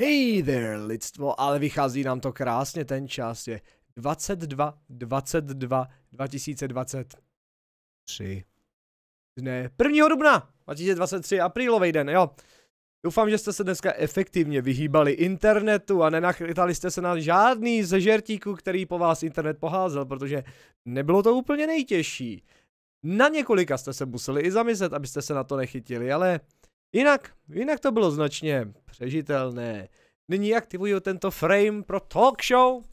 Hey there, lidstvo, ale vychází nám to krásně, ten čas je 22, 22, 2023. Dne 1. dubna 2023, aprílový den, jo. Doufám, že jste se dneska efektivně vyhýbali internetu a nenachytali jste se na žádný ze žertíků, který po vás internet poházel, protože nebylo to úplně nejtěžší. Na několika jste se museli i zamyslet, abyste se na to nechytili, ale Jinak, jinak to bylo značně přežitelné. Nyní aktivuju tento frame pro talk show.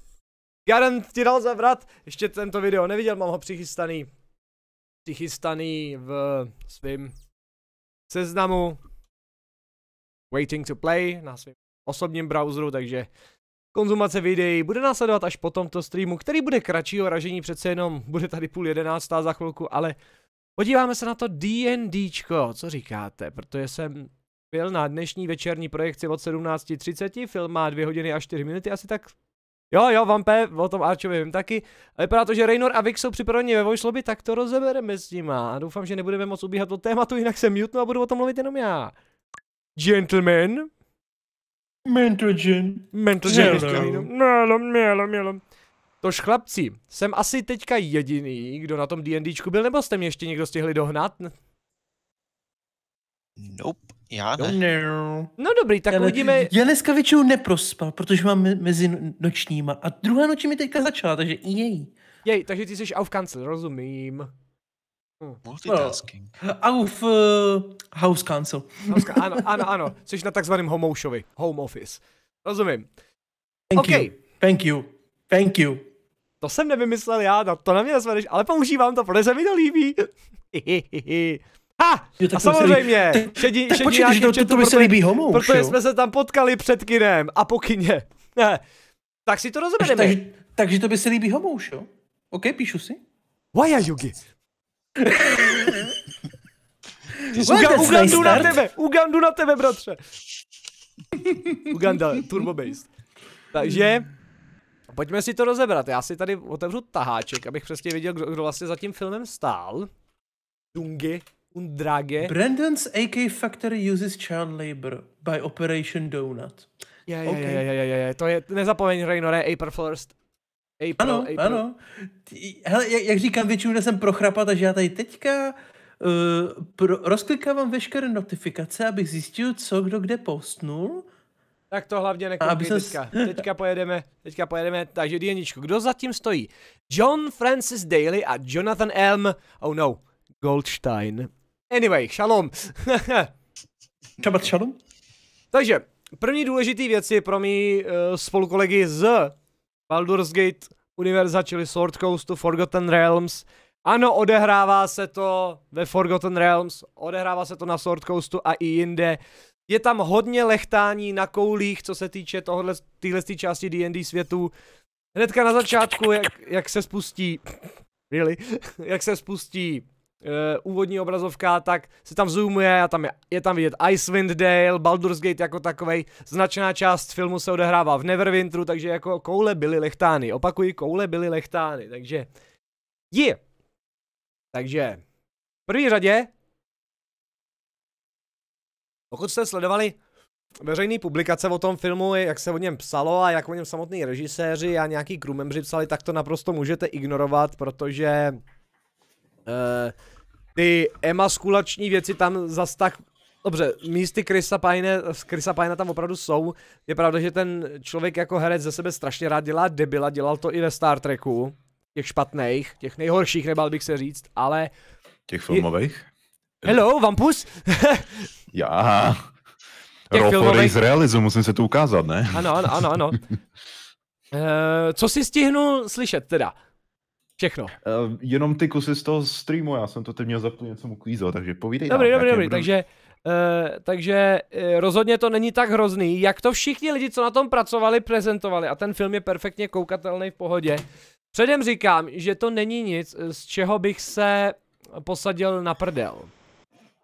Garant ti dal zavrat, ještě tento video neviděl, mám ho přichystaný. Přichystaný v svém seznamu Waiting to Play na svém osobním browseru, takže konzumace videí bude následovat až po tomto streamu, který bude kratší o ražení, přece jenom bude tady půl jedenáctá za chvilku, ale Podíváme se na to D&Dčko, co říkáte, protože jsem byl na dnešní večerní projekci od 17.30, film má 2 hodiny a 4 minuty, asi tak Jo, jo, Vampé, o tom Arčovi vím taky. A vypadá to, že Raynor a Vix jsou připraveni ve Vojšlobi, tak to rozebereme s nima. A doufám, že nebudeme moc ubíhat od tématu, jinak se mutnu no a budu o tom mluvit jenom já. Gentlemen. Mentor Gin. Mentor Gin. Mělom, mělom, mělom. Tož chlapci, jsem asi teďka jediný, kdo na tom D&Dčku byl, nebo jste mě ještě někdo stihli dohnat? Nope, já ne. No, no, no dobrý, tak já, uvidíme. Já dneska většinou neprospal, protože mám mezi nočníma a druhá noč mi teďka začala, takže jej. Jej, takže ty jsi auf kancel, rozumím. Hm. Multitasking. Auf no, uh, eh, house cancel. ano, ano, ano. Jsi na takzvaném home Home office. Rozumím. Thank okay. you. Thank you. Thank you. To jsem nevymyslel já, to na mě nesvedeš, ale používám to, protože se mi to líbí. Ha! a samozřejmě, šedí, tak, šedí počkej, to, to, to mi se líbí homo Protože jsme se tam potkali před kinem a po kině. Ne. Tak si to rozebereme. Takže, takže, to by se líbí homo jo? OK, píšu si. Why are you gay? Uga, Ugandu na tebe, Ugandu na tebe, bratře. Uganda, turbo based. Takže, Pojďme si to rozebrat, já si tady otevřu taháček, abych přesně viděl, kdo, kdo vlastně za tím filmem stál. Dungy, Drage. Brandon's AK Factory uses child labor by Operation Donut. Je, je, okay. je, je, je, je, to je, nezapomeň, Reynore, April First. April, ano, April. ano. Hele, jak, jak říkám, většinu jsem prochrapat, takže já tady teďka uh, pro, rozklikávám veškeré notifikace, abych zjistil, co kdo kde postnul. Tak to hlavně nekoukej teďka. Teďka pojedeme, teďka pojedeme. Takže Dianičku, kdo zatím stojí? John Francis Daly a Jonathan Elm, oh no, Goldstein. Anyway, šalom. Šabat šalom. Takže, první důležitý věc je pro mý uh, eh, spolukolegy z Baldur's Gate univerza, čili Sword Coast to Forgotten Realms. Ano, odehrává se to ve Forgotten Realms, odehrává se to na Sword Coastu a i jinde. Uh, je tam hodně lechtání na koulích, co se týče tohohle, téhle části D&D světu. Hnedka na začátku, jak, jak se spustí, really, jak se spustí uh, úvodní obrazovka, tak se tam zoomuje a tam je, je tam vidět Icewind Dale, Baldur's Gate jako takovej, značná část filmu se odehrává v Neverwinteru, takže jako koule byly lechtány, opakuji, koule byly lechtány, takže je. Yeah. Takže v první řadě pokud jste sledovali veřejné publikace o tom filmu, jak se o něm psalo a jak o něm samotní režiséři a nějaký crewmembři psali, tak to naprosto můžete ignorovat, protože uh, ty emaskulační věci tam zas tak Dobře, místy Krisa Pine, Krisa Pine tam opravdu jsou. Je pravda, že ten člověk jako herec ze sebe strašně rád dělá debila, dělal to i ve Star Treku. Těch špatných, těch nejhorších, nebal bych se říct, ale... Těch filmových? Je... Hello, Vampus? Já. Rolf z realizu, musím se to ukázat, ne? Ano, ano, ano, ano. e, co si stihnu slyšet teda? Všechno. Uh, jenom ty kusy z toho streamu, já jsem to teď měl zapnout, něco mu kvízo, takže povídej. Dobrý, dobrý, dobrý, budu... takže, uh, takže uh, rozhodně to není tak hrozný, jak to všichni lidi, co na tom pracovali, prezentovali a ten film je perfektně koukatelný v pohodě. Předem říkám, že to není nic, z čeho bych se posadil na prdel.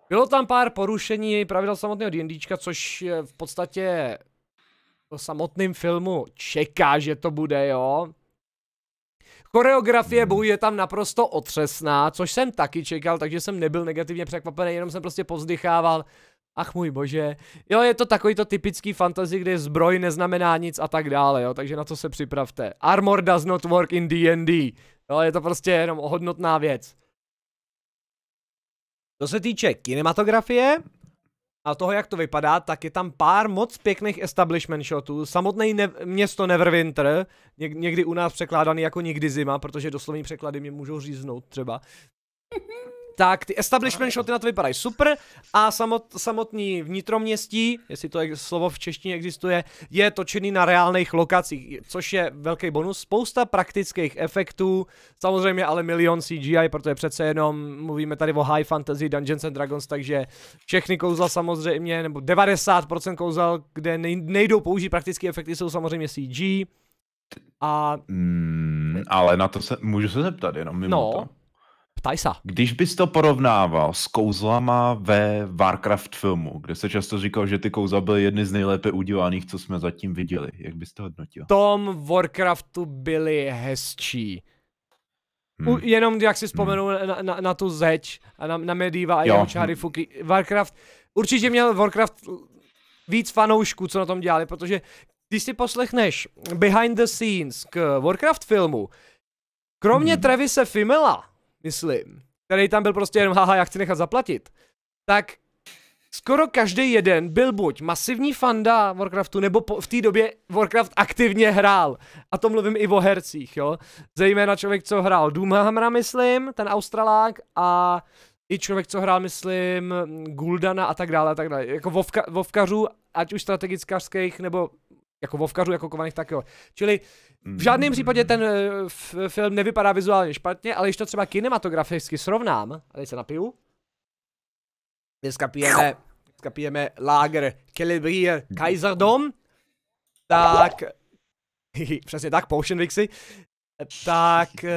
Bylo tam pár porušení pravidel samotného D&D, což v podstatě v samotném filmu čeká, že to bude, jo. Choreografie hmm. bojů je tam naprosto otřesná, což jsem taky čekal, takže jsem nebyl negativně překvapený, jenom jsem prostě povzdychával. Ach můj bože. Jo, je to takový to typický fantasy, kde zbroj neznamená nic a tak dále, jo, takže na to se připravte. Armor does not work in D&D. Jo, je to prostě jenom hodnotná věc. Co se týče kinematografie a toho, jak to vypadá, tak je tam pár moc pěkných establishment shotů. Samotné ne- město Neverwinter, někdy u nás překládaný jako nikdy zima, protože doslovní překlady mě můžou říznout třeba, tak ty establishment shoty na to vypadají super a samot, samotný vnitroměstí, jestli to je, slovo v češtině existuje, je točený na reálných lokacích, což je velký bonus. Spousta praktických efektů, samozřejmě ale milion CGI, protože přece jenom mluvíme tady o high fantasy Dungeons and Dragons, takže všechny kouzla samozřejmě, nebo 90% kouzel, kde nejdou použít praktické efekty, jsou samozřejmě CG. A... Mm, ale na to se, můžu se zeptat jenom mimo no. to. Spicea. Když bys to porovnával s kouzlama ve Warcraft filmu, kde se často říkal, že ty kouzla byly jedny z nejlépe udělaných, co jsme zatím viděli, jak bys to hodnotil? Tom Warcraftu byly hezčí. Hmm. U, jenom jak si vzpomenu hmm. na, na, na tu zeď a na, na Mediva a jeho čáry fuky. Warcraft, určitě měl Warcraft víc fanoušků, co na tom dělali, protože když si poslechneš behind the scenes k Warcraft filmu, kromě hmm. Travise Fimela, myslím, který tam byl prostě jenom haha, já chci nechat zaplatit, tak skoro každý jeden byl buď masivní fanda Warcraftu, nebo po, v té době Warcraft aktivně hrál. A to mluvím i o hercích, jo. Zejména člověk, co hrál Doomhamra, myslím, ten Australák, a i člověk, co hrál, myslím, Guldana a tak dále, a tak dále. Jako vovka, vovkařů, ať už strategickářských, nebo jako vovkařů, jako kovaných, tak jo. Čili v žádném případě ten eh, film nevypadá vizuálně špatně, ale když to třeba kinematograficky srovnám, ale se napiju, dneska pijeme, dneska pijeme Lager Celebrier Kaiserdom, tak, přesně tak, Potion Vixy. tak eh,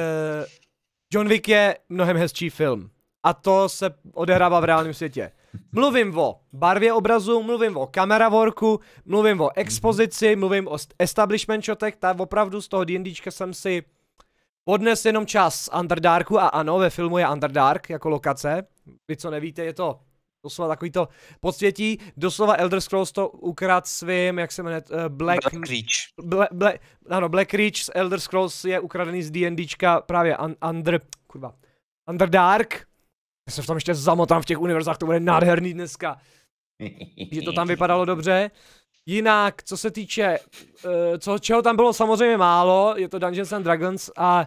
John Wick je mnohem hezčí film. A to se odehrává v reálném světě. Mluvím o barvě obrazu, mluvím o kameravorku, mluvím o expozici, mluvím o establishment shotech, tak opravdu z toho D&Dčka jsem si odnes jenom čas z Underdarku a ano, ve filmu je Underdark jako lokace. Vy co nevíte, je to doslova takový to podsvětí, doslova Elder Scrolls to ukrad svým, jak se jmenuje, uh, Black... Black Reach. Bla, Bla, ano, Black Reach z Elder Scrolls je ukradený z D&Dčka právě un, Under... kurva. Underdark, já se v tom ještě zamotám v těch univerzách, to bude nádherný dneska. Že to tam vypadalo dobře. Jinak, co se týče, uh, co, čeho tam bylo samozřejmě málo, je to Dungeons and Dragons a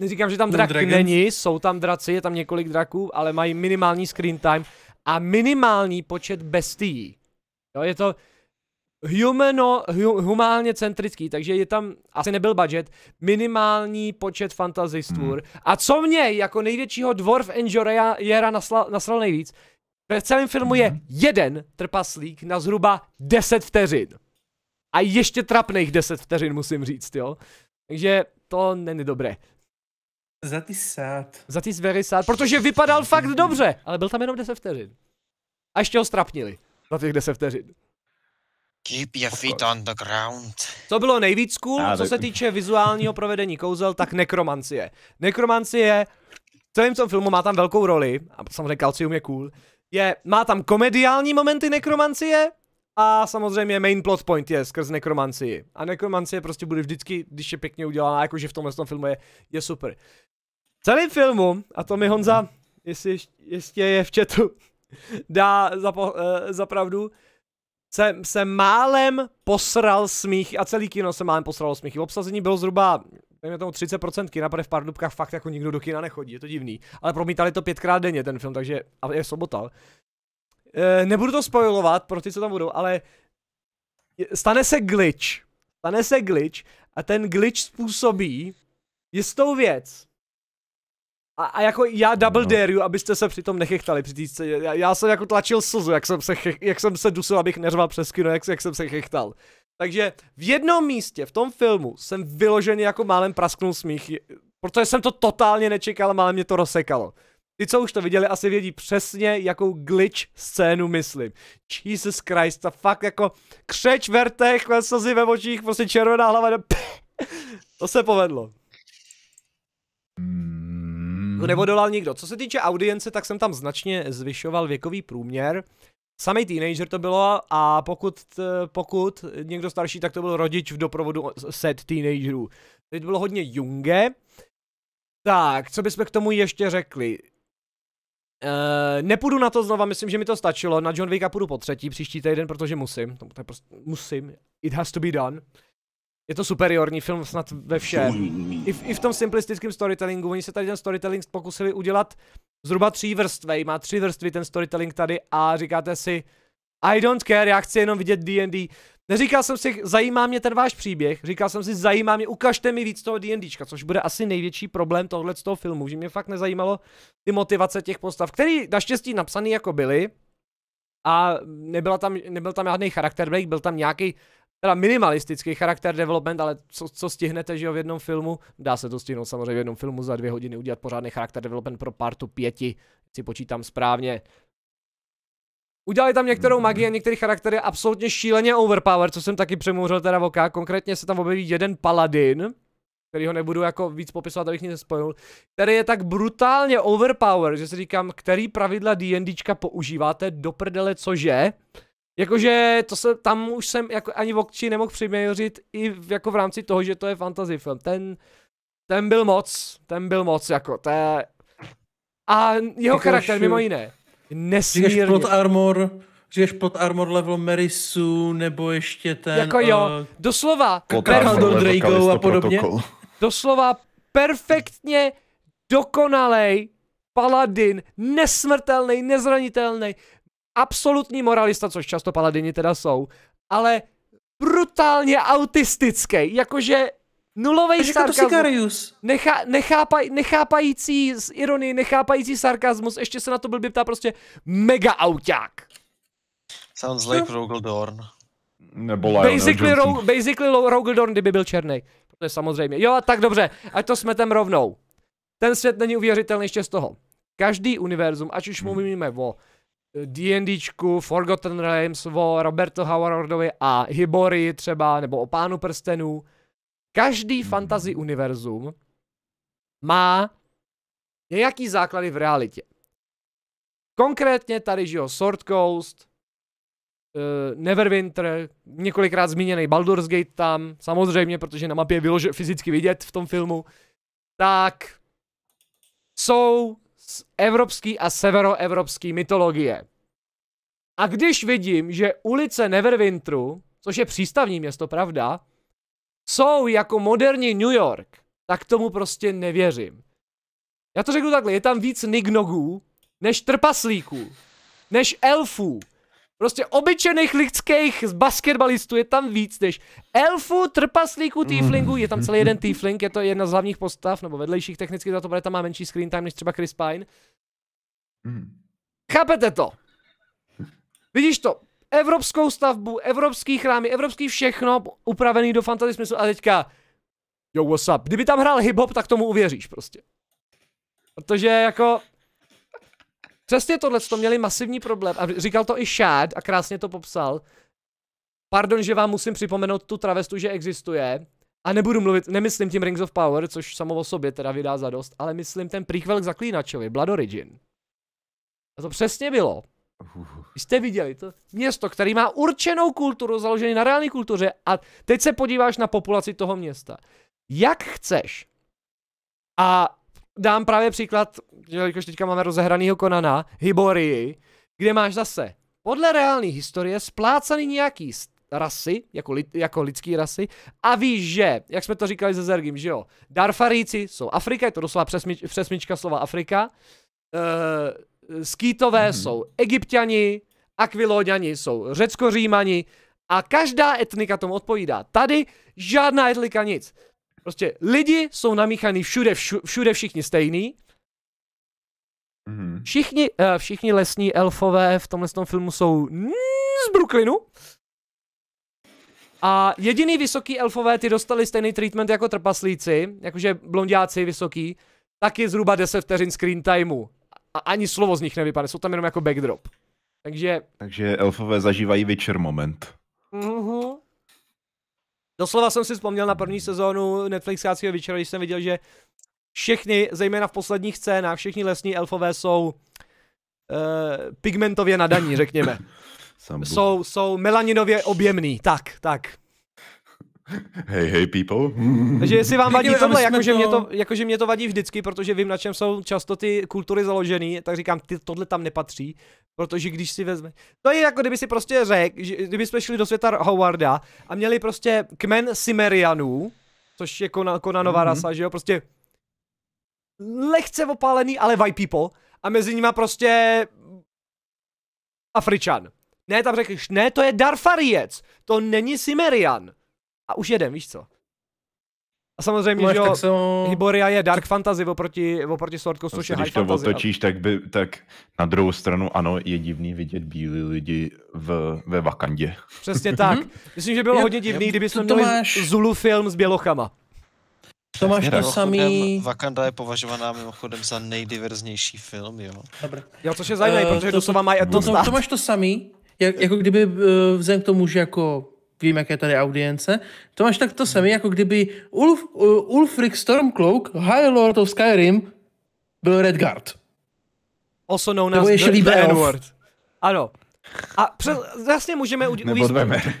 neříkám, že tam drak Dragons. není, jsou tam draci, je tam několik draků, ale mají minimální screen time a minimální počet bestií. Jo, je to, humano, hum, humálně centrický, takže je tam, asi nebyl budget, minimální počet stůr. Hmm. A co mě jako největšího dwarf Enjorea Jera nasla, nasral nejvíc, ve celém filmu je hmm. jeden trpaslík na zhruba 10 vteřin. A ještě trapných 10 vteřin, musím říct, jo. Takže to není dobré. Za ty sát. Za ty very sad, protože vypadal fakt dobře, ale byl tam jenom 10 vteřin. A ještě ho strapnili za těch 10 vteřin. Keep your feet on the ground. Co bylo nejvíc cool, co se týče vizuálního provedení kouzel, tak nekromancie. Nekromancie v celém tom filmu má tam velkou roli, a samozřejmě kalcium je cool, je, má tam komediální momenty nekromancie, a samozřejmě main plot point je skrz nekromancii. A nekromancie prostě bude vždycky, když je pěkně udělaná, jakože v tomhle tom filmu je, je super. Celým filmu, a to mi Honza, jestli ještě je v chatu, dá za, po, uh, za pravdu, se, se málem posral smích a celý kino se málem posralo smích. Obsazení bylo zhruba dejme tomu 30% kina, protože v dubkách fakt jako nikdo do kina nechodí, je to divný. Ale promítali to pětkrát denně ten film, takže a je sobota. E, nebudu to spojovat pro ty, co tam budou, ale stane se glitch. Stane se glitch a ten glitch způsobí jistou věc, a, a jako já double no. dare you, abyste se přitom nechechtali při té já, já jsem jako tlačil slzu, jak jsem se, chech, jak jsem se dusil, abych neřval přes kino, jak, jak jsem se chechtal. Takže v jednom místě v tom filmu jsem vyloženě jako málem prasknul smích, protože jsem to totálně nečekal, málem mě to rozsekalo. Ty, co už to viděli, asi vědí přesně, jakou glitch scénu myslím. Jesus Christ, to fakt jako křeč vertech, slzy ve očích, prostě červená hlava, to se povedlo. Hmm. Mm-hmm. nevodolal nikdo. Co se týče audience, tak jsem tam značně zvyšoval věkový průměr. Samý teenager to bylo a pokud, pokud někdo starší, tak to byl rodič v doprovodu set teenagerů. Teď bylo hodně Junge. Tak, co bychom k tomu ještě řekli? Uh, nepůjdu na to znova, myslím, že mi to stačilo. Na John Wicka půjdu po třetí příští týden, protože musím. To, to je prostě, musím. It has to be done je to superiorní film snad ve všem. I v, I v tom simplistickém storytellingu. Oni se tady ten storytelling pokusili udělat zhruba tří vrstvej. Má tři vrstvy ten storytelling tady a říkáte si I don't care, já chci jenom vidět D&D. Neříkal jsem si, zajímá mě ten váš příběh, říkal jsem si, zajímá mě, ukažte mi víc toho D&Dčka, což bude asi největší problém tohle z toho filmu, že mě fakt nezajímalo ty motivace těch postav, který naštěstí napsaný jako byly, a nebyla tam, nebyl tam žádný charakter break, byl tam nějaký teda minimalistický charakter development, ale co, co stihnete, že jo, v jednom filmu, dá se to stihnout samozřejmě v jednom filmu za dvě hodiny udělat pořádný charakter development pro partu pěti, si počítám správně. Udělali tam některou mhm. magii a některý charaktery absolutně šíleně overpower, co jsem taky přemůřil teda oka. konkrétně se tam objeví jeden paladin, který ho nebudu jako víc popisovat, abych nic nespojil, který je tak brutálně overpower, že si říkám, který pravidla D&Dčka používáte do prdele, cože? Jakože to se, tam už jsem jako ani v okči nemohl přiměřit i v, jako v rámci toho, že to je fantasy film. Ten, ten byl moc, ten byl moc jako, to je... A jeho Říkáš, charakter mimo jiné, nesmírně. Říkáš plot armor, žiješ plot armor level Mary Sue, nebo ještě ten... Jako jo, uh, doslova... Perfect, Drago a podobně. Doslova perfektně dokonalej paladin, nesmrtelný, nezranitelný, absolutní moralista, což často paladini teda jsou, ale brutálně autistický, jakože nulový sarkazmus, nechá, nechápaj, nechápající z ironii, nechápající sarkazmus, ještě se na to byl by ptá prostě mega auták. Sounds like no. Rogaldorn. Nebo basically, ro, basically Rogaldorn, kdyby byl černý. To je samozřejmě. Jo, tak dobře, ať to smetem rovnou. Ten svět není uvěřitelný ještě z toho. Každý univerzum, ať už hmm. mluvíme hmm. o D&Dčku, Forgotten Realms o Roberto Howardovi a Hibori třeba, nebo o Pánu prstenů. Každý mhm. fantasy univerzum má nějaký základy v realitě. Konkrétně tady, že jo, Sword Coast, uh, Neverwinter, několikrát zmíněný Baldur's Gate tam, samozřejmě, protože na mapě bylo fyzicky vidět v tom filmu, tak jsou z evropský a severoevropský mytologie. A když vidím, že ulice Neverwinteru, což je přístavní město, pravda, jsou jako moderní New York, tak tomu prostě nevěřím. Já to řeknu takhle, je tam víc nignogů, než trpaslíků, než elfů, Prostě obyčejných lidských z basketbalistů je tam víc než elfů, trpaslíků, mhm. týflingů, je tam celý jeden týfling, je to jedna z hlavních postav, nebo vedlejších technicky za to, protože tam má menší screen time než třeba Chris Pine. Mhm. Chápete to? Vidíš to? Evropskou stavbu, evropský chrámy, evropský všechno upravený do fantasy smyslu a teďka Yo, what's up? Kdyby tam hrál hip-hop, tak tomu uvěříš prostě. Protože jako Přesně tohle to měli masivní problém a říkal to i Shad a krásně to popsal. Pardon, že vám musím připomenout tu travestu, že existuje. A nebudu mluvit, nemyslím tím Rings of Power, což samo o sobě teda vydá za dost, ale myslím ten prequel k Zaklínačovi, Blood Origin. A to přesně bylo. Vy uhuh. jste viděli to město, který má určenou kulturu, založený na reálné kultuře a teď se podíváš na populaci toho města. Jak chceš. A dám právě příklad, jelikož teďka máme rozehranýho Konana, Hiborii, kde máš zase podle reální historie splácaný nějaký rasy, jako, li, jako lidský rasy, a víš, že, jak jsme to říkali se Zergim, že jo, Darfaríci jsou Afrika, je to doslova přesmič, přesmička slova Afrika, uh, eh, Skýtové hmm. jsou Egyptiani, Akviloďani jsou řecko Řecko-Římani, a každá etnika tomu odpovídá. Tady žádná etnika nic. Prostě lidi jsou namíchaný všude, všu, všude všichni stejný. Mm-hmm. Všichni, uh, všichni lesní elfové v tomhle tom filmu jsou z Brooklynu. A jediný vysoký elfové, ty dostali stejný treatment jako trpaslíci, jakože blondiáci vysoký, taky zhruba 10 vteřin screen timeu. A ani slovo z nich nevypadne, jsou tam jenom jako backdrop. Takže... Takže elfové zažívají večer moment. Mhm. Uh-huh. Doslova jsem si vzpomněl na první sezónu Netflixáckého večera, když jsem viděl, že všechny, zejména v posledních scénách, všichni lesní elfové jsou uh, pigmentově nadaní, řekněme. jsou, jsou melaninově objemný, tak, tak. Hej, hej, people. Takže jestli vám vadí tohle, jakože to... mě, to, jakože mě to vadí vždycky, protože vím, na čem jsou často ty kultury založený, tak říkám, ty, tohle tam nepatří. Protože když si vezme... To je jako kdyby si prostě řekl, kdyby jsme šli do světa Howarda a měli prostě kmen Simerianů, což je kona, Nová mm-hmm. rasa, že jo, prostě lehce opálený, ale white people a mezi nimi prostě Afričan. Ne, tam řekneš, ne, to je Darfariec, to není Simerian. A už jeden, víš co. A samozřejmě, Máš, že jo, jsem... Hyboria je dark fantasy oproti, oproti Sword Coastu, no, je high Když to fantasy, otočíš, ale... tak, by, tak na druhou stranu ano, je divný vidět bílí lidi v, ve Vakandě. Přesně tak. Mhm. Myslím, že bylo hodně divný, kdyby jsme měli máš... Zulu film s bělochama. To máš to samý... Vakanda je považovaná mimochodem za nejdiverznější film, jo. Dobre. Jo, což je zajímavé, uh, eh, protože to, to, mají to, to, to, máš to samý, jak, jako kdyby uh, vzhledem k tomu, že jako vím, jaké tady audience. To máš tak to samé, jako kdyby Ulf, eh, Ulfric Stormcloak, High Lord of Skyrim, byl Redguard. Also known Nebo as the, the, the Ano. A přes, jasně můžeme uvíct,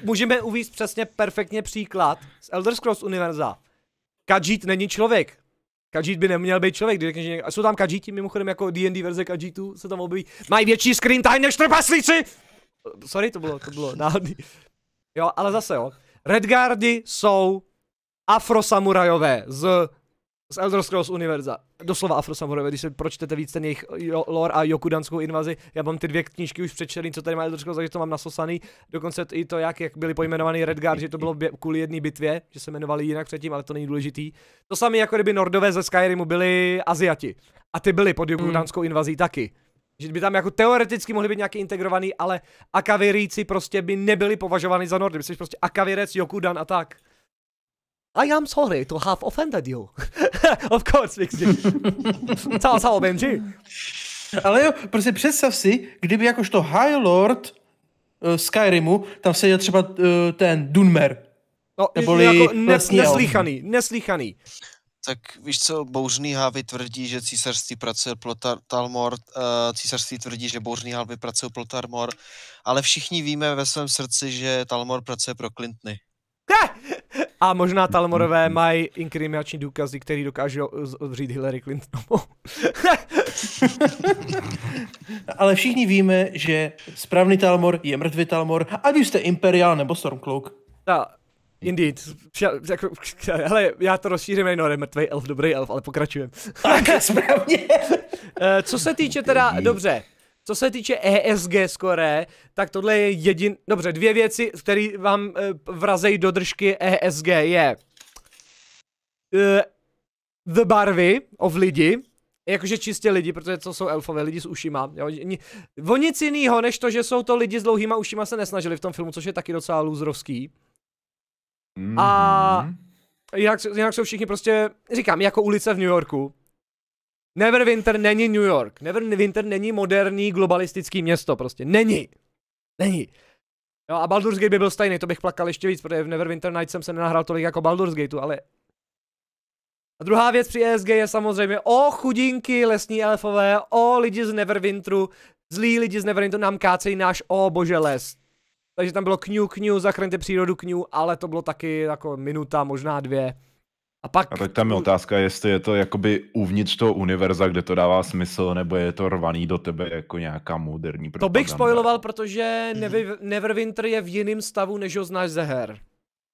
můžeme uvíct přesně perfektně příklad z Elder Scrolls univerza. Kajit není člověk, Kajit by neměl být člověk, když řekneš, a jsou tam Kajiti, mimochodem jako D&D verze Kajitu se tam objeví, mají větší screen time než trpaslíci! Sorry, to bylo, to bylo náhodný. Jo, ale zase jo. Redguardy jsou afrosamurajové z, z Elder Scrolls univerza. Doslova afrosamurajové, když se pročtete víc ten jejich lore a Jokudanskou invazi. Já mám ty dvě knížky už přečtený, co tady má Elder Scrolls, takže to mám nasosaný. Dokonce i to, jak, jak byli pojmenovaný Redguard, že to bylo bě- kvůli jedné bitvě, že se jmenovali jinak předtím, ale to není důležitý. To samé jako kdyby Nordové ze Skyrimu byli Aziati. A ty byli pod Jokudanskou invazí taky. Že by tam jako teoreticky mohli být nějaký integrovaný, ale akaviríci prostě by nebyli považovaní za Nordy. Jsi prostě akavirec, Jokudan a tak. I am sorry to have offended you. of course, Vixi. Cao, cao, BMG. Ale jo, prostě představ si, kdyby jakožto High Lord uh, Skyrimu, tam seděl třeba uh, ten Dunmer. No, Neboli jako ne, vlastně neslíchaný, neslíchaný. Tak víš co, Bouřný hávy tvrdí, že císařství pracuje pro Talmor, eh, císařství tvrdí, že Bouřný hávy pracuje pro Talmor, ale všichni víme ve svém srdci, že Talmor pracuje pro Clintony. A možná Talmorové mají inkriminační důkazy, které dokáže odřít Hillary Clintonovou. Ale všichni víme, že správný Talmor je mrtvý Talmor, ať už jste Imperial nebo Stormcloak. Ta, Indeed. Jako, hele, já to rozšířím no, je mrtvý elf, dobrý elf, ale pokračujem. Tak, správně. Eh, co se týče teda, dobře, co se týče ESG skore, tak tohle je jedin... Dobře, dvě věci, které vám eh, vrazejí do držky ESG je... Uh, the barvy of lidi, jakože čistě lidi, protože co jsou elfové, lidi s ušima, jo, o nic jinýho, než to, že jsou to lidi s dlouhýma ušima se nesnažili v tom filmu, což je taky docela lůzrovský. Mm-hmm. A mhm. jinak, jinak jsou všichni prostě, říkám, jako ulice v New Yorku. Neverwinter není New York. Neverwinter není moderní globalistický město, prostě. Není. Není. Jo, a Baldur's Gate by byl stejný, to bych plakal ještě víc, protože v Neverwinter Night jsem se nenahrál tolik jako Baldur's Gateu, ale... A druhá věc při ESG je samozřejmě o chudinky lesní elfové, o lidi z Neverwinteru, zlí lidi z Neverwinteru nám kácejí náš, o bože les. Takže tam bylo kňu, kňu, zachraňte přírodu kňu, ale to bylo taky jako minuta, možná dvě. A pak... A tak tam je otázka, jestli je to jakoby uvnitř toho univerza, kde to dává smysl, nebo je to rvaný do tebe jako nějaká moderní propaganda. To bych spojiloval, protože Neverwinter je v jiném stavu, než ho znáš ze her.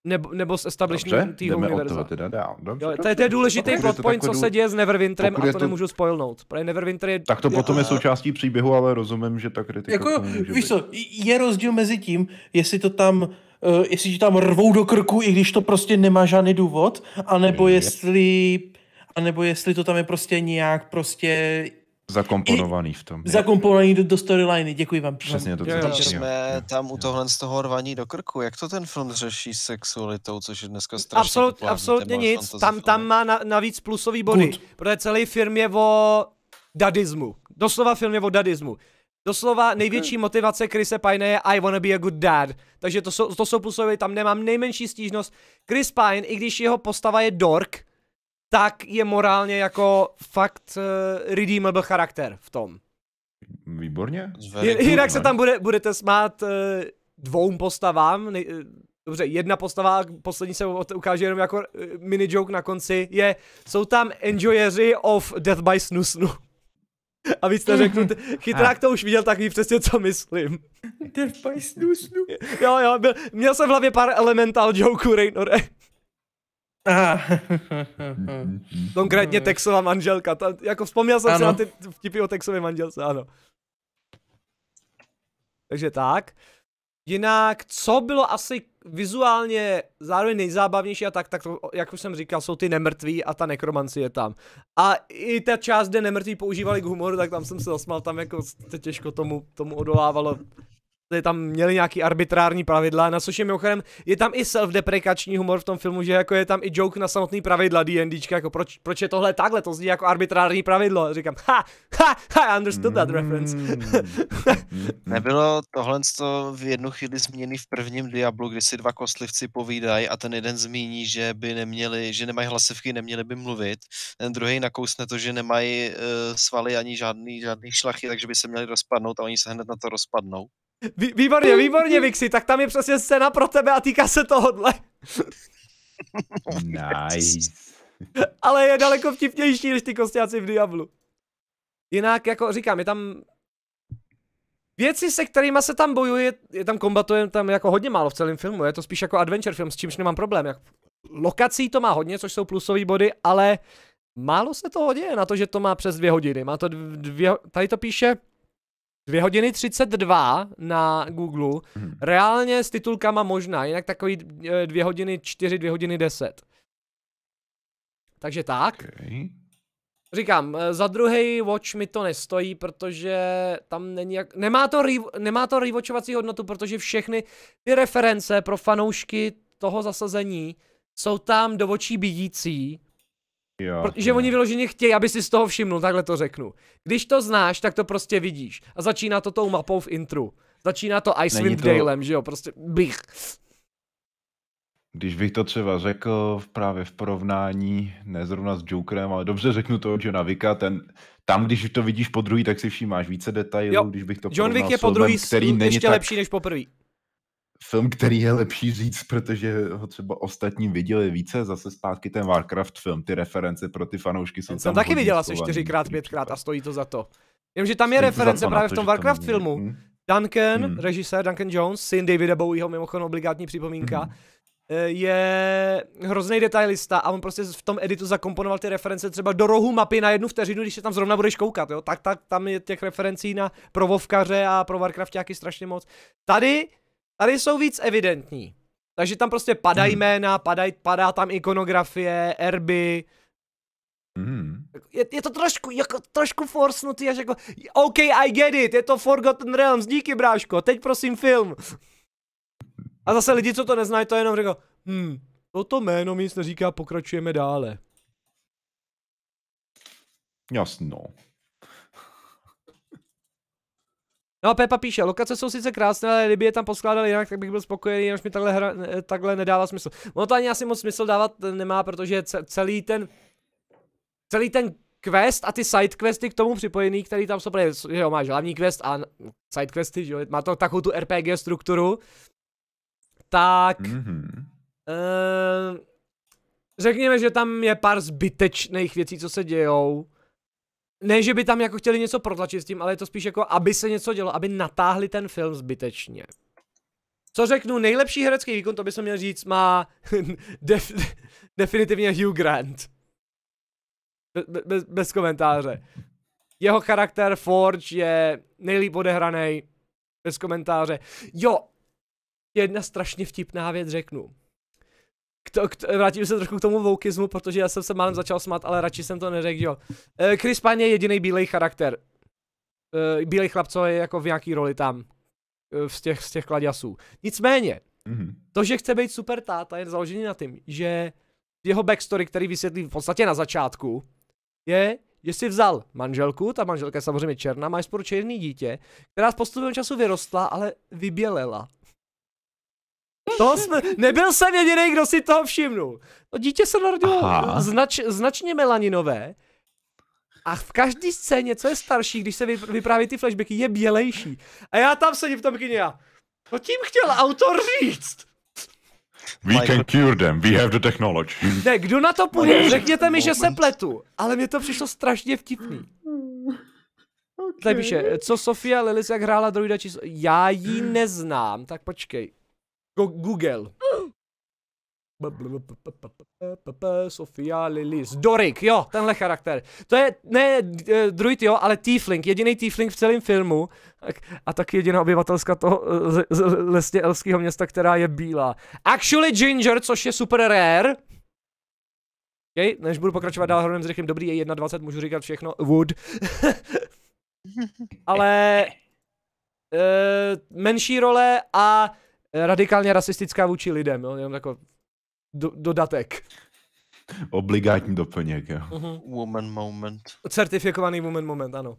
Nebo, nebo s establishmentem univerza. Teda dál. Dobře, jo, to, je, to je důležitý okay, plot point, co se děje s Neverwinterem a to, to nemůžu spoilnout. Neverwinter je... Tak to potom je jako- součástí příběhu, ale rozumím, že ta kritika... Jako, víš co, je rozdíl mezi tím, jestli to tam Uh, jestli ti tam rvou do krku, i když to prostě nemá žádný důvod, anebo je. jestli, anebo jestli to tam je prostě nějak prostě Zakomponovaný v tom. Zakomponovaný do, do storyliny, děkuji vám. Přesně to, co jsme jo. tam u tohle z toho rvaní do krku. Jak to ten film řeší sexualitou, což je dneska strašně Absolut, Absolutně nic, tam, tam má na, navíc plusový body, Good. protože celý film je o dadismu. Doslova film je o dadismu. Doslova největší okay. motivace Chrise Pine je I wanna be a good dad. Takže to jsou, to jsou plusové, tam nemám nejmenší stížnost. Chris Pine, i když jeho postava je dork, tak je morálně jako fakt uh, redeemable charakter v tom. Výborně. Jinak se no. tam bude, budete smát uh, dvou postavám, Ne, uh, eh, dobře, jedna postava, poslední se ukáže jenom jako mini joke na konci, je, jsou tam enjoyeři of Death by Snusnu. A víc neřeknu, chytrák to už viděl, tak ví přesně, co myslím. Death by Snusnu. Jo, jo, byl, měl jsem v hlavě pár elemental joke, Raynore. Konkrétně no, Texová manželka. Ta, jako vzpomněl jsem ano. si na ty vtipy o Texové manželce, ano. Takže tak. Jinak, co bylo asi vizuálně zároveň nejzábavnější a tak, tak to, jak už jsem říkal, jsou ty nemrtví a ta nekromancie je tam. A i ta část, kde nemrtví používali k humoru, tak tam jsem se zasmál. tam jako se těžko tomu, tomu odolávalo tam měli nějaký arbitrární pravidla, na což je mimochodem, je tam i self-deprekační humor v tom filmu, že jako je tam i joke na samotný pravidla D&D jako proč, proč je tohle takhle, to zní jako arbitrární pravidlo, říkám, ha, ha, ha, I understood that reference. Hmm. Nebylo tohle v jednu chvíli změny v prvním Diablu, kdy si dva kostlivci povídají a ten jeden zmíní, že by neměli, že nemají hlasivky, neměli by mluvit, ten druhý nakousne to, že nemají uh, svaly ani žádný, žádný šlachy, takže by se měli rozpadnout a oni se hned na to rozpadnou výborně, výborně, Vixi, tak tam je přesně scéna pro tebe a týká se tohohle. Nice. Ale je daleko vtipnější než ty kostňáci v Diablu. Jinak, jako říkám, je tam věci, se kterými se tam bojuje, je tam kombatuje tam jako hodně málo v celém filmu, je to spíš jako adventure film, s čímž nemám problém. Jak lokací to má hodně, což jsou plusové body, ale málo se toho děje na to, že to má přes dvě hodiny. Má to dvě, tady to píše 2 hodiny 32 na Google, hmm. reálně s titulkama možná, jinak takový 2 eh, hodiny 4, 2 hodiny 10. Takže tak. Okay. Říkám, eh, za druhý watch mi to nestojí, protože tam není jak... Nemá to, re... Nemá to rewatchovací hodnotu, protože všechny ty reference pro fanoušky toho zasazení jsou tam do očí bídící. Jo, Protože oni vyloženě chtějí, aby si z toho všimnul, takhle to řeknu. Když to znáš, tak to prostě vidíš. A začíná to tou mapou v intru. Začíná to Icewind to... Dalem, že jo, prostě bych. Když bych to třeba řekl právě v porovnání, ne zrovna s Jokerem, ale dobře řeknu to Johna Vicka, ten, tam, když to vidíš po druhý, tak si všímáš více detailů, jo. když bych to John Wick je po druhý, který není ještě tak... lepší než po prvý film, který je lepší říct, protože ho třeba ostatní viděli více, zase zpátky ten Warcraft film, ty reference pro ty fanoušky jsou tam jsem taky viděl asi čtyřikrát, pětkrát a stojí to za to. že tam je stojí reference to to právě v tom Warcraft filmu. Hmm. Duncan, hmm. režisér Duncan Jones, syn Davida Bowieho, mimochodem obligátní připomínka, hmm. Eh, je hrozný detailista a on prostě v tom editu zakomponoval ty reference třeba do rohu mapy na jednu vteřinu, když se tam zrovna budeš koukat, jo? Tak, tak tam je těch referencí na provovkaře a pro Warcraftáky strašně moc. Tady Tady jsou víc evidentní. Takže tam prostě padají mm. jména, padaj, padá tam ikonografie, erby. Mm. Je, je, to trošku, jako, trošku forsnutý, až jako, OK, I get it, je to Forgotten Realms, díky bráško, teď prosím film. A zase lidi, co to neznají, to jenom řekl, hm, toto jméno mi nic neříká, pokračujeme dále. Jasno. No a Pepa píše, lokace jsou sice krásné, ale kdyby je tam poskládali jinak, tak bych byl spokojený, jenomž mi takhle, hra, eh, takhle nedává smysl. Ono to ani asi moc smysl dávat eh, nemá, protože celý ten, celý ten quest a ty side questy k tomu připojený, který tam jsou, že jo, máš hlavní quest a no, side questy, že jo, má to takovou tu RPG strukturu, tak... Mm-hmm. Uh, řekněme, že tam je pár zbytečných věcí, co se dějou ne, že by tam jako chtěli něco protlačit s tím, ale je to spíš jako, aby se něco dělo, aby natáhli ten film zbytečně. Co řeknu, nejlepší herecký výkon, to by se měl říct, má def, definitivně Hugh Grant. Be, bez, bez komentáře. Jeho charakter Forge je nejlíp odehraný. Bez komentáře. Jo, jedna strašně vtipná věc řeknu k to, k to, vrátím se trošku k tomu voukismu, protože já jsem se málem začal smát, ale radši jsem to neřekl. Uh, Chris Pine je jediný bílej charakter. Uh, bílej chlap, co je jako v nějaký roli tam. Uh, e, z těch, z těch kladěsů. Nicméně, mm-hmm. to, že chce být super táta, je založený na tím, že jeho backstory, který vysvětlí v podstatě na začátku, je, že si vzal manželku, ta manželka je samozřejmě černá, má spolu černý dítě, která s postupem času vyrostla, ale vybělela. To jsme, nebyl jsem jediný, kdo si toho všimnul. To dítě se narodilo znač, značně melaninové a v každé scéně, co je starší, když se vypráví ty flashbacky, je bělejší. A já tam sedím v tom kyně a to tím chtěl autor říct. We can cure them, we have the technology. Ne, kdo na to půjde, řekněte mi, že se pletu, ale mě to přišlo strašně vtipný. Okay. Tady píše, co Sofia Lilis, jak hrála druida číslo... Já ji neznám, tak počkej. Go Google. Sofia Lilis. Dorik, jo, tenhle charakter. To je, ne druid, jo, ale tiefling, jediný tiefling v celém filmu. A taky jediná obyvatelská toho lesně elského města, která je bílá. Actually Ginger, což je super rare. Okay, než budu pokračovat dál hromadem s rychlým, dobrý je 21, můžu říkat všechno, wood. ale e, menší role a Eh, radikálně rasistická vůči lidem, jo, jenom jako do, dodatek. Obligátní doplněk, jo. Uh-huh. Woman moment. Certifikovaný woman moment, ano.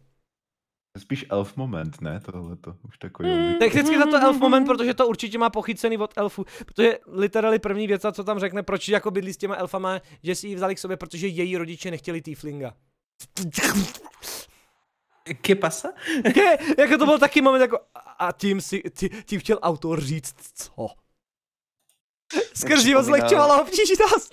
Spíš elf moment, ne? Tohle to už takový. Mm. Technicky za to elf moment, protože to určitě má pochycený od elfu. Protože literally první věc, co tam řekne, proč jako bydlí s těma elfama, že si ji vzali k sobě, protože její rodiče nechtěli týflinga. ¿Qué pasa? Je, jako to byl taky moment jako a tím, si, tím, tím chtěl autor říct co? Skrz život zlehčovala obtížnost.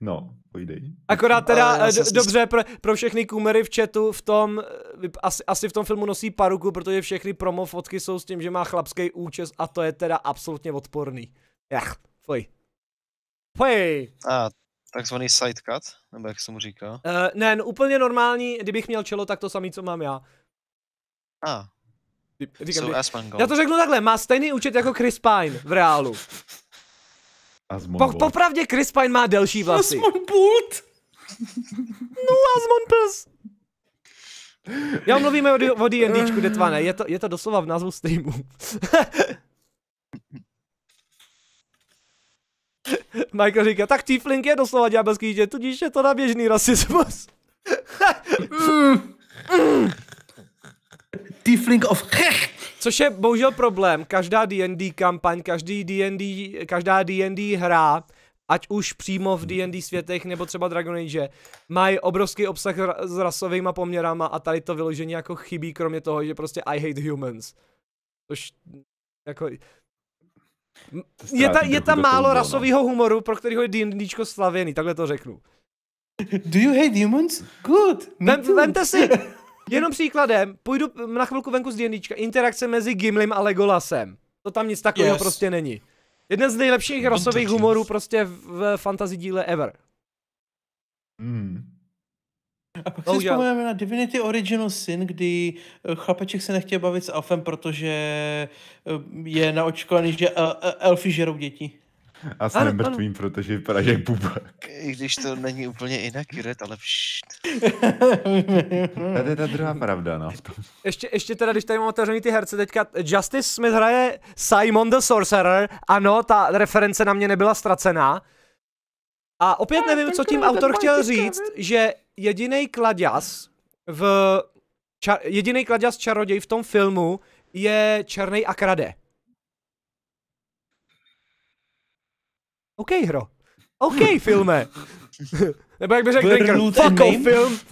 No, pojdej. Akorát teda Ale eh, dobře pro, pro všechny kumery v chatu v tom, eh, asi, asi v tom filmu nosí paruku, protože všechny promo fotky jsou s tím, že má chlapský účes a to je teda absolutně odporný. Jach, fuj. Fuj. A Takzvaný sidecut, nebo jak se mu říká? Uh, ne, no, úplně normální, kdybych měl čelo, tak to samý, co mám já. A. Ah. Říkám, so já to řeknu takhle, má stejný účet jako Chris Pine v reálu. Po, popravdě Chris Pine má delší vlasy. Asmon Bolt. no, Asmon Plus. Já mluvíme o, o D&Dčku, Detmane, je to, je to doslova v názvu streamu. Michael říká, tak tiefling je doslova ďábelský dítě, tudíž je to na běžný rasismus. Tiefling of Hech. Což je bohužel problém. Každá D&D kampaň, každý D&D, každá D&D hra, ať už přímo v D&D světech nebo třeba Dragon Age, mají obrovský obsah s rasovými poměrama a tady to vyložení jako chybí, kromě toho, že prostě I hate humans. Což jako, je, ta, je tam málo no. rasového humoru, pro kterýho je D&Dčko slavěný, takhle to řeknu. Do you hate humans? Good, Vem, Vemte si, jenom příkladem, půjdu na chvilku venku z D&Dčka, interakce mezi Gimlim a Legolasem. To tam nic takového yes. prostě není. Jeden z nejlepších rasových humorů prostě v, v fantasy díle ever. Mm. A pak no, si vzpomínáme na Divinity Original Sin, kdy eh, chlapeček se nechtěl bavit s Alfem, protože eh, je na očkovaný, že eh, elfy žerou děti. A s nemrtvým, protože vypadá, že je bubák. I když to není úplně jinak, Juret, ale pšt. Tady je ta druhá pravda, no. Ještě, ještě teda, když tady mám otevřený ty herce, teďka Justice Smith hraje Simon the Sorcerer. Ano, ta reference na mě nebyla ztracená. A opět nevím, co tím autor chtěl říct, že jediný kladěz v... Ča, jediný kladěz čaroděj v tom filmu je černý a krade. OK, hro. OK, filme. Nebo jak by řekl Drinker, fuck off, film.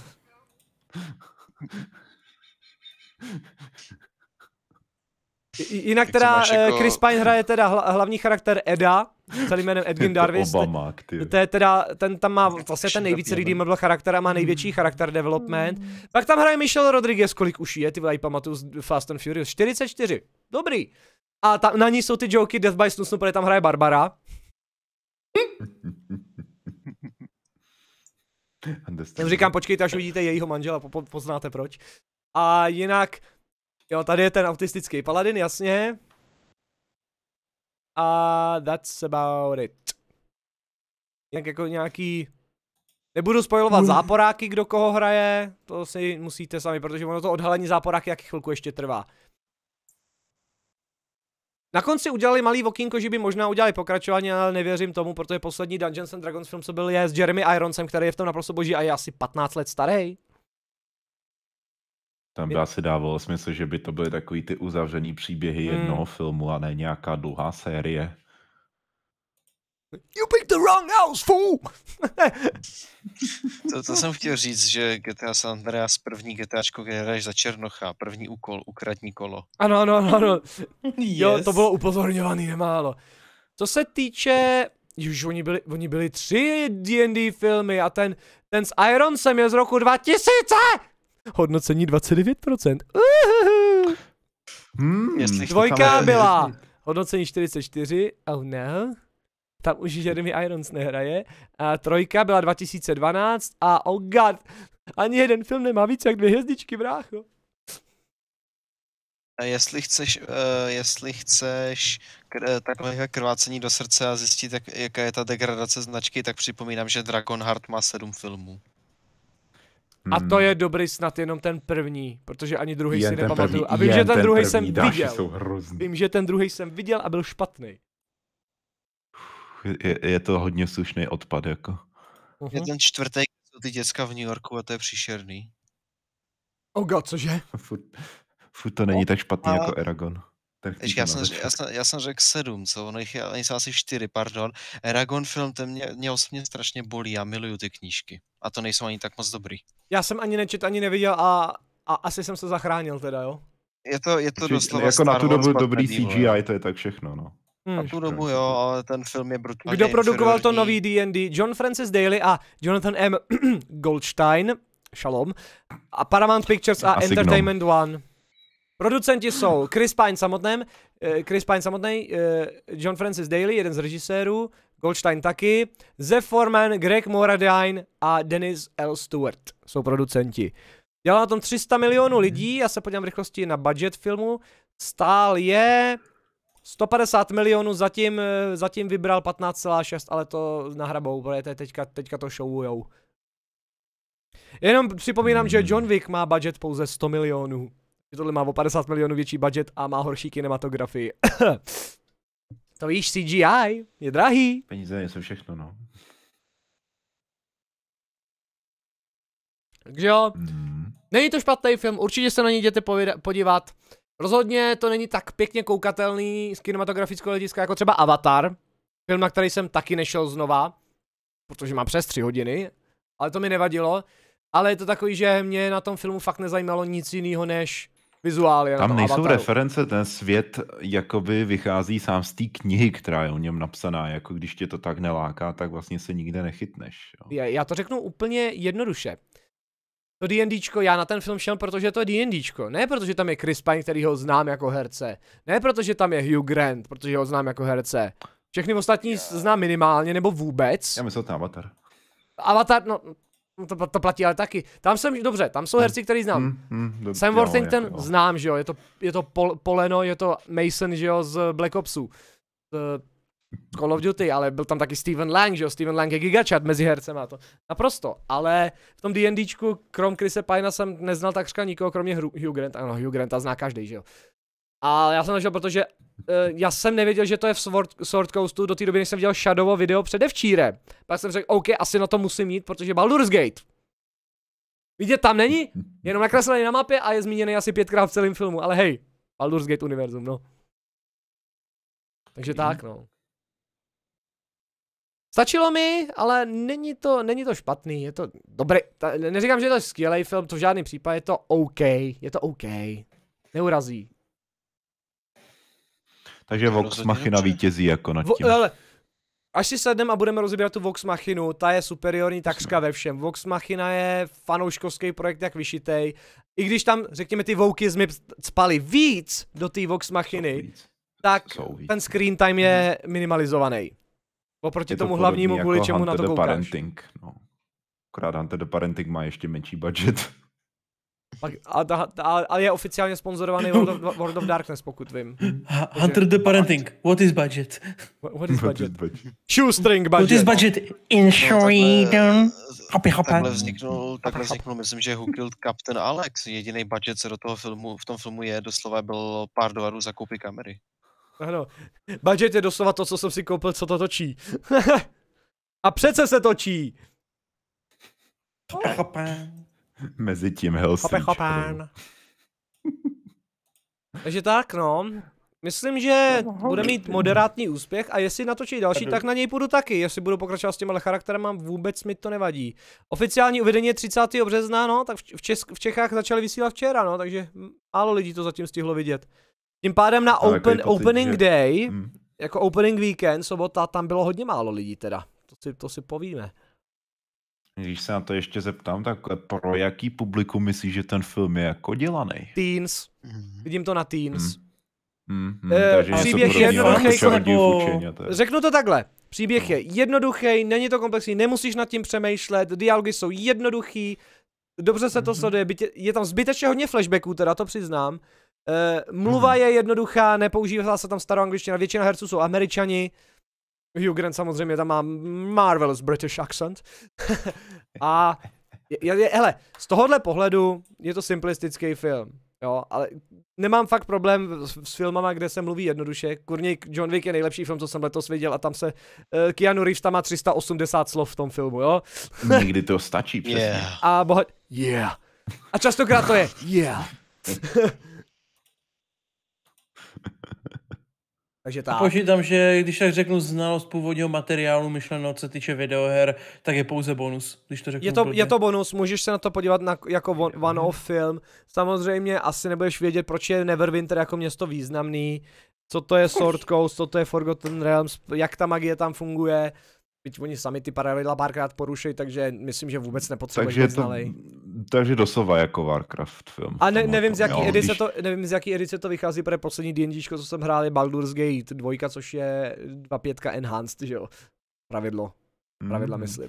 Jinak teda eh, jako... Chris Pine hraje teda hlavní charakter Eda, celým jménem Edwin Darvis. Obama, to je teda, ten tam má vlastně ten nejvíce redeemable charakter a má největší hmm. charakter development. Pak tam hraje Michelle Rodriguez, kolik už je, ty vole, pamatuju z Fast and Furious, 44, dobrý. A ta, na ní jsou ty joky Death by Snusnu, protože tam hraje Barbara. Tam říkám, počkejte, až uvidíte jejího manžela, po, poznáte proč. A jinak, Jo, tady je ten autistický paladin, jasně. A that's about it. Jak jako nějaký... Nebudu spojovat mm. záporáky, kdo koho hraje, to si musíte sami, protože ono to odhalení záporáky jaký chvilku ještě trvá. Na konci udělali malý okýnko, že by možná udělali pokračování, ale nevěřím tomu, protože poslední Dungeons and Dragons film, co byl, je s Jeremy Ironsem, který je v tom naprosto boží a je asi 15 let starý. Tam by asi dávalo smysl, že by to byly takový ty uzavřený příběhy hmm. jednoho filmu a ne nějaká dlouhá série. You picked the wrong house, fool! to, to jsem chtěl říct, že GTA San Andreas první GTAčko, kde hraješ za Černocha, první úkol, ukradní kolo. Ano, ano, ano, ano. Yes. Jo, to bylo upozorňovaný nemálo. Co se týče... Už oni byli, oni byli tři D&D filmy a ten, ten s Ironsem je z roku 2000! Hodnocení 29%. Uhuhu. Hmm, Jestli Dvojka byla. Hodnocení 44. Oh no. Tam už Jeremy Irons nehraje. A trojka byla 2012 a oh god. Ani jeden film nemá víc jak dvě hvězdičky, brácho. Jestli chceš, uh, jestli chceš kr- eh, takové krvácení do srdce a zjistit, jak, jaká je ta degradace značky, tak připomínám, že Dragon Heart má sedm filmů. Hmm. A to hmm. je dobrý snad jenom ten první, protože ani druhý jen si nepamatuju. a vím, že ten, ten druhý jsem viděl. Jsou Vím, že ten druhý jsem viděl a byl špatný. Je, je to hodně slušný odpad, jako. Uh-huh. Je mhm. ten čtvrtý, jsou ty děcka v New Yorku a to je příšerný. Oh god, cože? Fut, fut to není no, tak špatný a... jako Eragon já, jsem, já, jsem, já jsem řekl sedm, co? Ono jich oni jsou asi čtyři, pardon. Eragon film, ten mě, mě osmě strašně bolí, já miluju ty knížky. A to nejsou ani tak moc dobrý. Já jsem ani nečet, ani neviděl a, a asi jsem se zachránil teda, jo? Je to, je to Či, doslova Jako na tu dobu dobrý CGI, jo. to je tak všechno, no. Hmm. Na tu dobu jo, ale ten film je brutální. Kdo produkoval to nový D&D? John Francis Daly a Jonathan M. Goldstein, šalom, a Paramount Pictures a, a Entertainment One. Producenti jsou Chris Pine samotném, eh, Chris Pine samotný, eh, John Francis Daly, jeden z režisérů, Goldstein taky, Zef Foreman, Greg Moradine a Dennis L. Stewart jsou producenti. Dělá na tom 300 milionů lidí, já se podívám v rychlosti na budget filmu, stál je 150 milionů, zatím, eh, zatím vybral 15,6, ale to nahrabou, protože teďka, teďka to showujou. Jenom připomínám, že hmm. John Wick má budget pouze 100 milionů že tohle má o 50 milionů větší budget a má horší kinematografii. to víš, CGI je drahý. Peníze jsou všechno, no. Takže jo, mm. není to špatný film, určitě se na něj jděte podívat. Rozhodně to není tak pěkně koukatelný z kinematografického hlediska jako třeba Avatar, film, na který jsem taky nešel znova, protože má přes tři hodiny, ale to mi nevadilo. Ale je to takový, že mě na tom filmu fakt nezajímalo nic jiného než vizuály. Tam nejsou avataru. reference, ten svět jakoby vychází sám z té knihy, která je o něm napsaná, jako když tě to tak neláká, tak vlastně se nikde nechytneš. Jo. Já to řeknu úplně jednoduše. To D&Dčko, já na ten film šel, protože to je D&Dčko. Ne protože tam je Chris Pine, který ho znám jako herce. Ne protože tam je Hugh Grant, protože ho znám jako herce. Všechny ostatní yeah. znám minimálně nebo vůbec. Já myslím, to je Avatar. Avatar, no, No to, to platí ale taky. Tam jsem, dobře, tam jsou hm. herci, který znám. Hmm, hmm, do, Sam Worthington jo, jako. jo. znám, že jo, je to, je to pol, Poleno, je to Mason, že jo, z Black Opsu. Z Call of Duty, ale byl tam taky Steven Lang, že jo, Steven Lang je gigačat mezi hercema to. Naprosto, ale v tom D&Dčku, krom Chrise Pina jsem neznal takřka nikoho, kromě Hugh Grant, ano, Hugh Granta zná každý, že jo. A já jsem našel, protože uh, já jsem nevěděl, že to je v Sword, Sword Coastu do té doby, než jsem viděl Shadowo video předevčírem. Pak jsem řekl, OK, asi na to musím jít, protože Baldur's Gate. Vidět tam není, jenom nakreslený na mapě a je zmíněný asi pětkrát v celém filmu, ale hej, Baldur's Gate univerzum, no. Takže tak, no. Stačilo mi, ale není to, není to špatný, je to dobrý, ta, neříkám, že je to skvělý film, to v žádný případ je to OK, je to OK, neurazí, takže Vox Machina vítězí jako nad tím. ale, až si sedneme a budeme rozebírat tu Vox Machinu, ta je superiorní takřka ve všem. Vox Machina je fanouškovský projekt jak vyšitej. I když tam, řekněme, ty voukizmy spali víc do té Vox Machiny, tak ten screen time je mhm. minimalizovaný. Oproti je to tomu hlavnímu, jako čemu Hunter na to koukáš. Parenting, no. Akorát Hunter the Parenting má ještě menší budget. Pak, a, a, a, a je oficiálně sponzorovaný World of, World of Darkness, pokud vím. Hm. Hunter the Parenting. What is budget? What is budget? Shoestring budget. What is budget in no, Sweden? Hopi. Hopper. Takhle vzniknul, takhle vzniknul, myslím, že Who Killed Captain Alex. Jediný budget, co do toho filmu, v tom filmu je, doslova byl pár dolarů za koupy kamery. Ano. Budget je doslova to, co jsem si koupil, co to točí. a přece se točí! oh. Mezi tím Helsinčkou. Chope, Takže tak, no. Myslím, že bude mít moderátní úspěch a jestli natočí další, tak na něj půjdu taky. Jestli budu pokračovat s těma mám, vůbec mi to nevadí. Oficiální uvedení je 30. března, no, tak v, Česk- v Čechách začali vysílat včera, no, takže málo lidí to zatím stihlo vidět. Tím pádem na open, pocit, opening že... day, hmm. jako opening weekend, sobota, tam bylo hodně málo lidí teda. To si, to si povíme. Když se na to ještě zeptám, tak pro jaký publikum myslíš, že ten film je jako dělaný? Teens. Mm-hmm. Vidím to na teens. Mhm. Mhm. Eh, příběh je jednoduchý. Nebo... Řeknu to takhle. Příběh no. je jednoduchý, není to komplexní, nemusíš nad tím přemýšlet, dialogy jsou jednoduchý, dobře se to mhm. sleduje, je, tam zbytečně hodně flashbacků, teda to přiznám. Eh, mluva je jednoduchá, nepoužívá se tam starou většina herců jsou američani. Hugh Grant samozřejmě tam má Marvel's British accent. a je, je, hele, z tohohle pohledu je to simplistický film. Jo, ale nemám fakt problém s, s filmama, kde se mluví jednoduše. Kurník John Wick je nejlepší film, co jsem letos viděl a tam se uh, Keanu Reeves tam má 380 slov v tom filmu, jo? nikdy to stačí, přesně. Yeah. A boha... Yeah. A častokrát to je yeah. Takže tak. počítám, že když tak řeknu znalost původního materiálu, myšleno, co týče videoher, tak je pouze bonus, když to řeknu. Je to, je to bonus, můžeš se na to podívat na, jako mhm. one-off film. Samozřejmě asi nebudeš vědět, proč je Neverwinter jako město významný, co to je Sword Coast, co to je Forgotten Realms, jak ta magie tam funguje. Byť oni sami ty pravidla párkrát porušili, takže myslím, že vůbec nepotřebuje takže to, takže doslova jako Warcraft film. A ne, nevím, z jaký jo, edice když... to, nevím, z jaký edice to vychází, pro poslední D&D, co jsem hrál, je Baldur's Gate 2, což je 2.5 Enhanced, že jo? Pravidlo. Mhm. Pravidla, mm. myslím.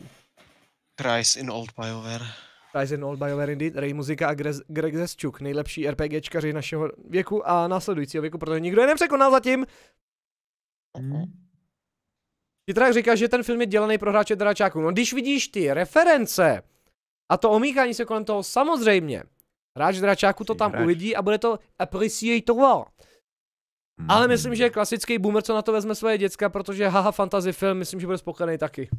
Price in Old BioWare. Rise in Old BioWare Indeed, Ray Muzika a Greg Zesčuk, nejlepší RPGčkaři našeho věku a následujícího věku, protože nikdo je nepřekonal zatím. Mm. Ty říká, říkáš, že ten film je dělaný pro hráče dračáků. No když vidíš ty reference a to omíchání se kolem toho, samozřejmě. Hráč dračáků to tam hráč. uvidí a bude to appreciatovat. Mm. Ale myslím, že je klasický boomer, co na to vezme svoje děcka, protože haha fantasy film, myslím, že bude spokojený taky.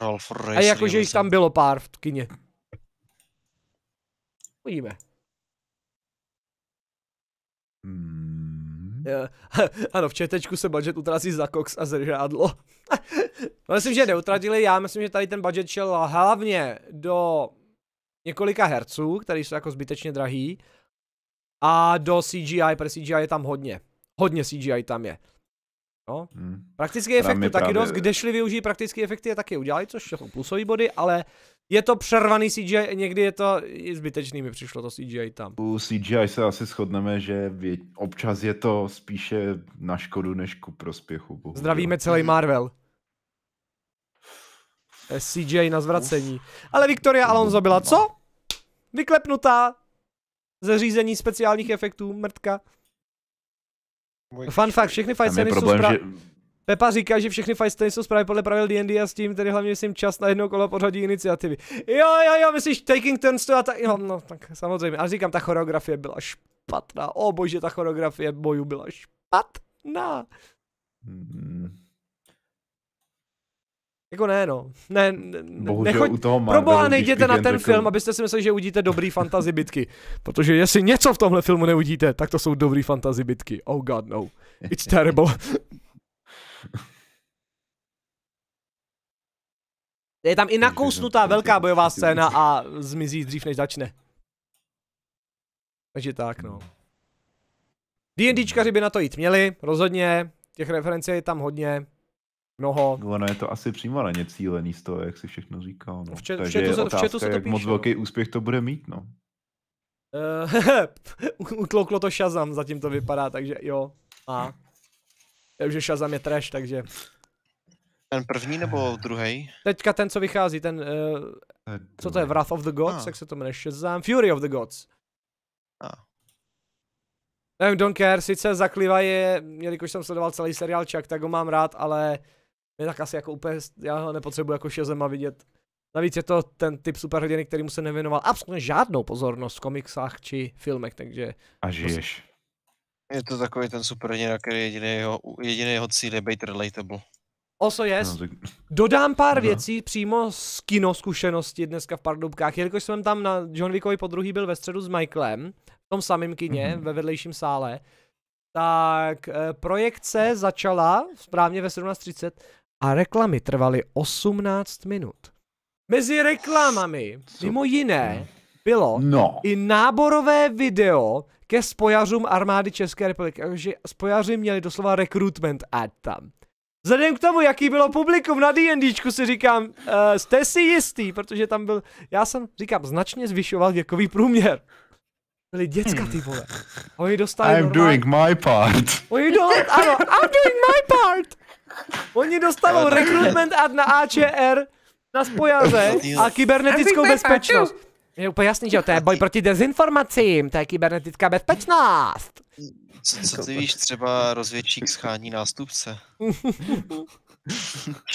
Rolf Racely, a jakože jich tam bylo pár v kině. Uvidíme. Hmm. Mm-hmm. ano, v četečku se budget utrací za koks a zržádlo. No, myslím, že neutratili, já myslím, že tady ten budget šel hlavně do několika herců, který jsou jako zbytečně drahý, a do CGI, protože CGI je tam hodně. Hodně CGI tam je. No. Hmm. Praktický efekt taky právě... dost, kde šli využít praktické efekty, je taky udělali, což jsou plusové body, ale je to přervaný CGI, někdy je to zbytečný, mi přišlo to CGI tam. U CGI se asi shodneme, že vě, občas je to spíše na škodu než ku prospěchu. Bohu. Zdravíme celý Marvel. CGI na zvracení. Uf. Ale Victoria Alonso byla co? Vyklepnutá ze řízení speciálních efektů, mrtka. Fun fact, všechny fight scény jsou zpra- že... Pepa říká, že všechny fajsty jsou správně podle pravidel D&D a s tím tedy hlavně myslím čas na jedno kolo pořadí iniciativy. Jo, jo, jo, myslíš taking turns to a tak, jo, no, tak samozřejmě. A říkám, ta choreografie byla špatná. O bože, ta choreografie boju byla špatná. Hmm. Jako ne, no. Ne, ne Bohužel nechoď, u toho Pro boha nejděte na ten řekl... film, abyste si mysleli, že uvidíte dobrý fantasy bitky. Protože jestli něco v tomhle filmu neudíte, tak to jsou dobrý fantasy bitky. Oh god, no. It's terrible. Je tam i nakousnutá velká bojová scéna a zmizí dřív než začne. Takže tak no. D&Dčkaři by na to jít měli, rozhodně. Těch referencí je tam hodně. Mnoho. Ono je to asi přímo na ně cílený z toho, jak si všechno říkal. No. Vče, Takže včetu, je otázka, včetu se to jak píše, moc no? velký úspěch to bude mít, no. Eh, uh, utlouklo to šazam, zatím to vypadá, takže jo. A. Já už Shazam je trash, takže... Ten první nebo druhý? Teďka ten, co vychází, ten... Uh, co to je? Wrath of the Gods? Ah. Jak se to jmenuje? Shazam? Fury of the Gods. Ah. Nevím, don't care, sice Zakliva je, jelikož jsem sledoval celý seriál Chuck, tak ho mám rád, ale je tak asi jako úplně, já ho nepotřebuji jako Shazama vidět. Navíc je to ten typ superhrdiny, který mu se nevěnoval absolutně žádnou pozornost v komiksách či filmech, takže... A žiješ. Je to takový ten hrdina, který jediný jeho, jediný jeho cíl je být relatable. Oso yes. No, dodám pár no. věcí přímo z kino zkušenosti dneska v Pardubkách, jelikož jsem tam na John Wickovi druhý byl ve středu s Michaelem, v tom samém kině, mm-hmm. ve vedlejším sále, tak eh, projekce začala správně ve 17.30 a reklamy trvaly 18 minut. Mezi reklamami, Co? mimo jiné, bylo no. i náborové video ke spojařům armády České republiky. Takže spojaři měli doslova recruitment ad tam. Vzhledem k tomu, jaký bylo publikum na D&Dčku, si říkám, uh, jste si jistý, protože tam byl, já jsem, říkám, značně zvyšoval věkový průměr. Byli děcka, ty vole. A oni dostali I'm normál... doing my part. Oni do... ano, I'm doing my part. Oni dostali recruitment ad na AČR, na spojaře a kybernetickou bezpečnost. Je úplně jasný, že jo, to je boj proti dezinformacím, to je kybernetická bezpečnost. Co, co ty víš, třeba rozvědčík schání nástupce.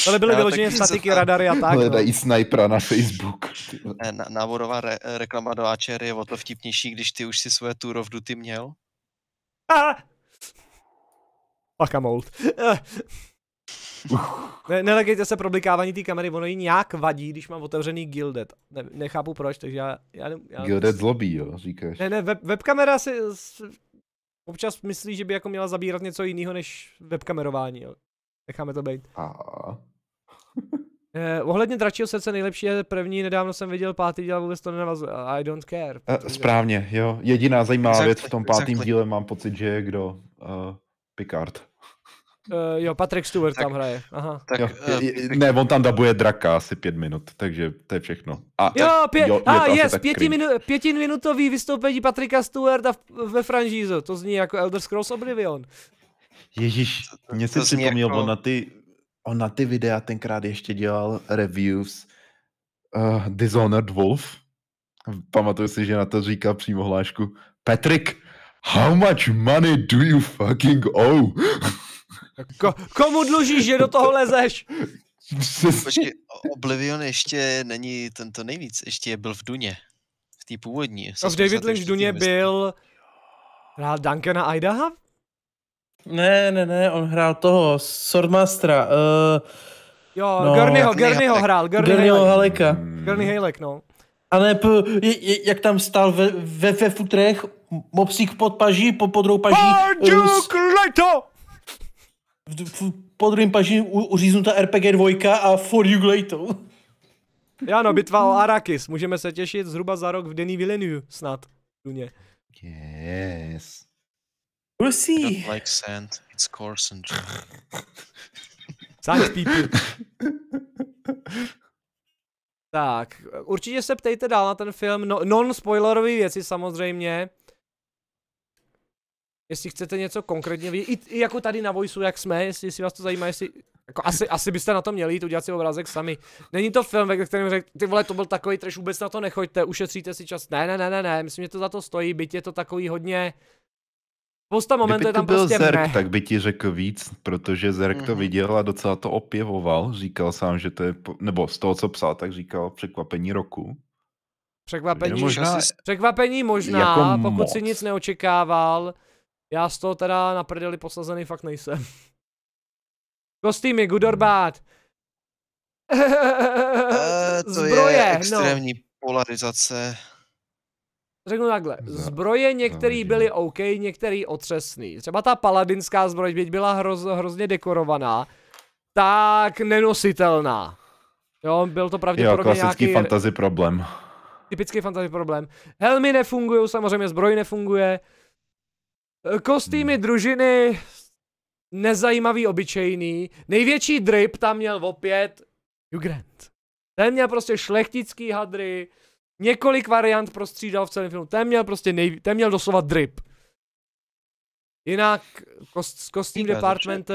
Ale byly vyloženě statiky, tam... radary a tak. Hledají no. snajpera na Facebook. Na, náborová re, reklama do AČR je o to vtipnější, když ty už si svoje Tour of Duty měl. Aha! Pakamold. ne, nelekejte se problikávání té kamery, ono jí nějak vadí, když mám otevřený Gilded. Ne, nechápu proč, takže já... já, já Gilded zlobí, jo, říkáš. Ne, ne, web, webkamera si s, občas myslí, že by jako měla zabírat něco jiného než webkamerování, jo. Necháme to být. A... Eh, ohledně dračího srdce nejlepší je první, nedávno jsem viděl pátý díl, vůbec to nenavazuje. I don't care. Eh, protože... Správně, jo. Jediná zajímavá exactly, věc v tom pátém exactly. díle mám pocit, že je kdo? Uh, Picard. Uh, jo, Patrick Stewart tak, tam hraje. Aha. Tak, jo, eh, je, ne, on tam dabuje draka asi pět minut, takže to je všechno. A, jo, pě- jo, a je yes, pěti minu, pětiminutový vystoupení Patrika Stewarta ve franžízu. To zní jako Elder Scrolls Oblivion. Ježíš, mě se připomněl, jako... on, na ty, on na ty videa tenkrát ještě dělal reviews uh, Dishonored Wolf. Pamatuju si, že na to říká přímo hlášku Patrick, how much money do you fucking owe? Ko- komu dlužíš, že do toho lezeš? Počkej, Oblivion ještě není tento nejvíc, ještě byl v Duně. V té původní. A v David Lynch v Duně byl... Hrál Duncana Idaha? Ne, ne, ne, on hrál toho Swordmastera. Uh, eh, jo, no, Gurneyho, Gurneyho hrál. Gurneyho Haleka. Gurney Halek, no. A ne, p, jak tam stál ve, ve, ve futrech, mopsík pod paží, po podrou paží. Pan uh, po druhém paži ta RPG 2 a For You Later. Já no, bitva o Arakis. Můžeme se těšit zhruba za rok v Denny Villeneuve snad. Duně. Yes. We'll see. Not like sand, it's coarse and Science people. tak, určitě se ptejte dál na ten film. No, Non-spoilerové věci samozřejmě jestli chcete něco konkrétně vidět, i, i jako tady na Voiceu, jak jsme, jestli, jestli vás to zajímá, jestli, jako asi, asi byste na to měli jít udělat si obrázek sami. Není to film, ve kterém řekl, ty vole, to byl takový trash, vůbec na to nechoďte, ušetříte si čas. Ne, ne, ne, ne, ne, myslím, že to za to stojí, byť je to takový hodně, Posta momentů Kdyby je tam byl prostě Zerk, mne. tak by ti řekl víc, protože Zerk to mhm. viděl a docela to opěvoval. Říkal sám, že to je, po... nebo z toho, co psal, tak říkal překvapení roku. Překvapení, možná, překvapení možná, jako pokud moc. si nic neočekával. Já z toho teda na prdeli posazený fakt nejsem. Kostýmy, good or bad. Uh, to Zbroje, je no. extrémní no. polarizace. Řeknu takhle, no. zbroje některý no, byly OK, některý otřesný. Třeba ta paladinská zbroj, byť byla hroz, hrozně dekorovaná, tak nenositelná. Jo, byl to pravděpodobně jo, klasický fantasy problém. Typický fantasy problém. Helmy nefungují, samozřejmě zbroj nefunguje. Kostýmy hmm. družiny, nezajímavý obyčejný. Největší drip tam měl opět Grant. Ten měl prostě šlechtický hadry, několik variant prostřídal v celém filmu. Ten měl prostě nej... ten měl doslova drip. Jinak kost, kostým department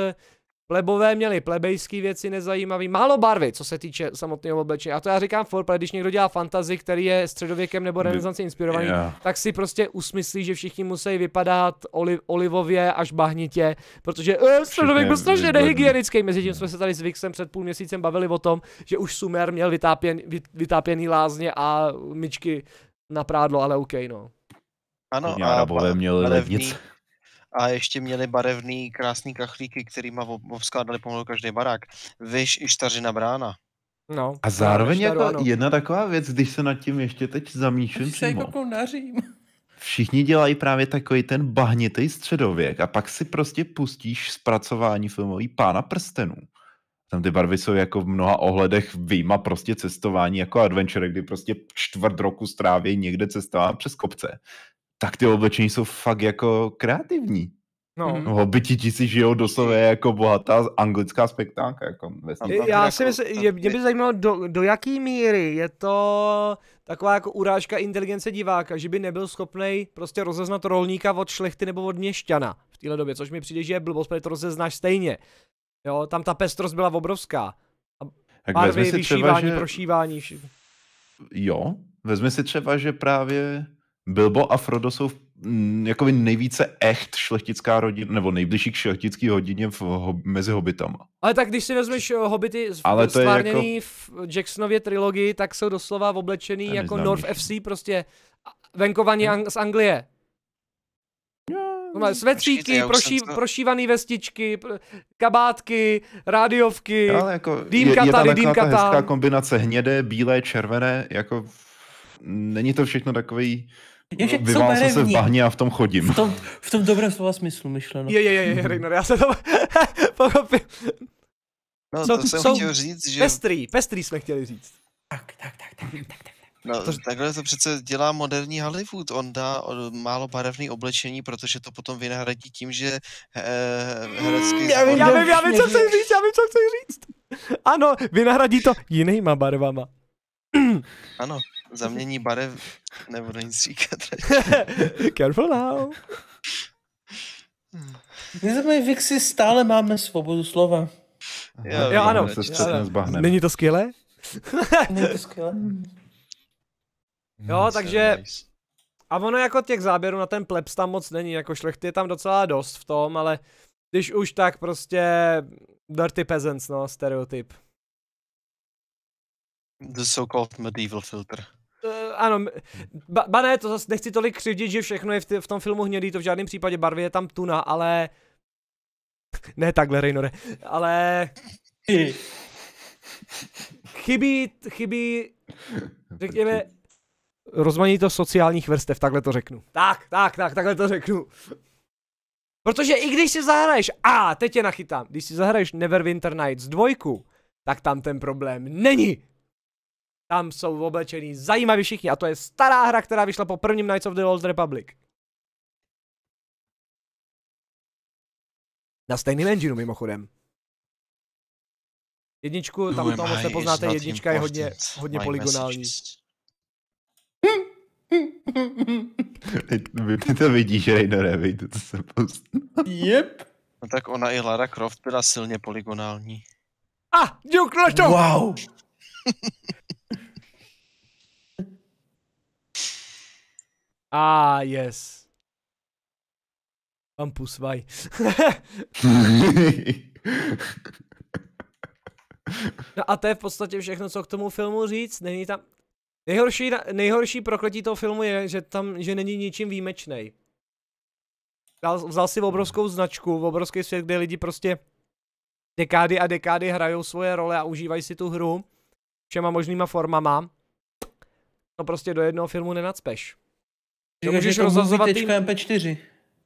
Plebové měli plebejské věci nezajímavé, málo barvy, co se týče samotného oblečení. A to já říkám for, když někdo dělá fantazy, který je středověkem nebo renesanci inspirovaný, yeah. tak si prostě usmyslí, že všichni musí vypadat oli- olivově až bahnitě, protože e, středověk byl strašně nehygienický. Mezi tím jsme se tady s Vixem před půl měsícem bavili o tom, že už Sumer měl vytápěn, vy, vytápěný lázně a myčky na prádlo, ale OK, no. Ano, a, a měl levnic a ještě měli barevný krásný kachlíky, kterýma obskládali pomalu každý barák. Vyš i štařina brána. No, a zároveň jako štaru, jedna taková věc, když se nad tím ještě teď zamýšlím se přímo. jako Všichni dělají právě takový ten bahnitý středověk a pak si prostě pustíš zpracování filmový Pána prstenů. Tam ty barvy jsou jako v mnoha ohledech výjima prostě cestování jako adventure, kdy prostě čtvrt roku stráví někde cestování přes kopce tak ty oblečení jsou fakt jako kreativní. No. Mhm. Hobiti ti si žijou doslova jako bohatá anglická spektánka. Jako Já jako si myslím, jako... mě by zajímalo, do, do jaký míry je to taková jako urážka inteligence diváka, že by nebyl schopný prostě rozeznat rolníka od šlechty nebo od měšťana v téhle době, což mi přijde, že je blbost, protože to rozeznáš stejně. Jo, tam ta pestrost byla obrovská. A tak barvy, vyšívání, třeba, že... prošívání. Jo, vezmi si třeba, že právě Bilbo a Frodo jsou jakoby nejvíce echt šlechtická rodina, nebo nejbližší k šlechtický hodině v, ho, mezi hobitama. Ale tak když si vezmeš eh, hobity Ale to stvárněný jako... v Jacksonově trilogii, tak jsou doslova oblečený jako North FC, prostě venkovaní hmm. z Anglie. Yeah. svetříky, proší, to... prošívaný vestičky, kabátky, rádiovky, Ale jako, dýmka je, je tady, dýmka tam. hezká kombinace hnědé, bílé, červené, jako není to všechno takový Jo, že no, se v bahně a v tom chodím. V tom, v tom dobrém slova smyslu myšleno. Je, je, je, je Reynor, já se to pochopil. No, jsou, to jsem chtěl říct, že... Pestrý, pestrý jsme chtěli říct. Tak, tak, tak, tak, tak, tak. No, to... takhle to přece dělá moderní Hollywood. On dá málo barevné oblečení, protože to potom vynahradí tím, že eh, herecký... Mm, já vím, já vím, já vím, co chceš říct, já vím, co říct. Ano, vynahradí to jinýma barvama. ano zamění barev, nebudu nic říkat. Careful now. My Vixi, stále máme svobodu slova. Jo, jo ano. Se ano. Není to skvělé? Není to skvělé? jo, hmm, takže... A ono jako těch záběrů na ten plebs tam moc není, jako šlechty je tam docela dost v tom, ale když už tak prostě dirty peasants, no, stereotyp. The so-called medieval filter ano, ba, ba ne, to zase nechci tolik křivdit, že všechno je v, t- v tom filmu hnědý, to v žádném případě barvě je tam tuna, ale... ne takhle, Reynore, ale... chybí, chybí, řekněme, rozmanitost sociálních vrstev, takhle to řeknu. Tak, tak, tak, takhle to řeknu. Protože i když si zahraješ, a teď je nachytám, když si zahraješ Neverwinter Nights 2, tak tam ten problém není. Tam jsou oblečení zajímaví všichni a to je stará hra, která vyšla po prvním Knights of the Old Republic. Na stejném engineu mimochodem. Jedničku, tam to se poznáte, jednička je hodně, hodně polygonální. Vy to vidíš, Reynore, vej, to, se poznáte. Yep. No tak ona i Lara Croft byla silně polygonální. Ah, Duke Leto! Wow! ah, yes. Pan Pusvaj. no a to je v podstatě všechno, co k tomu filmu říct. Není tam... Nejhorší, nejhorší prokletí toho filmu je, že tam, že není ničím výjimečný. Vzal si obrovskou značku, v obrovský svět, kde lidi prostě dekády a dekády hrajou svoje role a užívají si tu hru všema možnýma formama, to no prostě do jednoho filmu nenacpeš. Že no, můžeš to rozhazovat tý... MP4.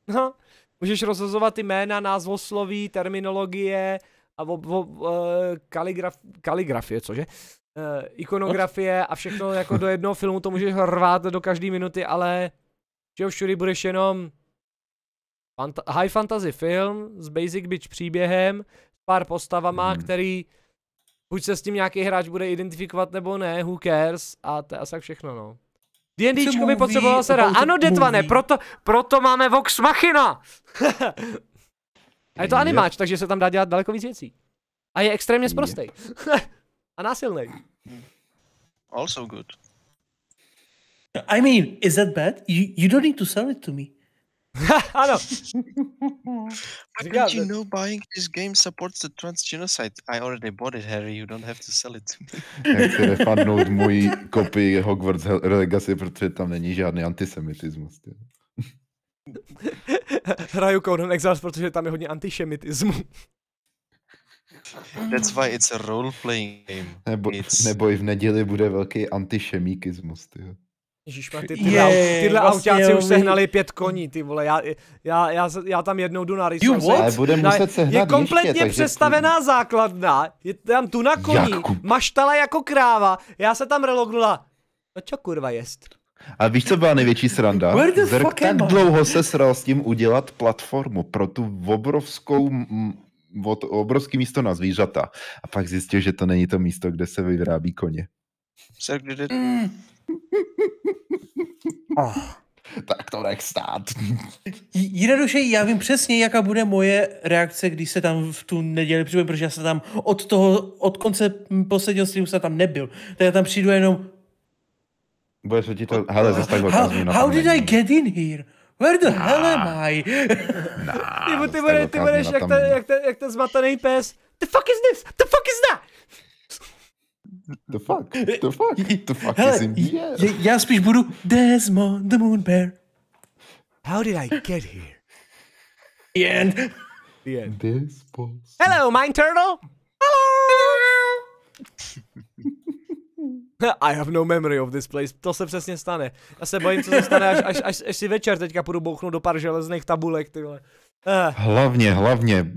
No, můžeš rozhazovat jména, názvosloví, terminologie a vo, uh, eh, kaligraf, kaligrafie, cože? Uh, ikonografie a všechno jako do jednoho filmu to můžeš rvát do každé minuty, ale že všude budeš jenom fanta- high fantasy film s basic bitch příběhem, pár postavama, hmm. který Buď se s tím nějaký hráč bude identifikovat nebo ne, who cares, a to je asi všechno, no. D&Dčko by potřeboval dát. Ano, Detvane, proto, proto máme Vox Machina. a je to animáč, takže se tam dá dělat daleko víc věcí. A je extrémně sprostej. a násilný. Also good. No, I mean, is that bad? You, you don't need to sell it to me. ano. Říkám, you know buying this game supports the trans genocide? I already bought it, Harry, you don't have to sell it. Nechci chci refundnout můj kopii Hogwarts Legacy, protože tam není žádný antisemitismus. Hraju Conan Exiles, protože tam je hodně antisemitismu. That's why it's a role-playing game. Nebo, neboj i v neděli bude velký antišemíkismus, tyhle. Ježíš, ty, tyhle, je, tyhle vlastně autáci už sehnali pět koní, ty vole, já, já, já, já tam jednou jdu na rysu. Ale bude muset sehnat Je kompletně ještě, přestavená takže... základna, je tam tu na koní, maštala jako kráva, já se tam relognula. No čo kurva jest? A víš, co byla největší sranda? Zerk tak dlouho se sral s tím udělat platformu pro tu obrovskou od, obrovský místo na zvířata. A pak zjistil, že to není to místo, kde se vyrábí koně. Mm. Oh. tak to nech stát. Jednoduše, já vím přesně, jaká bude moje reakce, když se tam v tu neděli přijdu, protože já se tam od toho, od konce posledního streamu jsem tam nebyl. Tak já tam přijdu jenom... Bude se ti to... Hele, zase takhle how, how did I get in here? Where the nah. hell am I? Nah, ty budeš, ty budeš jak, ten jak, ten jak ten zmatený pes. The fuck is this? The fuck is that? The fuck, the fuck, the fuck Hele, is in the air. Já spíš budu Desmond the Moon Bear. How did I get here? The end. The end. This boss. Hello, mine turtle. Hello. I have no memory of this place. To se přesně stane. Já se bojím, co se stane, až, až, až, až si večer teďka půjdu bouchnout do pár železných tabulek, tyhle. Uh. Hlavně, hlavně.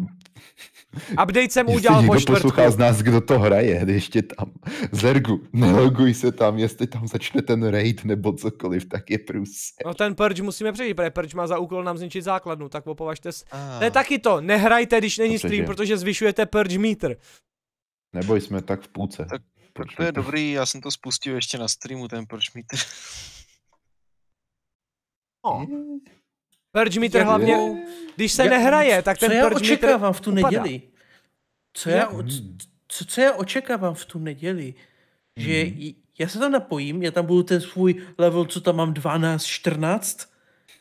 Update jsem udělal po čtvrtku. poslouchá z nás, kdo to hraje, ještě tam. Zergu, neloguj se tam, jestli tam začne ten raid nebo cokoliv, tak je průse. No ten Purge musíme přejít, protože Purge má za úkol nám zničit základnu, tak opovažte se. Ah. Ne, taky to, nehrajte, když není stream, protože zvyšujete Purge meter. Nebo jsme tak v půlce. Tak proč to je dobrý, já jsem to spustil ještě na streamu, ten Purge meter. No. Eh. Purge meter jak, hlavně, je? když se jak, nehraje, tak ten co já očekávám v tu neděli? Co já, co, co já očekávám v tu neděli? Že hmm. já se tam napojím, já tam budu ten svůj level, co tam mám 12, 14.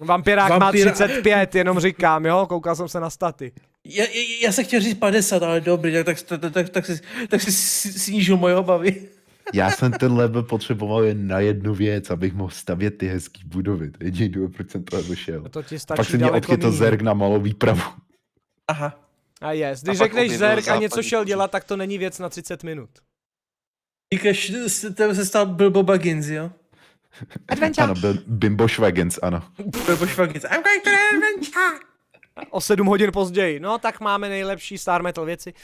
Vampirák Vampira... má 35, jenom říkám, jo? Koukal jsem se na staty. Já, já, já se chtěl říct 50, ale dobrý, tak, tak, tak, tak, tak, tak si snížil moje obavy. Já jsem ten level potřeboval jen na jednu věc, abych mohl stavět ty hezký budovy. To je jediný důvod, proč jsem toho To ti stačí Pak se mě odkytl to zerk na malou výpravu. Aha. A jest. Když a řekneš zerk a něco šel dělat, tak to není věc na 30 minut. Říkáš, že se stal Bilbo Baggins, jo? Adventure. Ano, Bimbo Schwagens, ano. Bimbo Schwagens. I'm going to adventure. O sedm hodin později. No, tak máme nejlepší star metal věci.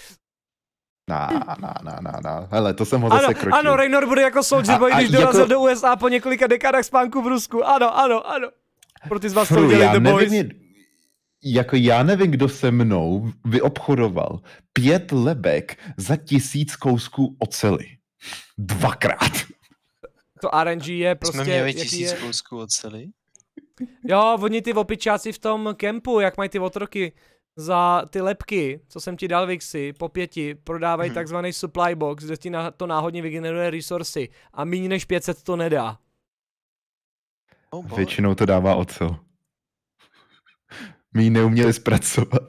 Hm. Na, na, na, na, na. Hele, to jsem ho zase krotil. Ano, Raynor bude jako Soldier Boy, když dorazil jako... do USA po několika dekádách spánku v Rusku. Ano, ano, ano. Pro ty z vás, co The Boys. jako já nevím, kdo se mnou vyobchodoval pět lebek za tisíc kousků ocely. Dvakrát. To RNG je prostě... Jsme měli tisíc je... kousků ocely? Jo, oni ty opičáci v tom kempu, jak mají ty otroky, za ty lepky, co jsem ti dal Vixy, po pěti, prodávají hmm. takzvaný supply box, kde ti na to náhodně vygeneruje resursy a méně než 500 to nedá. Oh, Většinou to dává ocel. My ji neuměli zpracovat.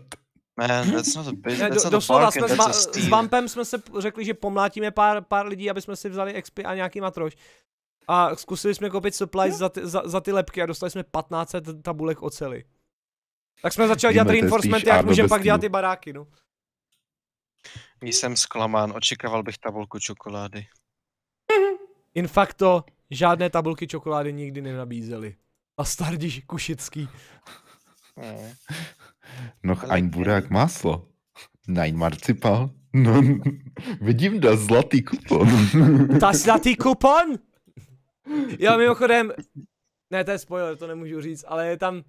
Man, that's not a business, that's not doslova, jsme, s Vampem jsme se řekli, že pomlátíme pár, pár lidí, aby jsme si vzali XP a nějaký matroš. A zkusili jsme koupit supplies yeah. za, ty, za, za ty lepky a dostali jsme 1500 tabulek oceli. Tak jsme začali dělat reinforcementy, jak můžeme pak dělat ty baráky, no. Jsem zklamán, očekával bych tabulku čokolády. In facto, žádné tabulky čokolády nikdy nenabízeli. Bastardi kušický. Ne. No, ein burák máslo. Nein marcipal. No, vidím da zlatý kupon. Ta zlatý kupon? Jo, mimochodem, ne, to je spoiler, to nemůžu říct, ale je tam,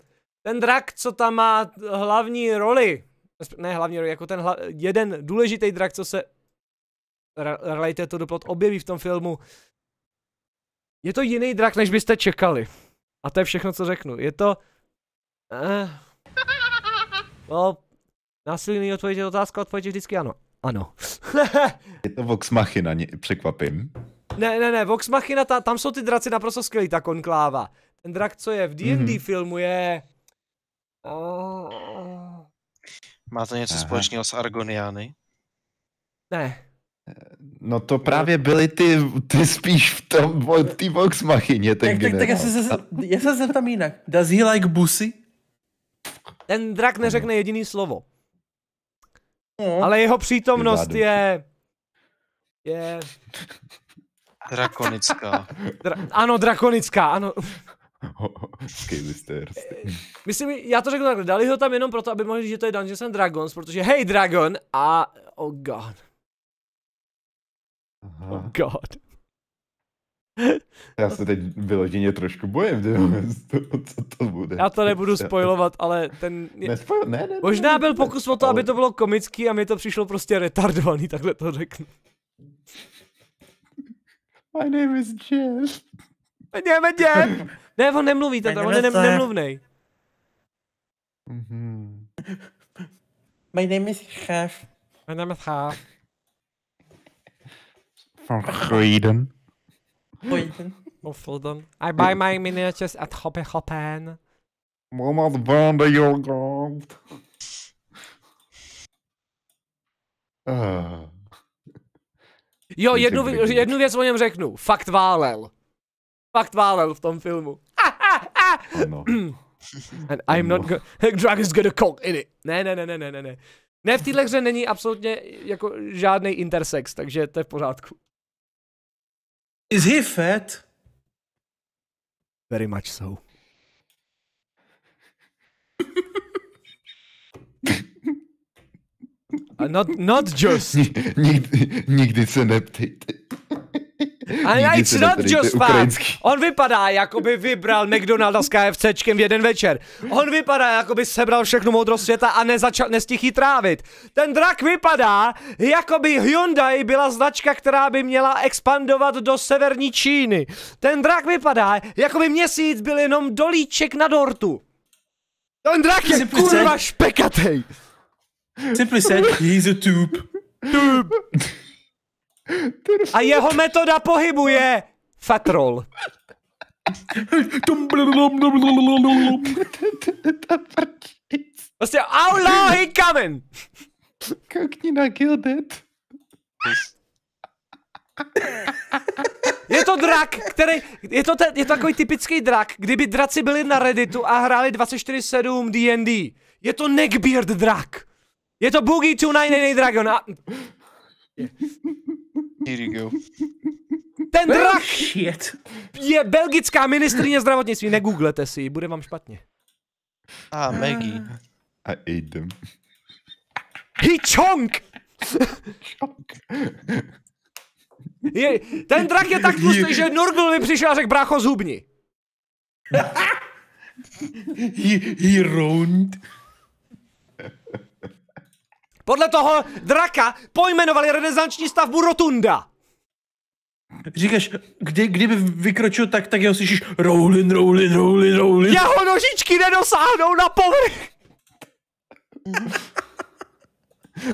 ten drak, co tam má hlavní roli, ne hlavní roli, jako ten hla, jeden důležitý drak, co se related to doplot objeví v tom filmu, je to jiný drak, než byste čekali. A to je všechno, co řeknu. Je to... Eh, no, násilný odpověď je otázka, odpověď je vždycky ano. Ano. je to Vox Machina, překvapím. Ne, ne, ne, Vox Machina, ta, tam jsou ty draci naprosto skvělý, ta konkláva. Ten drak, co je v D&D mm-hmm. filmu, je má to něco Aha. společného s Argoniány? Ne. Eh, no to právě byly ty, ty spíš v tom, ty vox machině, ten tak, tak, tak, já se, se, já se zeptám jinak. Does he like busy? Ten drak neřekne jediný slovo. No. Ale jeho přítomnost je... Je... Drakonická. Dra- ano, drakonická, ano. Eh, myslím, já to řeknu takhle, dali ho tam jenom proto, aby mohli říct, že to je Dungeons and Dragons, protože hej Dragon a oh god. Aha. Oh god. Já se teď vyloženě trošku bojím, co to bude. Já to nebudu spojovat, ale ten... Je... Nespoj... Ne, ne, ne, Možná byl pokus o to, aby to bylo komický a mi to přišlo prostě retardovaný, takhle to řeknu. My name is Jeff. Jdeme dět! Ne, on nemluví, tato, on je ne, nemluvnej. Mhm. My name is Chef. My name is Chef. From Sweden. Sweden. I buy my miniatures at Hoppe Hoppen. Mama, the band of your Jo, jednu, jednu věc o něm řeknu. Fakt válel fakt válel v tom filmu. Ano. And I'm not go- drug is gonna cock in it. Ne, ne, ne, ne, ne, ne. Ne, v téhle hře není absolutně jako žádný intersex, takže to je v pořádku. Is he fat? Very much so. Uh, not, not just. Nikdy, nikdy se neptejte. A já it's not just ukrajinský. On vypadá, jako by vybral McDonalda s KFCčkem v jeden večer. On vypadá, jako by sebral všechnu moudrost světa a nezačal, nestichý trávit. Ten drak vypadá, jako by Hyundai byla značka, která by měla expandovat do severní Číny. Ten drak vypadá, jako by měsíc byl jenom dolíček na dortu. Ten drak je Simply kurva said, špekatej. Simply said, he's a tube. Tube. A jeho metoda pohybu je fatrol. Prostě Aula, he coming! Koukni na Gildet. Je to drak, který, je to, ten, je to takový typický drak, kdyby draci byli na Redditu a hráli 24-7 D&D. Je to neckbeard drak. Je to Boogie 299 Dragon a... Here you go. Ten drach je belgická ministrině zdravotnictví. Negooglete si ji, bude vám špatně. A ah, Maggie. I ate them. He chunk! je, ten drak je tak tlustý, že Nurgle mi přišel a řekl, brácho, zhubni. he, he round. Podle toho draka pojmenovali renesanční stavbu Rotunda. Říkáš, kdy, kdyby vykročil tak, tak jeho slyšíš roulin, roulin, roulin, roulin. Jeho nožičky nedosáhnou na povrch.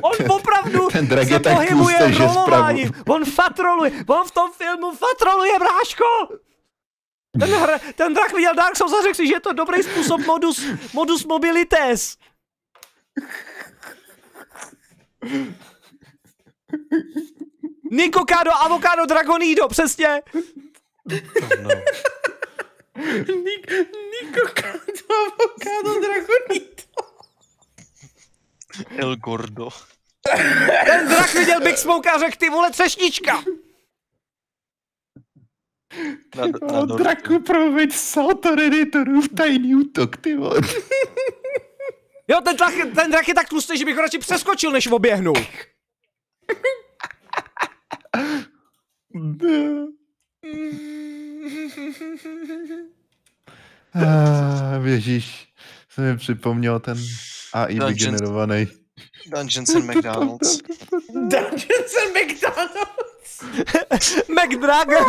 On opravdu ten ten se je tak pohybuje rolování. On fatroluje. On v tom filmu fatroluje, bráško. Ten, hr, ten drak viděl Dark Souls a řekl si, že je to dobrý způsob modus, modus mobilites. Nikokádo, avokádo, dragonído, přesně. No. Nik, nikokádo, avokádo, dragonído. El Gordo. Ten drak viděl Big Smoke a řekl, ty vole, třešnička. Na, na draku proveď salto redditorů v tajný útok, ty vole. Jo, ten, tlach, ten drak je tak tlustý, že bych ho radši přeskočil, než oběhnu. Ah, Ježíš, se mi připomněl ten AI Dungeons. vygenerovaný. Dungeons and McDonald's. Dungeons and McDonald's! McDragon!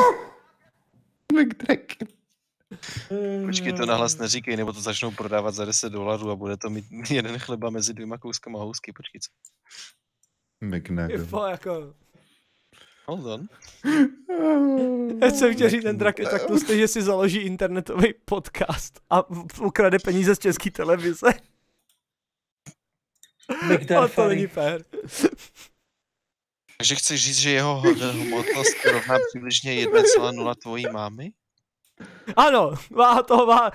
McDragon. Počkej, to nahlas neříkej, nebo to začnou prodávat za 10 dolarů a bude to mít jeden chleba mezi dvěma kouskama housky, počkej co. McNugget. jako... Hold on. Já jsem chtěl říct, ten drak je tak tlustý, že si založí internetový podcast a ukrade peníze z české televize. Ale to není fér. Takže chceš říct, že jeho hodnotnost rovná přibližně 1,0 tvojí mámy? Ano, váha toho, váha,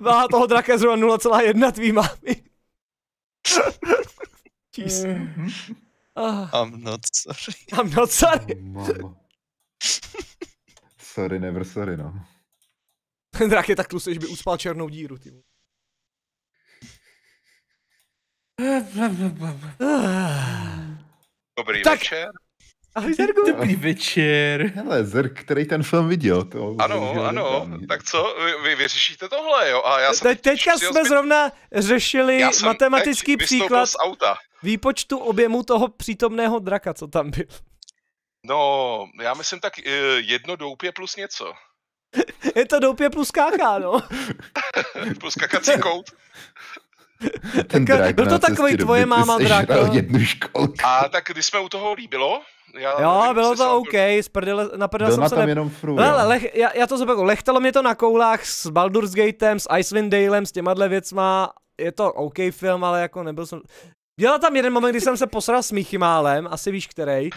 váha toho draka zrovna 0,1 tvý mámy. Jeez. Mm-hmm. I'm not sorry. I'm not sorry. Oh, Mama. Sorry, never sorry, no. Ten drak je tak tlustý, že by uspal černou díru, ty. Dobrý tak, večer. Ahoj Zergu. Dobrý večer. Hele, Zerk, který ten film viděl. To ano, ano, tak co, vy, vy vyřešíte tohle, jo? A já jsem Te, teďka jsme zbyt... zrovna řešili já matematický příklad z auta. výpočtu objemu toho přítomného draka, co tam byl. No, já myslím tak eh, jedno doupě plus něco. Je to doupě plus káká, no. plus kakací kout. Ten tak, byl to takový tvoje máma drak. A tak když jsme u toho líbilo, já jo, bylo to OK, byl... sprdele, jsem se... Tam ne... jenom fru, já, já, to zopakuju, lechtalo mě to na koulách s Baldur's Gatem, s Icewind Dalem, s těma dle věcma, je to OK film, ale jako nebyl jsem... Dělal tam jeden moment, kdy jsem se posral s Michimálem, asi víš který,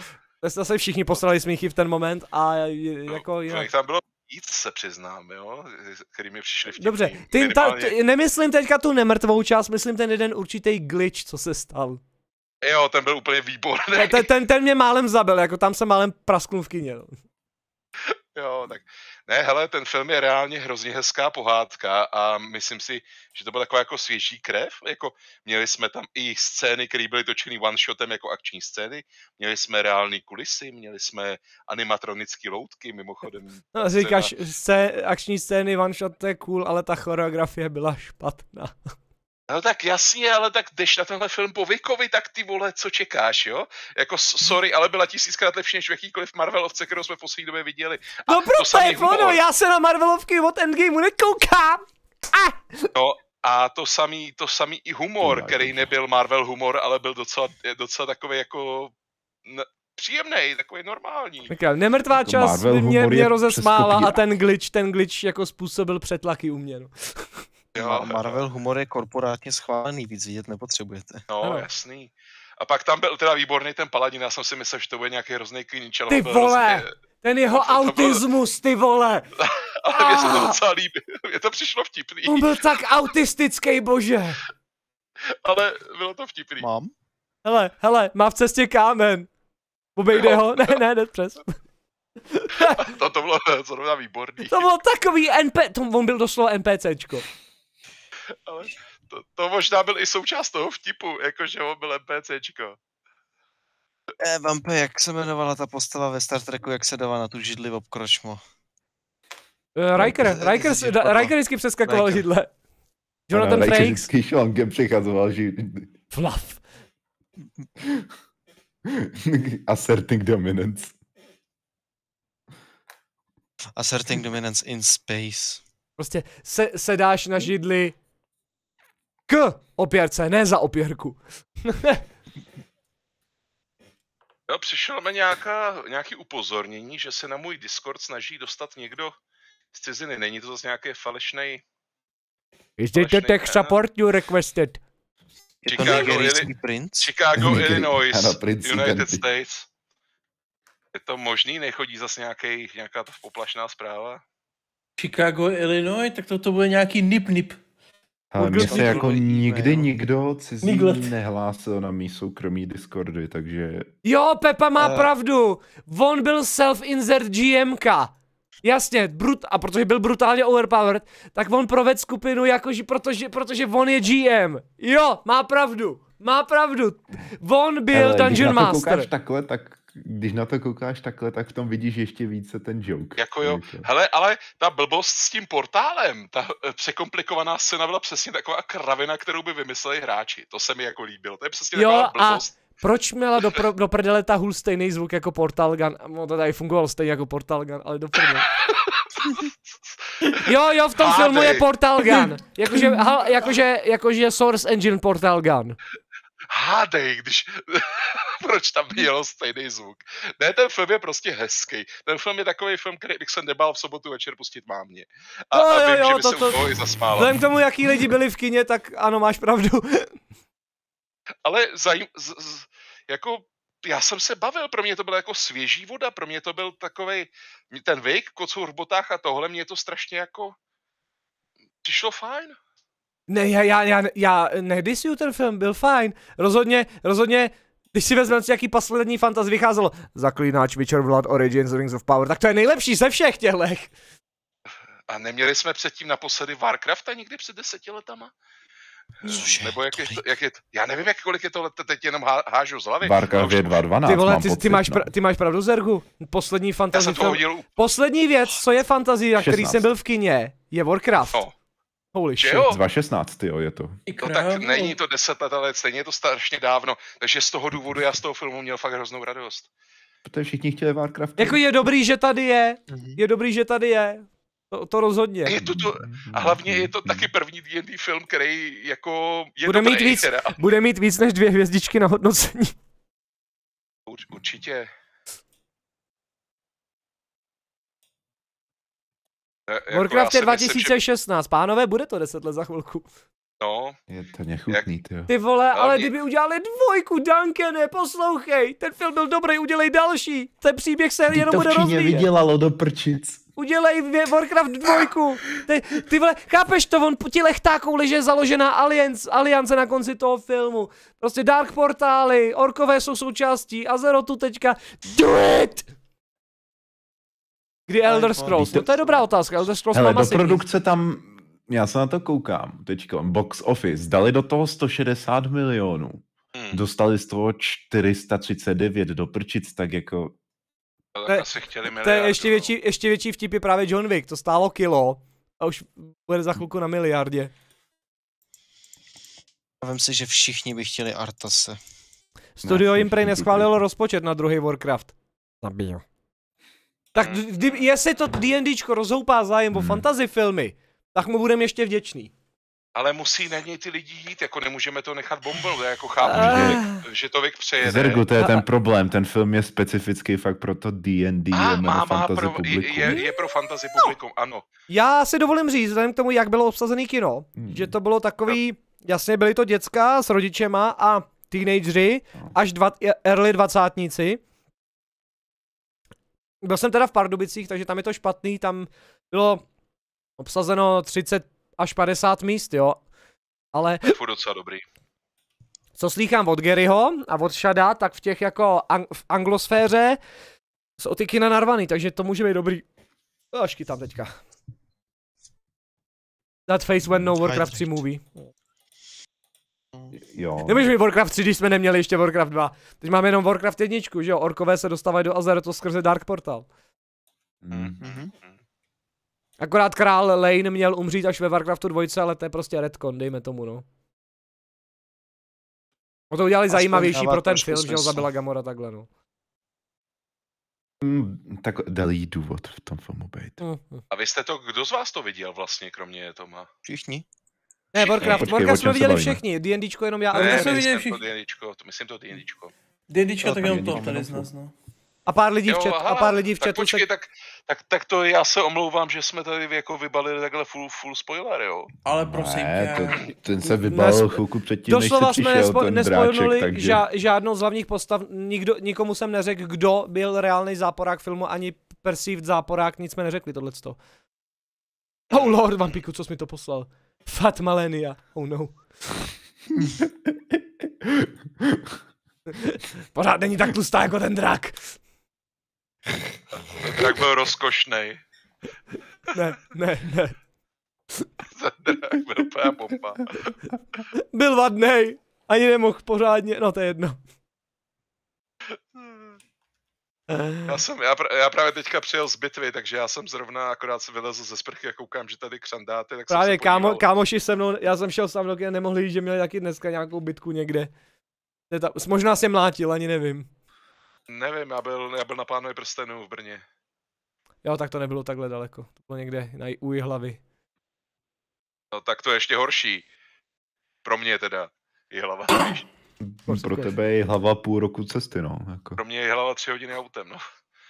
jsme se všichni posrali smíchy v ten moment a jako... No, jinak... tam bylo víc, se přiznám, jo, který mi přišli vtipný. Dobře, ty, ta, ty, nemyslím teďka tu nemrtvou část, myslím ten jeden určitý glitch, co se stal. Jo, ten byl úplně výborný. Ten, ten, ten mě málem zabil, jako tam se málem prasknul v kyně. No. Jo, tak ne, hele, ten film je reálně hrozně hezká pohádka a myslím si, že to byla taková jako svěží krev. Jako měli jsme tam i scény, které byly točeny one-shotem jako akční scény, měli jsme reální kulisy, měli jsme animatronické loutky, mimochodem. No, říkáš, scé- akční scény one-shot to je cool, ale ta choreografie byla špatná. No tak jasně, ale tak jdeš na tenhle film po Vikovi, tak ty vole, co čekáš, jo? Jako hmm. sorry, ale byla tisíckrát lepší než v jakýkoliv Marvelovce, kterou jsme v poslední době viděli. A no proto no, já se na Marvelovky od Endgameu nekoukám. Ah. No, a to samý, to samý i humor, no, který nebyl Marvel humor, ale byl docela, docela takový jako příjemný, takový normální. Tak já, nemrtvá jako čas mě, mě rozesmála a ten glitch, ten glitch jako způsobil přetlaky u mě. No. Jo, Marvel humor je korporátně schválený, víc vidět nepotřebujete. No, no, jasný. A pak tam byl teda výborný ten paladin, já jsem si myslel, že to bude nějaký hrozný kliničel. Ty vole! Hrozný... Ten jeho to, autismus, ty vole! Ale mě se to ah! docela líbí, mě to přišlo vtipný. On byl tak autistický, bože! Ale bylo to vtipný. Mám? Hele, hele, má v cestě kámen. Obejde jo. ho, ne, ne, ne, přes. to, to bylo zrovna výborný. To bylo takový NP, to, on byl doslova NPCčko. Ale to, to možná byl i součást toho vtipu, jakože on byl NPCčko. Eh, Vampe, jak se jmenovala ta postava ve Star Treku, jak se dává na tu židli v obkročmo? Uh, eh, Riker, eh, Riker, eh, Riker, vždycky přeskakoval židle. Jonathan Frakes. Riker vždycky šlankem přecházoval židli. Fluff. Asserting dominance. Asserting dominance in space. Prostě se, sedáš na židli, k opěrce, ne za opěrku. jo, přišlo mi nějaká, nějaký upozornění, že se na můj Discord snaží dostat někdo z ciziny. Není to zase nějaký falešný... Is it a tech support you requested? Je to Chicago, Illinois, ano, prince United States. Je to možný? Nechodí zase nějaký, nějaká ta poplašná zpráva? Chicago, Illinois, tak to, to bude nějaký nip-nip. Ale mně se jako nikdy nikdo cizí Niklet. nehlásil na mý soukromý Discordy, takže... Jo, Pepa má uh. pravdu! On byl self-insert GMka. Jasně, brut, a protože byl brutálně overpowered, tak on proved skupinu jakože, protože, protože on je GM. Jo, má pravdu, má pravdu. On byl Ale, Dungeon když Master. Když takhle, tak když na to koukáš takhle, tak v tom vidíš ještě více ten joke. Jako jo, hele, ale ta blbost s tím portálem, ta eh, překomplikovaná scéna byla přesně taková kravina, kterou by vymysleli hráči. To se mi jako líbilo, to je přesně jo, taková blbost. A... Proč měla do, pro, do prdele ta hůl stejný zvuk jako Portal Gun? No to tady fungovalo stejně jako Portal Gun, ale do prdele. jo, jo, v tom Hádej. filmu je Portal Gun. Jakože, jakože, jakože Source Engine Portal Gun hádej, když proč tam byl stejný zvuk. Ne, ten film je prostě hezký. Ten film je takový film, který bych se nebál v sobotu večer pustit mámě. A, no, a vím, jo, že by to, se to, to, zasmála. Vzhledem k tomu, jaký lidi byli v kině, tak ano, máš pravdu. Ale zajím, z, z, jako já jsem se bavil, pro mě to byla jako svěží voda, pro mě to byl takový ten vejk, kocou v botách a tohle, mě to strašně jako přišlo fajn. Ne, já, já, já, já nedisuju ten film, byl fajn. Rozhodně, rozhodně, když si vezmeme, co jaký poslední fantaz vycházelo, Zaklínáč, Witcher, Vlad, Origins, Rings of Power, tak to je nejlepší ze všech těhlech. A neměli jsme předtím naposledy Warcrafta Nikdy před deseti letama? Cože, Nebo jak je, to, jak je to, já nevím, jak kolik je to let, teď jenom hážu z hlavy. Warcraft je 2.12, Ty vole, ty, pocit, ty, máš, no. pra, ty máš pravdu, Zergu. Poslední film. Poslední věc, co je fantazí, na který jsem byl v kině, je Warcraft. No. Holy shit. 2016, jo, je to. No tak není to 10 let, ale stejně je to strašně dávno, takže z toho důvodu já z toho filmu měl fakt hroznou radost. Protože všichni chtěli Warcraft. Jako je dobrý, že tady je. Mhm. Je dobrý, že tady je. To, to rozhodně. Je to, to, a hlavně je to taky první D&D film, který jako je bude mít, víc, teda. bude mít víc než dvě hvězdičky na hodnocení. určitě. E, jako Warcraft je 2016, myslím, že... pánové, bude to 10 let za chvilku. No. Je to nechutný, jak... ty Ty vole, ale, ale mě... kdyby udělali dvojku, Duncane, poslouchej, ten film byl dobrý, udělej další, ten příběh se ty jenom bude rozvíjet. To vydělalo do prčic. Udělej Warcraft dvojku. Ty, ty vole, chápeš to, on ti lechtákou liže založená Alliance, aliance na konci toho filmu. Prostě Dark Portály, orkové jsou součástí, Azerotu teďka. Do it! Kdy Elder Scrolls? No, to je dobrá otázka. Elder Scrolls Hele, do produkce tam, já se na to koukám teďko, box office, dali do toho 160 milionů. Hmm. Dostali z toho 439 do prčic, tak jako... To, asi chtěli To je ještě větší, ještě větší vtip je právě John Wick, to stálo kilo a už bude za chvilku na miliardě. A vem si, že všichni by chtěli Artase. Studio Impre neschválilo rozpočet na druhý Warcraft. Zabiju. Tak kdy, jestli to D&Dčko rozhoupá zájem hmm. o fantasy filmy, tak mu budeme ještě vděčný. Ale musí na něj ty lidi jít, jako nemůžeme to nechat bombel, jako chápu, a... Ah. že, to že člověk přejede. Zergu, to je ten problém, ten film je specifický fakt pro to D&D, a, je, má, má pro, publikum. je, je pro fantasy no. publikum, no. ano. Já si dovolím říct, vzhledem k tomu, jak bylo obsazený kino, hmm. že to bylo takový, no. jasně byly to děcka s rodičema a teenageři, no. až dva, early dvacátníci, byl jsem teda v Pardubicích, takže tam je to špatný, tam bylo obsazeno 30 až 50 míst, jo. Ale... To je docela dobrý. Co slýchám od Garyho a od Shada, tak v těch jako ang- v anglosféře jsou ty kina narvaný, takže to může být dobrý. Až tam teďka. That face when no Warcraft 3 movie. Mm. Jo. Nemůžeš mít Warcraft 3, když jsme neměli ještě Warcraft 2. Teď máme jenom Warcraft 1, že jo? Orkové se dostávají do Azerotu skrze Dark Portal. Mm-hmm. Akorát král Lane měl umřít až ve Warcraftu 2, ale to je prostě retcon, dejme tomu, no. No to udělali Aspoň zajímavější pro ten film, že ho zabila Gamora takhle, no. Mm, tak dalý důvod v tom filmu být. Mm. A vy jste to, kdo z vás to viděl vlastně, kromě Toma? Všichni. Ne, Warcraft, Počkej, Warcraft jsme viděli všichni, D&Dčko jenom já. Ne, ne, jsme viděli všichni. To myslím to D&Dčko. D&Dčko, tak jenom to tady z nás, no. A pár lidí v chatu, a pár lidí v chatu. Tak počkej, tak, tak, tak to já se omlouvám, že jsme tady jako vybalili takhle full, full spoiler, jo. Ale prosím ne, tě. To, ten se vybalil Nes... chvilku předtím, Doslova než se jsme nespo... nespoilnuli takže... ža, žádnou z hlavních postav, nikdo, nikomu jsem neřekl, kdo byl reálný záporák filmu, ani perceived záporák, nic jsme neřekli tohleto. Oh lord, vampíku, co jsi mi to poslal? Fat Malenia. Oh no. Pořád není tak tlustá jako ten drak. Tak byl rozkošnej. Ne, ne, ne. Ten drak byl úplně bomba. Byl vadnej. Ani nemohl pořádně, no to je jedno. Hmm. Já eh. jsem, já, já právě teďka přijel z bitvy, takže já jsem zrovna akorát se vylezl ze sprchy a koukám, že tady křandáte, tak Právě jsem kámo, kámoši se mnou, já jsem šel sám, kina, nemohli jít, že měli taky dneska nějakou bitku někde. Ta, možná se mlátil, ani nevím. Nevím, já byl, já byl na pánovi prstenu v Brně. Jo, tak to nebylo takhle daleko, to bylo někde na u hlavy. No tak to je ještě horší. Pro mě teda, i hlava. Pro tebe je hlava půl roku cesty, no. Jako. Pro mě je hlava tři hodiny autem, no.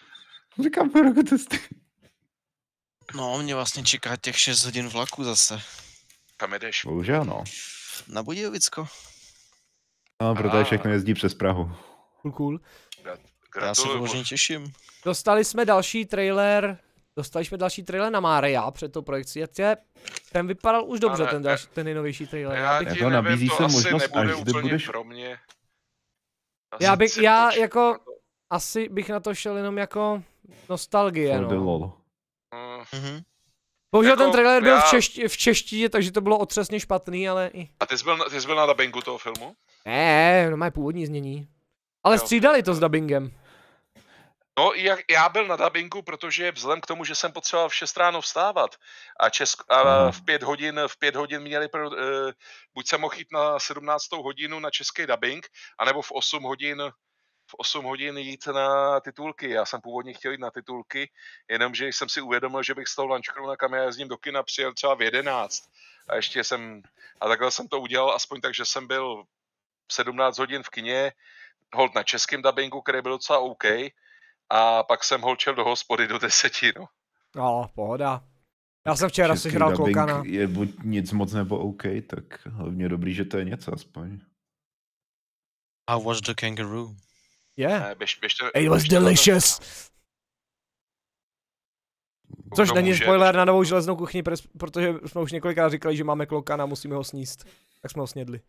Říkám půl roku cesty. No, mě vlastně čeká těch 6 hodin vlaku zase. Kam jedeš? Bohužel, no. Na Budějovicko. No, protože všechno jezdí přes Prahu. Cool, cool. Já se to těším. Dostali jsme další trailer Dostali jsme další trailer na Mária před to projekcí. Ten vypadal už dobře, Ale, ten, další, ten nejnovější trailer. Já, já bych... Jako to nabízí se možnost, až zde budeš... Pro mě. Asi já bych, já počít. jako... Asi bych na to šel jenom jako nostalgie, no. no. Mm-hmm. Bohužel jako, ten trailer byl já... v, češti, v češtině, takže to bylo otřesně špatný, ale i... A ty jsi byl, ty jsi byl na dubbingu toho filmu? Ne, no má původní znění. Ale jo. střídali to s dubbingem. No, já já byl na dabingu, protože vzhledem k tomu, že jsem potřeboval v 6 ráno vstávat a, Česk, a mhm. v, pět hodin, v pět hodin měli, pro, eh, buď jsem mohl jít na 17. hodinu na český dubbing, anebo v 8 hodin v 8 hodin jít na titulky. Já jsem původně chtěl jít na titulky, jenomže jsem si uvědomil, že bych s tou lančkou na ním do kina přijel třeba v 11. A ještě jsem, a takhle jsem to udělal aspoň tak, že jsem byl 17 hodin v kině, hold na českém dubbingu, který byl docela OK, a pak jsem holčel do hospody do deseti, no. No, pohoda. Já jsem včera si hrál klokana. Je buď nic moc nebo OK, tak hlavně dobrý, že to je něco aspoň. I was the kangaroo. Yeah. Ne, běž, běžte, It was delicious. To... Což není může. spoiler na novou železnou kuchyni, protože jsme už několikrát říkali, že máme klokana, musíme ho sníst. Tak jsme ho snědli.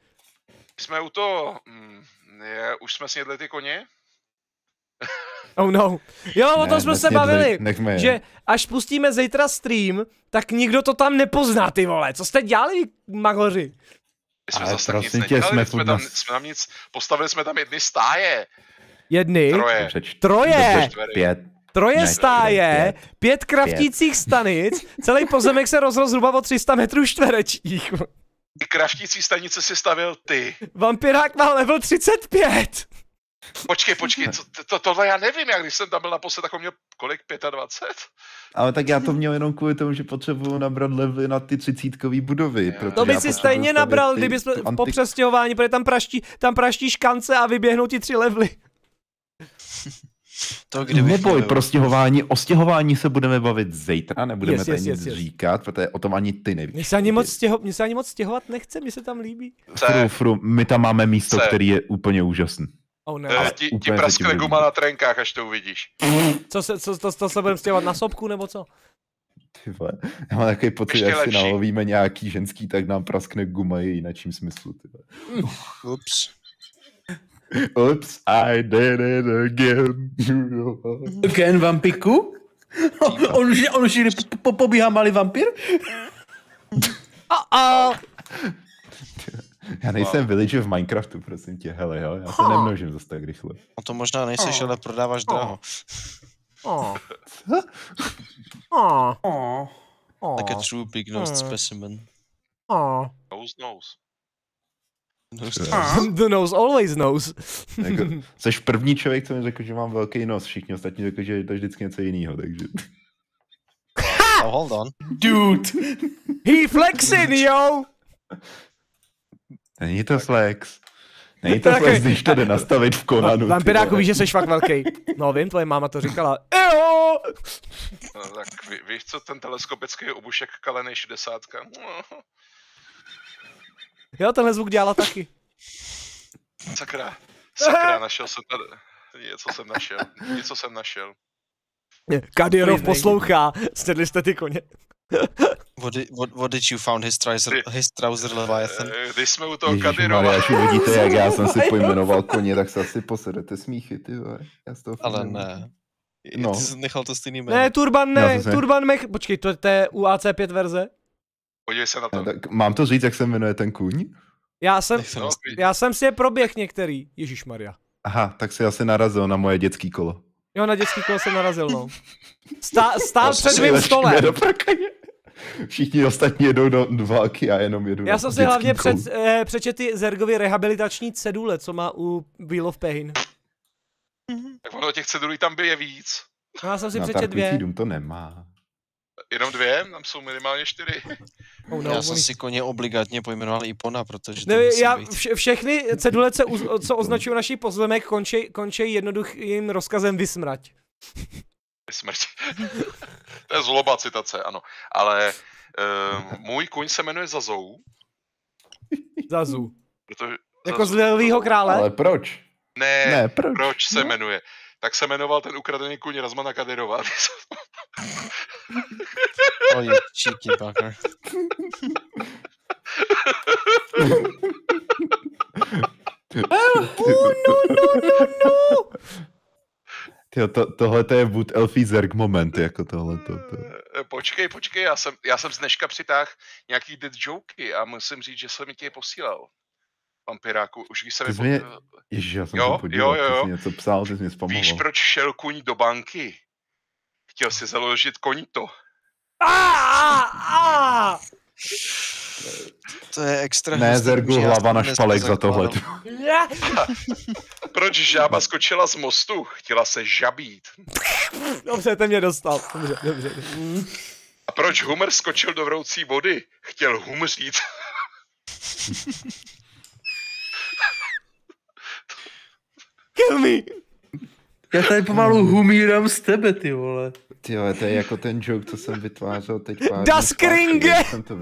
Jsme u toho... Mm, je, už jsme snědli ty koně? Oh no. Jo, o tom ne, jsme se bavili, nechme, že až pustíme zítra stream, tak nikdo to tam nepozná, ty vole. Co jste dělali, magoři? My Jsme zase nic tě, nedělali, jsme, jsme, tam, jsme tam nic, postavili jsme tam jedny stáje. Jedny? Troje. Troje. Troje. Pět. Troje ne, stáje, pět, pět kraftících pět. stanic, celý pozemek se rozrostl zhruba o 300 metrů čtverečních. Kraftící stanice si stavil ty. Vampirák má level 35. Počkej, počkej, to, to, tohle já nevím, jak. když jsem tam byl na posled, tak měl kolik, 25? Ale tak já to měl jenom kvůli tomu, že potřebuju nabrat levely na ty třicítkový budovy. To by si stejně nabral, kdyby jsme antik... po přestěhování, protože tam praští, tam praští škance a vyběhnou ti tři levely. To kdybych Neboj, měl... pro stěhování, o stěhování se budeme bavit zítra, nebudeme yes, tady yes, nic yes, yes. říkat, protože o tom ani ty nevíš. Mně se ani moc, stěho, mě se ani moc stěhovat nechce, mi se tam líbí. Fru, fru, my tam máme místo, který je úplně úžasný. Oh, ne. No. A ti, ti praskne guma na trenkách, až to uvidíš. Co se, co, to, to se budeme stěhovat na sobku, nebo co? Ty vole, já mám takový pocit, že si nalovíme nějaký ženský, tak nám praskne guma i na čím smyslu, ty vole. Ups. Ups, I did it again. again vampiku? on, už, on už po, pobíhá malý vampír? A-a! Já nejsem wow. village v Minecraftu, prosím tě, hele, jo, já se oh. nemnožím zase tak rychle. No to možná nejseš, oh. ale prodáváš oh. draho. Oh. oh. oh. oh. Like a true big nosed oh. specimen. Oh. Nose nose. The nose always knows. jako, jsi první člověk, co mi řekl, že mám velký nos. Všichni ostatní řekli, že je to vždycky něco jiného, takže... oh, hold on. Dude! He flexing, yo! Není to tak. Není to flex, když to jde nastavit v Konanu. Vampiráku víš, že jsi fakt velký. No vím, tvoje máma to říkala. Jo! No, tak ví, víš, co ten teleskopický obušek Kalený 60. No. Jo, tenhle zvuk dělala taky. Sakra. Sakra, našel jsem tady. Něco jsem našel. Něco jsem našel. Kadyrov poslouchá. Stedli jste ty koně what, did, what, what did you found his trouser, his trouser Leviathan? Eh, když jsme u toho Kadyrova. Až uvidíte, jak já jsem si pojmenoval koně, tak se asi posedete smíchy, ty vole. Já z toho Ale ne. No. Ty jsi nechal to stejný jméno. Ne, Turban ne, Turban mech, počkej, to, to je AC 5 verze? Podívej se na to. No, tak mám to říct, jak se jmenuje ten kůň? Já jsem, no, já jsem si je proběh některý, Ježíš Maria. Aha, tak si asi narazil na moje dětský kolo. Jo, na dětský kolo jsem narazil, no. Stá, stál před mým stolem všichni ostatní jedou do, do války a jenom jedu Já jsem si hlavně před, eh, přečet ty Zergovy rehabilitační cedule, co má u Wheel of Pain. Tak ono těch cedulí tam by je víc. No, já jsem si přečet dvě. Dům to nemá. Jenom dvě? Tam jsou minimálně čtyři. Oh, no, já jsem si koně obligátně pojmenoval Ipona, protože to ne, já, vše, Všechny cedule, co, co označují naší pozvemek, končí, končí jednoduchým rozkazem vysmrať smrt. to je zloba citace, ano. Ale uh, můj kuň se jmenuje Zazou. Zazu. Protože, jako Zazu. z Lilýho krále? Ale proč? Ne, ne proč? proč se no. jmenuje? Tak se jmenoval ten ukradený kuň Razmana Kaderová. oh, je cheeky oh, no, no, no, no! no. Jo, to, tohle je Wood Elfie Zerg moment, jako tohle. To, eh, Počkej, počkej, já jsem, já jsem z dneška přitáhl nějaký dead joke a musím říct, že jsem mi tě posílal. Vampiráku, už když jsem... Mě... Po... Mě... Ježiš, já jsem jo, podíval, jo, jo, jo. něco psal, ty jsi mě zpomohl. Víš, proč šel kuň do banky? Chtěl si založit koní to. Ah, ah, ah. To je extra. Ne, Zergu hlava na špalek za tohle. Proč žába skočila z mostu? Chtěla se žabít. Dobře, ten mě dostal. Dobře, dobře. A proč Humor skočil do vroucí vody? Chtěl humřít. Kill me! Já tady pomalu humírám z tebe, ty vole. Ty to je jako ten joke, co jsem vytvářel teď Das Kringe! Jsem to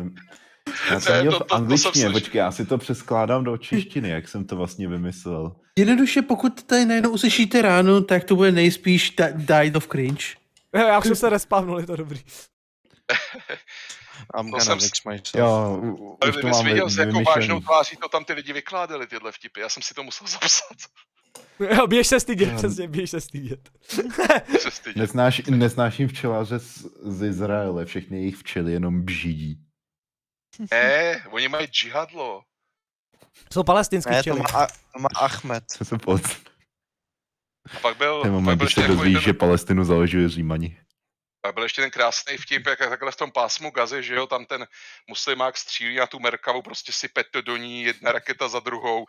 já jsem ne, měl no, to, to, v angličtině, počkej, já si to přeskládám do češtiny, jak jsem to vlastně vymyslel. Jednoduše, pokud tady najednou uslyšíte ráno, tak to bude nejspíš da- Died of Cringe. Já už se respavnul, je to dobrý. I'm to jsem... myself. Jo, už to mám viděl, s jakou vážnou tváří to tam ty lidi vykládali, tyhle vtipy. Já jsem si to musel zapsat. Jo, běž se stydět, no. přesně, běž se stydět. se nesnáším včelaře z, z Izraele, všechny jejich včely jenom bžidí. Ne, oni mají džihadlo. Jsou palestinský ne, včely. to má, má Ahmed. pod... A pak byl... Ten moment, když se dozvíš, že Palestinu založili Římani. Pak byl ještě ten krásný vtip, jak takhle v tom pásmu Gazy, že jo, tam ten muslimák střílí na tu Merkavu, prostě si to do ní, jedna raketa za druhou,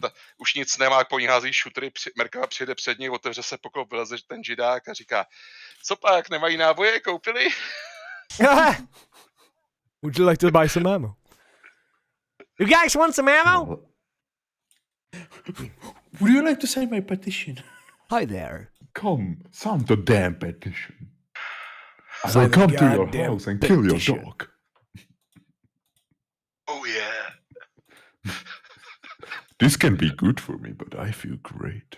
ta, už nic nemá, po ní hází šutry, při, Merkava přijde před ní, otevře se poklop, vyleze ten židák a říká, co pak, nemají náboje, koupili? Would you like to buy some ammo? You guys want some ammo? Would you like to sign my petition? Hi there. Come, sign the damn petition. I will come to your house and petition. kill your dog. Oh yeah. this can be good for me, but I feel great.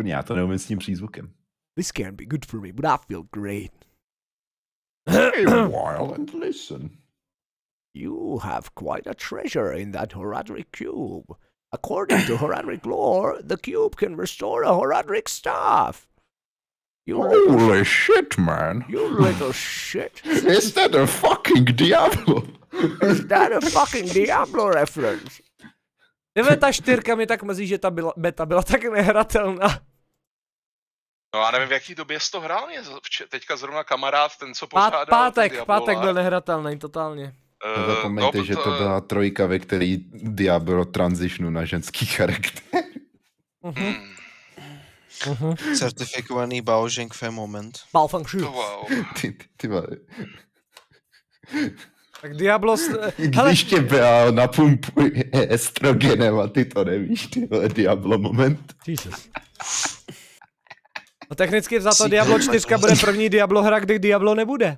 Konia to This can be good for me, but I feel great. Wait a while and listen. You have quite a treasure in that Horadric cube. According to Horadric lore, the cube can restore a Horadric staff. You Holy shit, man. You little shit. Is that a fucking Diablo? Is that a fucking Diablo reference? Nevím, čtyřka tak mrzí, že ta byla, beta byla tak nehratelná. No a nevím, v jaký době jsi to hrál, je teďka zrovna kamarád, ten, co pořádal Pátek, pátek, pátek byl nehratelný, totálně. Uh, eh, Zapomeňte, no, že to eh, byla trojka, ve který Diablo transitionu na ženský charakter. Uh-huh. Uh-huh. Certifikovaný Fe moment. Malfunction. Oh, wow. Ty, ty, ty tak Diablo... St- Když tě Beal napumpuje estrogenem a ty to nevíš, ty Diablo moment. Jesus. No technicky za to Diablo 4 bude první Diablo hra, kdy Diablo nebude.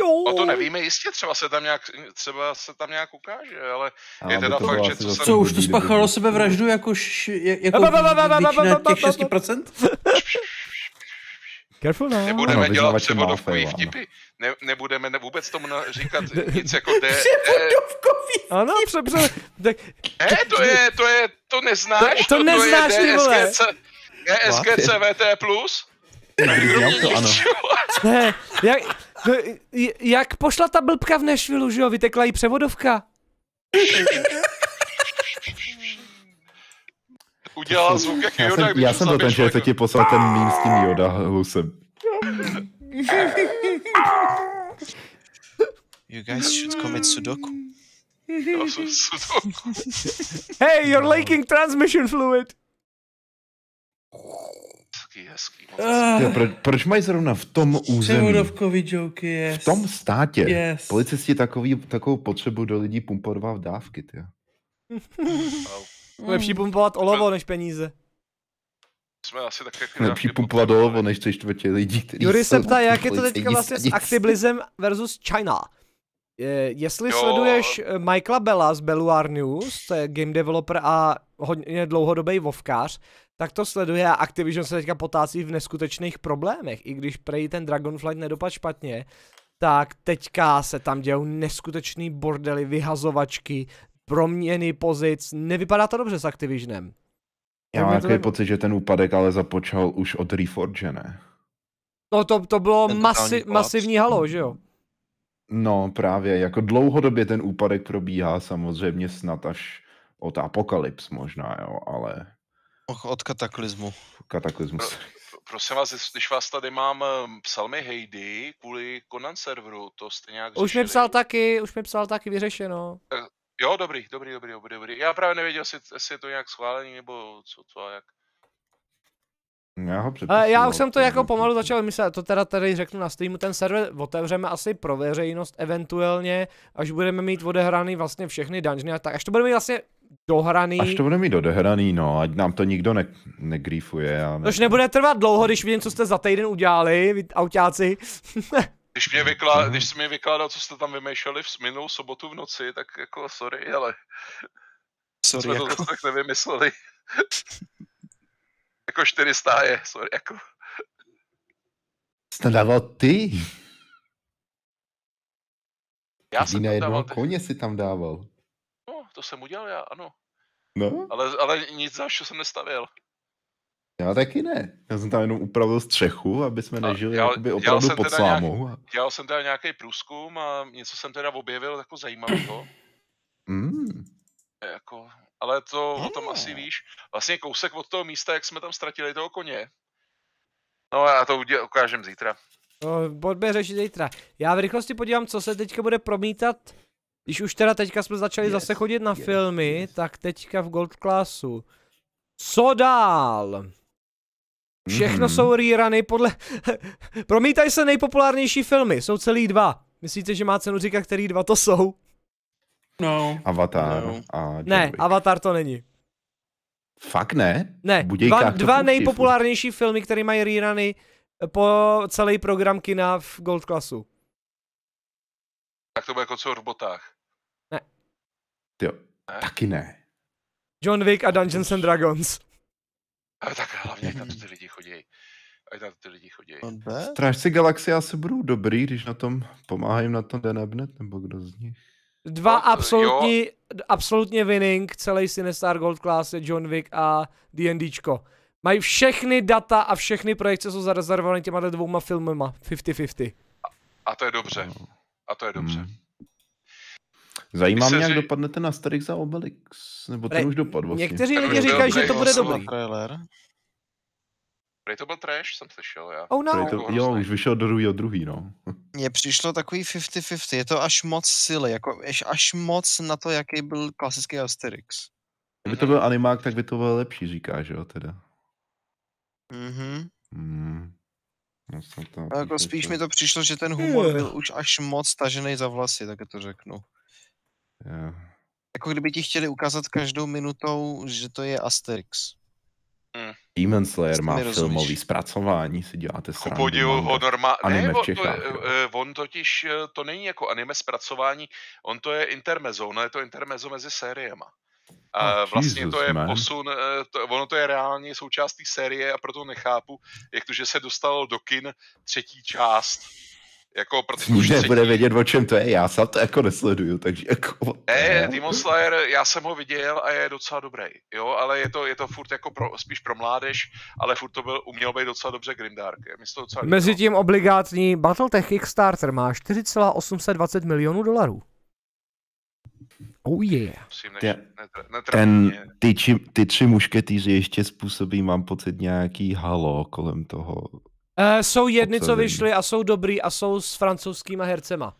Jo. No to nevíme jistě, třeba se tam nějak, třeba se tam nějak ukáže, ale je teda to fakt, že co, se... co už to spáchalo sebevraždu jako, š, jako většina těch 6%? Careful no. Nebudeme no, dělat převodovkový vtipy. Ne, nebudeme ne, vůbec tomu na, říkat nic jako D. Převodovkový vtipy. Ano, přepře... Tak, ne, to je, to je, to neznáš. To, to, to neznáš, to je DSGC, ne VT Plus? to, ano. Ne, jak, no, jak pošla ta blbka v Nešvilu, že jo? Vytekla jí převodovka. Udělal zvuk jak Joda, Já jsem, já jsem ten, že ti poslal ten mým s tím Joda husem. You guys should commit Sudoku. No, hey, you're leaking transmission fluid hezký, hezký. Moc hezký. Uh, pro, proč mají zrovna v tom území, joky, yes. v tom státě, yes. policisti takový, takovou potřebu do lidí pumpovat dávky, ty. Lepší hmm. pumpovat hmm. olovo než peníze. Jsme asi tak jak Lepší pumpovat olovo než tři čtvrtě lidí, kteří Jury se ptá, jak je to teďka vlastně s aktivismem versus China. Je, jestli jo. sleduješ eh, Michaela Bella z Belluar News, to je game developer a hodně dlouhodobý vovkář, tak to sleduje a Activision se teďka potácí v neskutečných problémech, i když prej ten Dragonflight nedopad špatně, tak teďka se tam dějou neskutečný bordely, vyhazovačky, proměny pozic, nevypadá to dobře s Activisionem. Já mám takový pocit, že ten úpadek ale započal už od Reforge, ne? No to, to bylo masi, masivní halo, že jo? No právě, jako dlouhodobě ten úpadek probíhá samozřejmě snad až od apokalyps možná, jo, ale od kataklizmu. Kataklizmus. Pro, prosím vás, když vás tady mám psalmy Heidi kvůli Conan serveru, to jste nějak Už mi psal taky, už mi psal taky, vyřešeno. Eh, jo, dobrý, dobrý, dobrý, dobrý, dobrý. Já právě nevěděl, jestli, jestli je to nějak schválení, nebo co, co a jak. Já ho přepisu, Ale já no, už jsem to jako pomalu začal myslet, to teda tady řeknu na streamu, ten server otevřeme asi pro veřejnost eventuálně, až budeme mít odehraný vlastně všechny dungeony a tak, až to budeme mít vlastně dohraný. Až to budeme mít dohraný, no, ať nám to nikdo ne- negrifuje. ne... Tož nebude trvat dlouho, když vidím, co jste za týden udělali, vy autáci. když, mě vyklá... Mhm. když jsi mi vykládal, co jste tam vymýšleli v minulou sobotu v noci, tak jako sorry, ale sorry, jsme jako... to tak nevymysleli. Jako 400 je, sorry, jako. Jsi to dával ty? Já jsem tam dával, koně si tam dával. No, to jsem udělal já, ano. No? Ale, ale nic za jsem nestavil. Já taky ne. Já jsem tam jenom upravil střechu, aby jsme nežili já, jakoby opravdu pod slámou. Nějak, dělal jsem teda nějaký průzkum a něco jsem teda objevil jako zajímavého. Mm. Jako, ale to hmm. o tom hmm. asi víš. Vlastně kousek od toho místa, jak jsme tam ztratili toho koně. No a to udě- ukážem zítra. No, pojďme řešit zítra. Já v rychlosti podívám, co se teďka bude promítat. Když už teda teďka jsme začali yes, zase chodit na yes, filmy, yes. tak teďka v Gold Classu. Co dál? Všechno mm-hmm. jsou rýrany podle... Promítají se nejpopulárnější filmy, jsou celý dva. Myslíte, že má cenu říkat, který dva to jsou? No. Avatar no. a John Ne, Wick. Avatar to není. Fakt ne? Ne, dva, dva nejpopulárnější filmy, které mají reruny eh, po celý program kina v Gold Classu. Tak to bude jako co v robotách. Ne. Jo, ne? taky ne. John Wick a Dungeons and Dragons. Ale tak hlavně jak tam ty lidi chodí. A tam ty lidi chodí. Strážci galaxie asi budou dobrý, když na tom pomáhají na tom Dan Abnett, nebo kdo z nich. Dva no, absolutní, jo. absolutně winning, celý Sinestar Gold Class je John Wick a D&Dčko. Mají všechny data a všechny projekce jsou zarezervované těma dvouma filmama, 50-50. A, a to je dobře. A to je dobře. Hmm. Zajímá mě, jak ří... dopadne ten a Obelix. Nebo ten Re, už dopadl vlastně. Někteří lidi říkají, že to bude dobrý. Trailer. Prej to byl trash, jsem slyšel já. Oh no. to, jako jo, už vyšel do druhého druhý, no. Mně přišlo takový 50-50, je to až moc sily, jako až, až moc na to, jaký byl klasický Asterix. Kdyby to mhm. byl animák, tak by to bylo lepší, říká, že jo, teda. Mhm. Mm. No, jako spíš mi to přišlo, že ten humor yeah. byl už až moc tažený za vlasy, tak to řeknu. Yeah. Jako kdyby ti chtěli ukázat každou minutou, že to je Asterix. Mm. Demon Slayer má nerozumíš. filmový zpracování, si děláte jako srandu. Podivu ho normálně. Ne, v Čechách, to, je, eh, eh, on totiž, eh, to není jako anime zpracování, on to je intermezo, no je to intermezo mezi sériema. A oh, vlastně Jesus, to je man. posun, to, ono to je reálně součástí série a proto nechápu, jak to, že se dostalo do kin třetí část jako, protože už třetí... bude vědět, o čem to je, já se to jako nesleduju, takže jako... Ne, Demon Slayer, já jsem ho viděl a je docela dobrý, jo, ale je to, je to furt jako pro, spíš pro mládež, ale furt to byl, uměl být docela dobře Grimdark, to docela Mezi tím obligátní Battletech Kickstarter má 4,820 milionů dolarů. Oh yeah. Musím než, netr- Ten, ty, či, ty tři mušketýři ještě způsobí, mám pocit, nějaký halo kolem toho Uh, jsou jedny, co vyšly a jsou dobrý a jsou s francouzskýma hercema.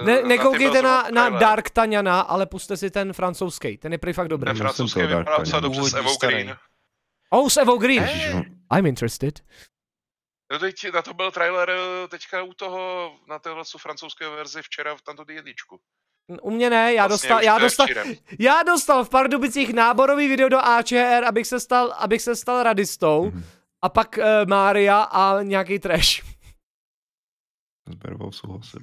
Eh, ne, nekoukejte na, na, na Dark Tanyana, ale puste si ten francouzský, ten je prý fakt dobrý. Ten francouzský vypadá docela dobře s Evo Green. Oh, s Evo Green! Hey. No. I'm interested. No teď na to byl trailer eh, teďka u toho, na téhle francouzské verzi včera v tamto jedničku. U mě ne, já vlastně dostal, já dostal, já dostal v Pardubicích náborový video do AČR, abych se stal, abych se stal radistou. Mm-hmm a pak uh, Mária a nějaký trash. S Berbou souhlasím.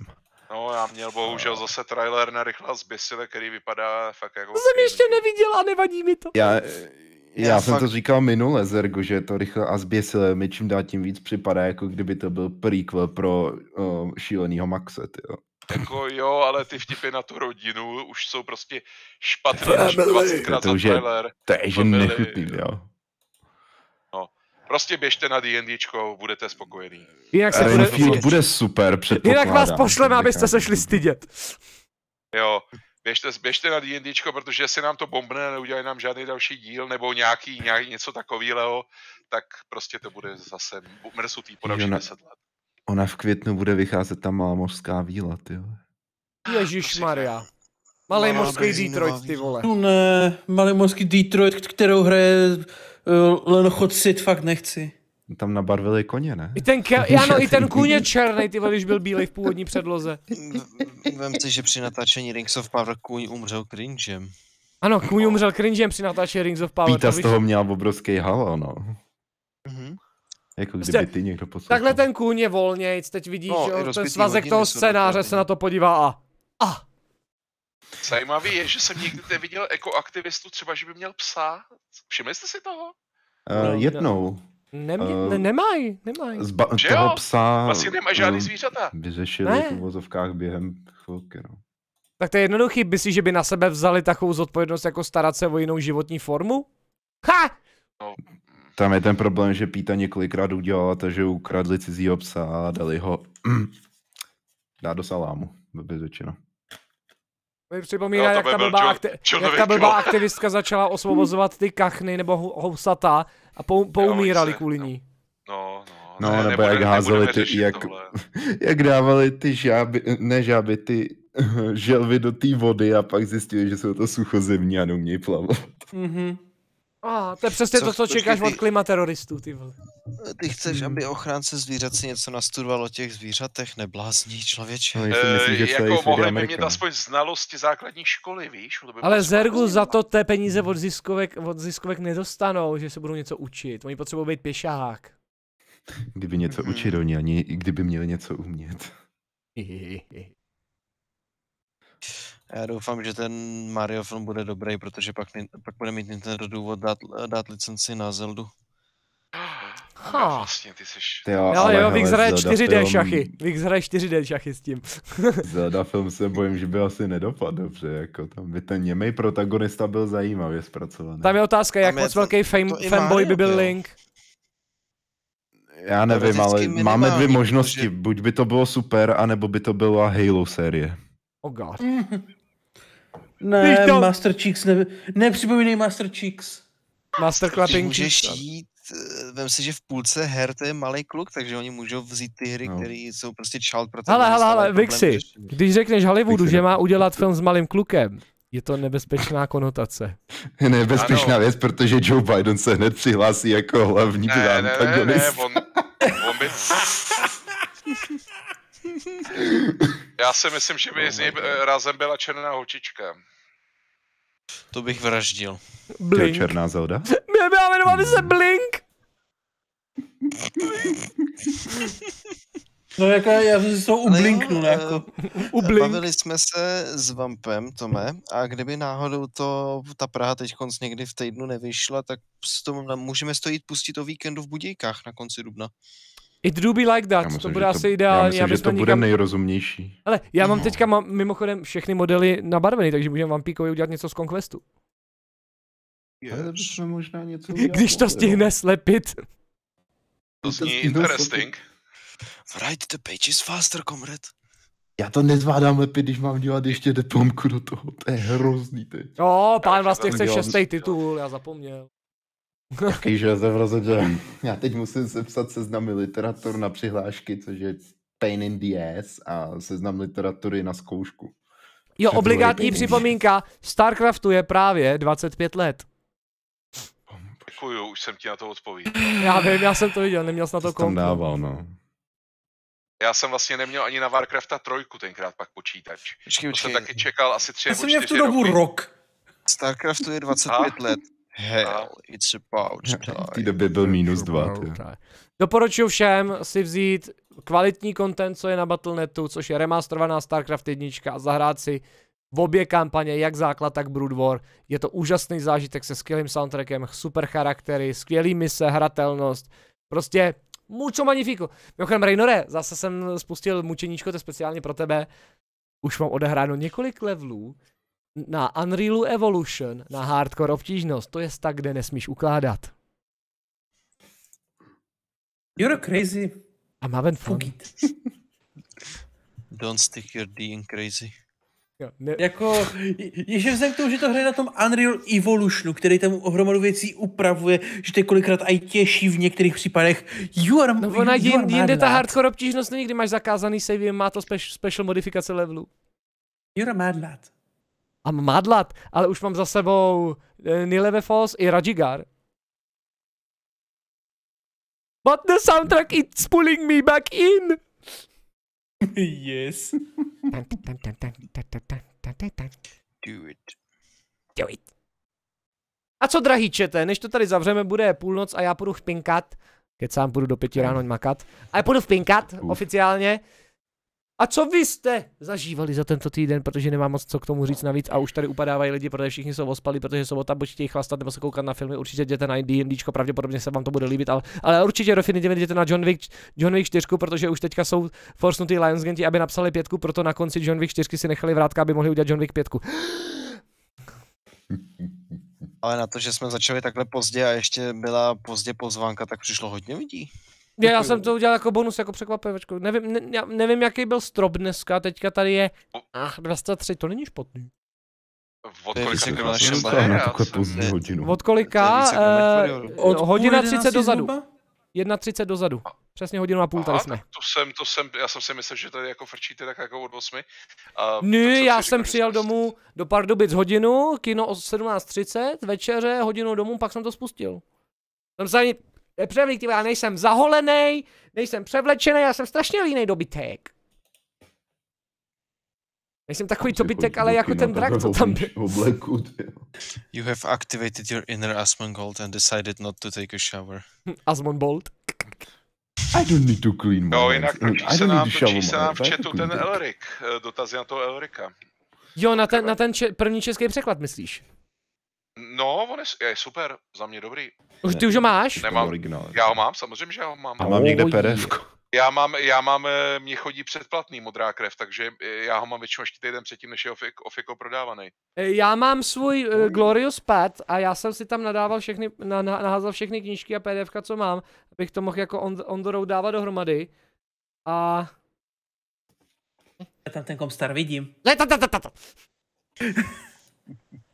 No, já měl bohužel no. zase trailer na rychlá zběsile, který vypadá fakt jako... To jsem ještě neviděl a nevadí mi to. Já, já, já jsem fakt... to říkal minule, Zergu, že to rychle a zběsile mi čím dál tím víc připadá, jako kdyby to byl prequel pro uh, šílenýho Maxe, jo. Jako jo, ale ty vtipy na tu rodinu už jsou prostě špatné To 20krát za trailer. To je, že nechutný, jo. Prostě běžte na D&D, budete spokojený. Jinak se bude... bude super, Jinak vás pošleme, abyste se šli stydět. Jo, běžte, běžte na D&D, protože se nám to bombne neudělají nám žádný další díl, nebo nějaký, nějaký něco takového, tak prostě to bude zase mrsutý po další deset let. Ona v květnu bude vycházet ta malá mořská víla, ty Ježíš prostě Maria. Malý mořský Detroit, ty vole. No ne, malý mořský Detroit, kterou hraje Eh, lenochodcit fakt nechci. No, tam nabarvili koně, ne? I ten, ke- ano, i ten kůň je černý, ty když byl bílý v původní předloze. Vem si, že při natáčení Rings of Power kůň umřel cringem. Ano, kůň umřel cringem při natáčení Rings of Power. Píta z toho měl obrovský halo, no. Mm-hmm. Jako prostě kdyby ty někdo poslouchal. Takhle ten kůň je volnějc, teď vidíš, no, ten svazek toho scénáře no. se na to podívá a Zajímavý je, že jsem nikdy neviděl ekoaktivistu třeba, že by měl psa. Všimli jste si toho? Uh, jednou. Nemě, uh, ne, nemaj, nemaj. Zba- že toho jo? psa... Vlastně nemá eh, žádný uh, zvířata. Vyřešili ne. v uvozovkách během chvilky, no. Tak to je jednoduchý, myslíš, že by na sebe vzali takovou zodpovědnost jako starat se o jinou životní formu? Ha! No. Tam je ten problém, že Píta několikrát udělala to, že ukradli cizího psa a dali ho dá do salámu, by řečeno mi připomíná, no, jak, ta blbá, akti- jak ta blbá aktivistka začala osvobozovat ty kachny nebo housata a pou- poumírali no, kvůli ní. No, no. No, ne, nebo jak házeli ty, jak, jak dávali ty žáby, ne žáby, ty želvy do té vody a pak zjistili, že jsou to suchozemní a neumějí plavat. Mm-hmm. A, to je přesně co, to, co čekáš ty, od klimateroristů, ty vole. Ty chceš, hmm. aby ochránce zvířat si něco nastudoval o těch zvířatech, neblázní člověče. No, eh, myslím, že e, jako mohli by mít aspoň znalosti základní školy, víš? Ale Zergu za to té peníze od ziskovek, od ziskovek nedostanou, že se budou něco učit. Oni potřebují být pěšák. Kdyby něco mm-hmm. učit oni, ani kdyby měli něco umět. Já doufám, že ten Mario film bude dobrý, protože pak, pak bude mít Nintendo důvod dát, dát licenci na Zeldu. Hmm, ha. Vlastně, ty jsi... Ty jo, no, ale, ale jo, Vix hraje 4D film... šachy. Vix hraje 4D šachy s tím. Zelda film se bojím, že by asi nedopadl dobře, jako tam by ten němej protagonista byl zajímavě zpracovaný. Tam je otázka, jak moc velký fanboy by byl Link. Já nevím, ale máme dvě možnosti. Protože... Buď by to bylo super, anebo by to byla Halo série. Oh god. Ne, to... Master Cheeks, ne, nepřipomínej Master Cheeks. Master Clapping můžeš jít, eh, vem si, že v půlce her to je malý kluk, takže oni můžou vzít ty hry, no. které jsou prostě child pro Ale, ale, ale, Vixi, když řekneš Hollywoodu, Vixi, že no. má udělat film s malým klukem, je to nebezpečná konotace. Nebezpečná ano. věc, protože Joe Biden se hned přihlásí jako hlavní ne, ne, ne, ne, on, on by... Já si myslím, že by z oh něj eh, razem byla černá holčička. To bych vraždil. Blink. To černá Zelda? My byla jmenovány se Blink. No jako já jsem si to no ublinknul, no, jako. Ublink. Bavili jsme se s Vampem, Tome, a kdyby náhodou to, ta Praha teď konc někdy v týdnu nevyšla, tak s tom můžeme stojít pustit o víkendu v Budějkách na konci dubna. It do be like that, myslím, to bude asi to, ideální. Já myslím, že to bude nikam... nejrozumnější. Ale já mám no. teďka mám, mimochodem všechny modely nabarvený, takže můžeme píkovi udělat něco z Conquestu. Yes. možná něco Když to stihne slepit. To zní interesting. Write the pages faster, comrade. Já to nezvládám lepit, když mám dělat ještě detomku do toho, to je hrozný teď. Jo, pán vlastně chce šestý titul, já zapomněl. Jaký železev rozhodně. Já teď musím sepsat seznamy literatur na přihlášky, což je pain in the ass a seznam literatury na zkoušku. Jo, obligátní připomínka. Starcraftu je právě 25 let. Děkuju, už jsem ti na to odpověděl. Já vím, já jsem to viděl, neměl jsem na to kompu. dával, no. Já jsem vlastně neměl ani na Warcrafta trojku tenkrát pak počítač. Počkej, počkej. To jsem taky čekal asi tři Já jsem měl v tu dobu roky. rok. Starcraftu je 25 a? let. Hell, it's about time. V té době byl minus dva. Doporučuji všem si vzít kvalitní content, co je na Battle.netu, což je remasterovaná StarCraft 1 a zahrát si v obě kampaně, jak základ, tak Brood War. Je to úžasný zážitek se skvělým soundtrackem, super charaktery, skvělý mise, hratelnost. Prostě mucho magnifico. Mimochodem, Reynore, zase jsem spustil mučeníčko, to je speciálně pro tebe. Už mám odehráno několik levelů, na Unrealu Evolution, na hardcore obtížnost, to je tak, kde nesmíš ukládat. You're crazy. I'm having fun. Don't stick your D in crazy. Jo, ne... Jako, ještě vzhledem k tomu, že to hraje na tom Unreal Evolutionu, který tam ohromadu věcí upravuje, že to je kolikrát i těžší v některých případech. You are, no ona you jinde, jinde ta hardcore obtížnost není, kdy máš zakázaný save, má to special modifikace levelu. You're a mad lad a madlat, ale už mám za sebou eh, Nilevefos i Rajigar. But the soundtrack is pulling me back in. yes. Do it. Do it. A co drahý čete, než to tady zavřeme, bude půlnoc a já půjdu Keď sám půjdu do pěti hm. ráno makat. A já půjdu špinkat, oficiálně. A co vy jste zažívali za tento týden, protože nemám moc co k tomu říct navíc a už tady upadávají lidi, protože všichni jsou ospali, protože sobota, buď chtějí chlastat nebo se koukat na filmy, určitě jděte na D&D, pravděpodobně se vám to bude líbit, ale, ale určitě definitivně jděte na John Wick, John Wick 4, protože už teďka jsou forsnutý Genti, aby napsali pětku, proto na konci John Wick 4 si nechali vrátka, aby mohli udělat John Wick 5. Ale na to, že jsme začali takhle pozdě a ještě byla pozdě pozvánka, tak přišlo hodně lidí. Já, já jsem to udělal jako bonus, jako překvapivočku. Nevím, ne, nevím, jaký byl strop dneska, teďka tady je ach, ah, 23, to není špatný. Od kolika hodinu. Od kolika? Eh, od hodina 30 dozadu. 1.30 dozadu. Přesně hodinu a půl Aha, tady jsme. To jsem, to jsem, já jsem si myslel, že tady jako frčíte tak jako od 8. ne, já jsem přijel domů do Pardubic hodinu, kino o 17.30, večeře, hodinu domů, pak jsem to spustil. Jsem se ani, Nepřevlík, já nejsem zaholený, nejsem převlečený, já jsem strašně línej dobytek. Nejsem takový dobytek, prostě ale jako ten drak, co tam byl. you have activated your inner Asmongold and decided not to take a shower. Hm, Asmongold? I don't need to clean my No, jinak točí se nám, točí se nám v chatu ten Elric, eh, dotazy na toho Elrika. Jo, na ten, na ten če- první český překlad, myslíš? No, on je, super, za mě dobrý. Už ty už ho máš? Nemám, originál. Já ho mám, samozřejmě, že já ho mám. A mám někde pdf já mám, já mám, eh, mě chodí předplatný modrá krev, takže eh, já ho mám většinou ještě týden předtím, než je ofiko, ofiko prodávaný. Eh, já mám svůj uh, Glorious Pad a já jsem si tam nadával všechny, na, na, naházal všechny knížky a pdf co mám, abych to mohl jako on, on the road dávat dohromady. A... Já tam ten komstar vidím. Ne, ta, ta, ta, ta, ta.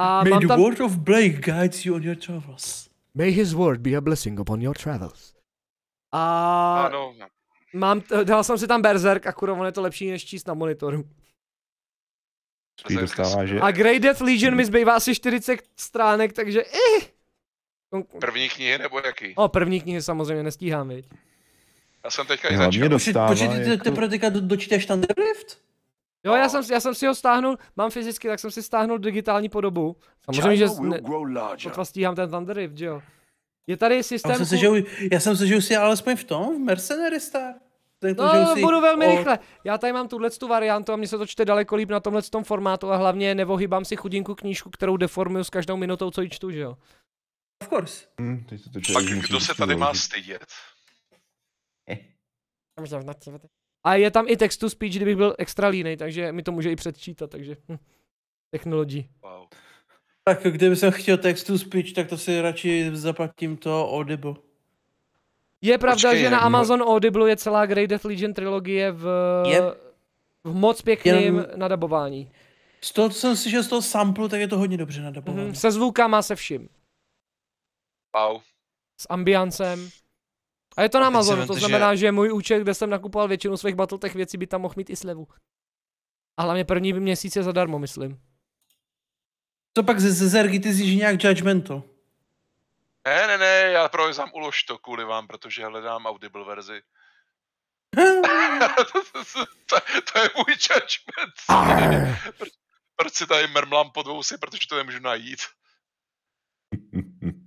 A May the tam... word of Blake guide you on your travels. May his word be a blessing upon your travels. A... Ano. Mám, dal jsem si tam Berserk, akurát on je to lepší než číst na monitoru. dostává, že... A Grey Death Legion mi zbývá asi 40 stránek, takže i. První knihy nebo jaký? No, první knihy samozřejmě nestíhám, viď. Já jsem teďka i začal. Počkej, počkej, ty jako... teprve teďka do, dočítáš Thunderlift? Jo, já jsem, já jsem si ho stáhnul, mám fyzicky, tak jsem si stáhnul digitální podobu. Samozřejmě, že potva stíhám ten Thunder Rift, že jo. Je tady systém... Já jsem se, že, já jsem se, že si alespoň v tom, v Mercenary Star. To, no, si... budu velmi o... rychle. Já tady mám tuhle tu variantu a mně se to čte daleko líp na tomhle tom formátu a hlavně nevohybám si chudinku knížku, kterou deformuju s každou minutou, co ji čtu, že jo. Of course. Hmm, to tak kdo se tady má stydět? Eh. A je tam i text to speech, kdybych byl extra línej, takže mi to může i předčítat, takže hm. technologií. Wow. Tak kdyby jsem chtěl text to speech, tak to si radši zaplatím to Audible. Je pravda, Počkej, že na Amazon no... Audible je celá Great Death Legion trilogie v, je... v moc pěkném Jenom... nadabování. Z toho, co jsem že z toho samplu, tak je to hodně dobře nadabování. Mm, se zvukama, se vším. Wow. S ambiancem. A je to na Amazonu, to znamená, že... že můj účet, kde jsem nakupoval většinu svých Battletech věcí, by tam mohl mít i slevu. A hlavně první měsíc je zadarmo, myslím. Co pak ze Zergy, ty jsi nějak judgmental? Ne, ne, ne, já provizám ulož to kvůli vám, protože hledám audible verzi. to, to, to, je můj judgment. Proč, proč si tady mrmlám pod vousy, protože to nemůžu najít.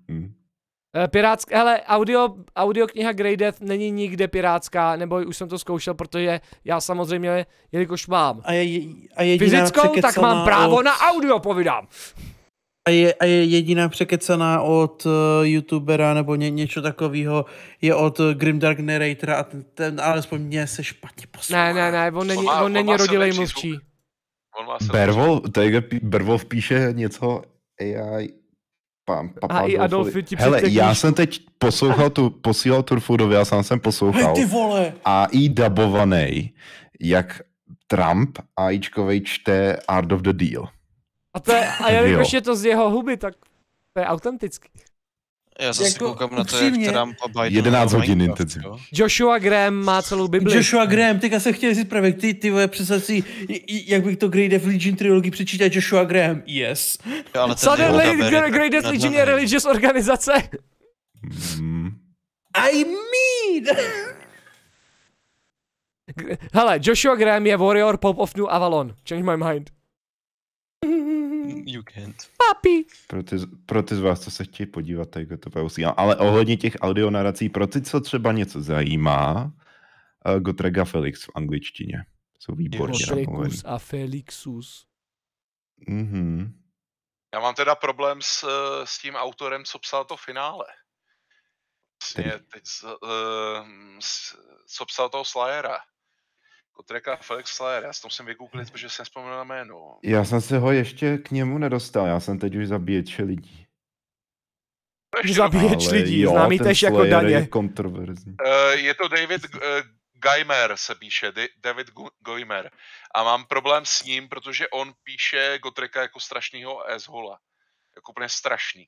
Eh, pirátská, hele, audio, audio kniha Grey Death není nikde pirátská, nebo už jsem to zkoušel, protože já samozřejmě, jelikož mám a je, a fyzickou, tak mám právo od... na audio, povídám. A je, a je jediná překecená od uh, youtubera nebo ně, něco takového je od uh, eh, Grimdark Narratora a ten, ten alespoň mě se špatně poslouchá. Ne, ne, ne, on není, on má, on není rodilej mluvčí. Berwolf, Berwolf píše něco AI pam, papa, A i Adolfi ti Hele, já když... jsem teď poslouchal tu, posílal Turfudovi, já sám jsem poslouchal. Hej, ty vole! A i dabovaný, jak Trump Ičkovej čte Art of the Deal. A, to je, a jelikož je to z jeho huby, tak to je autentický. Já zase jako, koukám na to, upřímně, jak Trump a Biden 11 hodin intenzivně. Joshua Graham má celou Bibli. Joshua Graham, teďka se chtěl říct právě, ty, ty vole, si, jak bych to Great Death Legion trilogii přečítal Joshua Graham, yes. Jo, ale Suddenly, Great Death Legion je religious organizace. Mm-hmm. I mean... Hele, Joshua Graham je Warrior Pop of New Avalon. Change my mind. You can't. Papi. Pro ty, pro ty z vás, co se chtějí podívat, tak to posílám. Ale ohledně těch audionarací, pro ty, co třeba něco zajímá, uh, Gotrega Felix v angličtině. Jsou výborně Gotregus a Felixus. Mhm. Já mám teda problém s, eh, s tím autorem, co psal to finále. Vlastně teď, z, uh, s, co psal toho Slayera. To treka Felix Slayer, já s tom jsem vygooglit, protože jsem vzpomněl na jméno. Já jsem se ho ještě k němu nedostal, já jsem teď už zabíječ lidí. Zabíječ lidí, jo, známý tež jako daně. Je, kontroverzní. Uh, je to David uh, Geimer se píše, David Geimer. A mám problém s ním, protože on píše Gotreka jako strašnýho s Jako úplně strašný.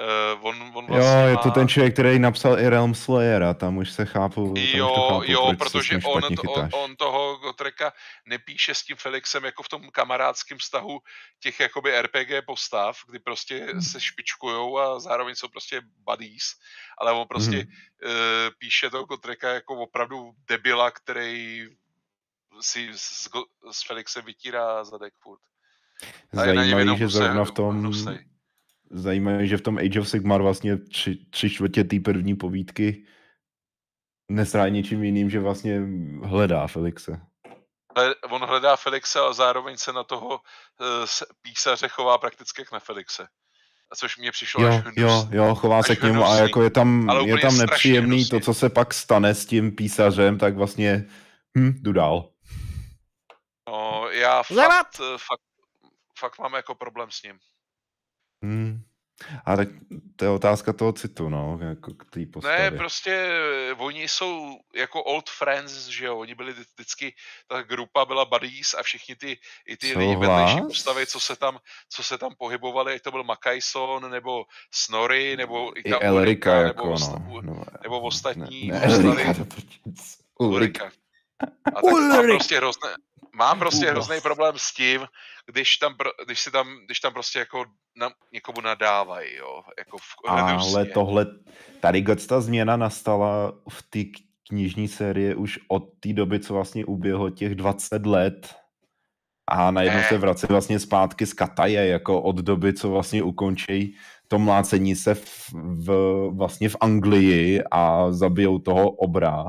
Uh, on, on vlastně jo, je to ten člověk, který napsal i Realm Slayera, tam už se chápu. Jo, to chápu, jo, protože on, to, on, on toho Gotreka nepíše s tím Felixem jako v tom kamarádském vztahu těch jakoby RPG postav, kdy prostě hmm. se špičkujou a zároveň jsou prostě buddies, ale on prostě hmm. uh, píše toho Gotreka jako opravdu debila, který si s, s Felixem vytírá zadek furt. Zajímavý, že zrovna v tom... Hnusnej zajímavé, že v tom Age of Sigmar vlastně tři, tři čtvrtě té první povídky nesrá ničím jiným, že vlastně hledá Felixe. On hledá Felixe a zároveň se na toho eh, písaře chová prakticky jak na Felixe. A což mě přišlo jo, až Jo, jo, chová se k němu hnusný, a jako je tam, je tam nepříjemný hnusný. to, co se pak stane s tím písařem, tak vlastně hm, jdu dál. No, já fakt, eh, fakt, fakt mám jako problém s ním. Hmm. A tak to je otázka toho citu, no, jako k té postavě. Ne, prostě eh, oni jsou jako old friends, že jo, oni byli vždycky, ta grupa byla buddies a všichni ty, i ty nejvedlejší postavy, co se tam, co se tam pohybovali, ať to byl Makajson, nebo Snorri, nebo i, ta I Elrika, jako no. nebo, no. no nebo ostatní. Ne, ne Elrika, to Ulrika. A tak Ulrik. prostě hrozné, Mám prostě Vůbec. hrozný problém s tím, když tam, když si tam, když tam prostě jako na, někomu nadávají, jo. Jako v, Ale tohle, tady ta změna nastala v té knižní série už od té doby, co vlastně uběhlo těch 20 let. A najednou ne. se vrací vlastně zpátky z Kataje, jako od doby, co vlastně ukončí to mlácení se v, v, vlastně v Anglii a zabijou toho obra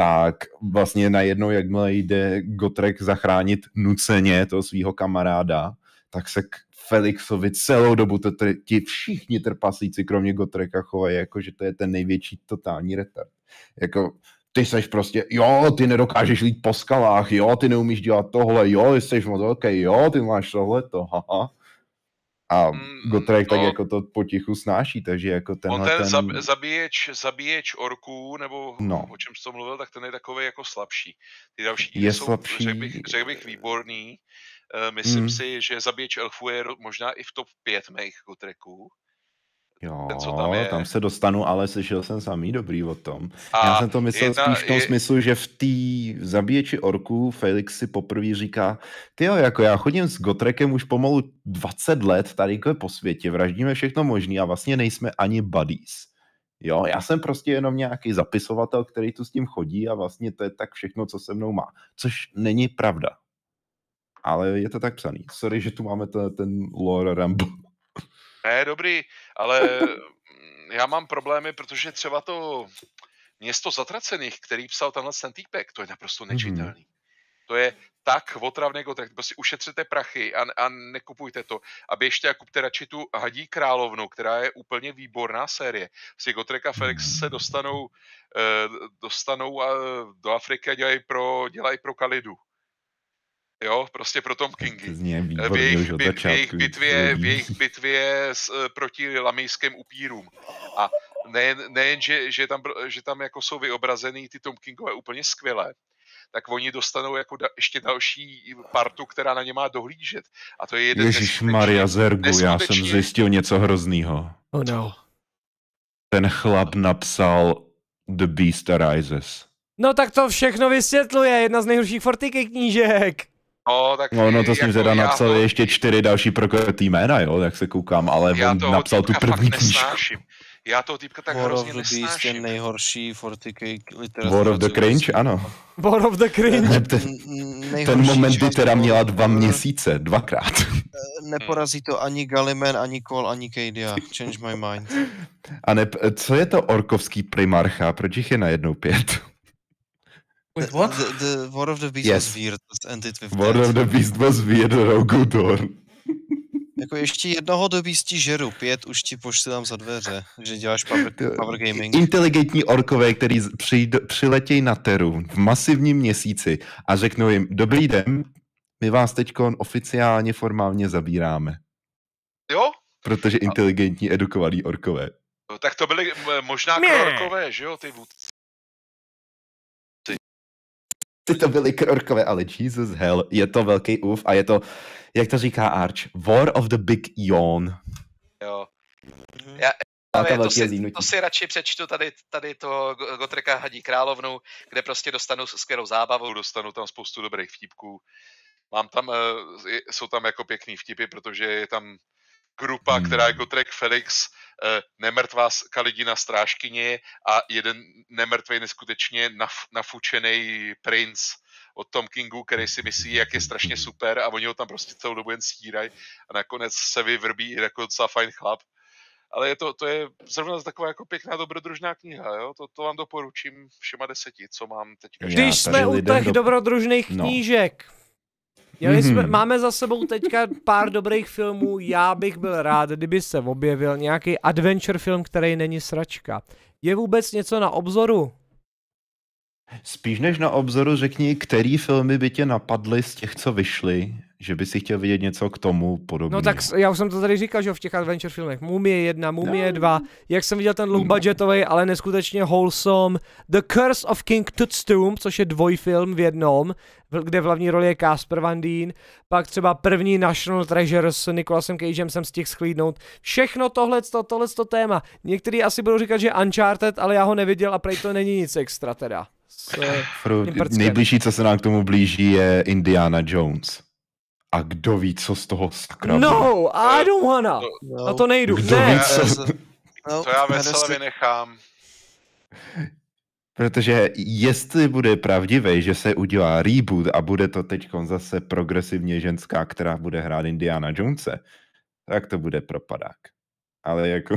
tak vlastně najednou, jakmile jde Gotrek zachránit nuceně toho svého kamaráda, tak se k Felixovi celou dobu to tr- ti všichni trpasíci, kromě Gotreka, chovají jako, že to je ten největší totální retard. Jako, ty seš prostě, jo, ty nedokážeš lít po skalách, jo, ty neumíš dělat tohle, jo, jsi moc ok, jo, ty máš to, haha a mm, Gotrek no, tak jako to potichu snáší, takže jako tenhle on ten... ten... zabíječ, zabíječ orků, nebo no. o čem jsi to mluvil, tak ten je takový jako slabší. Ty další je jsou, slabší... Řekl, bych, řek bych, výborný. Eh, myslím mm. si, že zabíječ elfů je možná i v top 5 mých Gotreků. Jo, ten, co tam, je. tam se dostanu, ale slyšel jsem samý dobrý o tom. A Já jsem to myslel jedna, spíš v tom je... smyslu, že v té zabíječi orků Felix si poprvé říká, ty jo, jako já chodím s Gotrekem už pomalu 20 let tady jako po světě, vraždíme všechno možný a vlastně nejsme ani buddies. Jo, já jsem prostě jenom nějaký zapisovatel, který tu s tím chodí a vlastně to je tak všechno, co se mnou má. Což není pravda. Ale je to tak psaný. Sorry, že tu máme ten, ten lore Rambo. Ne, dobrý, ale mm, já mám problémy, protože třeba to město zatracených, který psal tenhle ten týpek, to je naprosto mhm. nečitelný. Mm-hmm. To je tak otravný tak Prostě ušetřete prachy a, a nekupujte to. A běžte a kupte radši tu Hadí královnu, která je úplně výborná série. Si Gotrek a Felix se dostanou, eh, dostanou a, do Afriky a dělají pro, dělají pro Kalidu jo, prostě pro Tom Kingy. Eh, v, jejich, bit, v, jejich bitvě, v jejich bitvě s, eh, proti lamejským upírům. A nejen, nejen že, že, tam, že tam jako jsou vyobrazený ty Tom Kingové úplně skvěle. tak oni dostanou jako da, ještě další partu, která na ně má dohlížet. A to je jeden Ježíš Maria Zergu, já jsem zjistil něco hroznýho. Oh no. Ten chlap napsal The Beast Arises. No tak to všechno vysvětluje, jedna z nejhorších Fortiky knížek. No, tak no, no to jako jsem teda napsal to... ještě čtyři další prokletý jména, jo, jak se koukám, ale já on napsal tu první knížku. Já toho týpka tak War hrozně nesnáším. War of the Beast nejhorší 40k literatura. War of the Cringe, ano. War of the Cringe. ten, ten moment, kdy teda měla dva měsíce, dvakrát. Eh, neporazí to ani Galimen, ani Kol, ani Kadia. Change my mind. A ne, co je to orkovský primarcha? Proč jich je najednou pět? Wait, what? The, the, War of the Beast yes. was weird. Ended with War that. of the Beast was weird, Rogu Dorn. Jako ještě jednoho do Beastí žeru, pět už ti pošlám za dveře, že děláš power, power gaming. Inteligentní orkové, který při, přiletějí na Teru v masivním měsíci a řeknou jim, dobrý den, my vás teď oficiálně formálně zabíráme. Jo? Protože inteligentní edukovaný orkové. No, tak to byly možná krorkové, že jo, ty vůdci. ty to byly krorkové, ale Jesus hell, je to velký uf a je to, jak to říká Arch, War of the Big Yawn. Jo. Mhm. Já, ale to, si, to si radši přečtu tady, tady to Gotreka Hadí královnu, kde prostě dostanu skvělou zábavu, dostanu tam spoustu dobrých vtipků. Mám tam, eh, jsou tam jako pěkný vtipy, protože je tam grupa, hmm. která jako track Felix, eh, nemrtvá kalidina strážkyně a jeden nemrtvý neskutečně naf, nafučený princ od Tom Kingu, který si myslí, jak je strašně super a oni ho tam prostě celou dobu jen stírají a nakonec se vyvrbí i jako docela fajn chlap. Ale je to, to je zrovna taková jako pěkná dobrodružná kniha, jo? To, to vám doporučím všema deseti, co mám teď. Když jsme u těch dobrodružných dobrodružných no. knížek, Měli mhm. jsme, mm-hmm. Máme za sebou teďka pár dobrých filmů. Já bych byl rád, kdyby se objevil nějaký adventure film, který není sračka. Je vůbec něco na obzoru? Spíš než na obzoru řekni, který filmy by tě napadly z těch, co vyšly, že by si chtěl vidět něco k tomu podobného. No tak já už jsem to tady říkal, že v těch adventure filmech. Mumie 1, Mumie no. jak jsem viděl ten low budgetový, ale neskutečně wholesome The Curse of King Tut's Tomb, což je dvojfilm v jednom, kde v hlavní roli je Casper Van Dien. pak třeba první National Treasure s Nicolasem Cagem jsem těch schlídnout. Všechno tohle, tohle téma. Někteří asi budou říkat, že Uncharted, ale já ho neviděl a prej to není nic extra teda. S, Fru, nejbližší, co se nám k tomu blíží, je Indiana Jones a kdo ví, co z toho sakra No, I don't wanna. No, no. Na to nejdu. Kdo ne. Ví, co... no, to já veselé vynechám. Protože jestli bude pravdivý, že se udělá reboot a bude to teď zase progresivně ženská, která bude hrát Indiana Jonese, tak to bude propadák. Ale jako...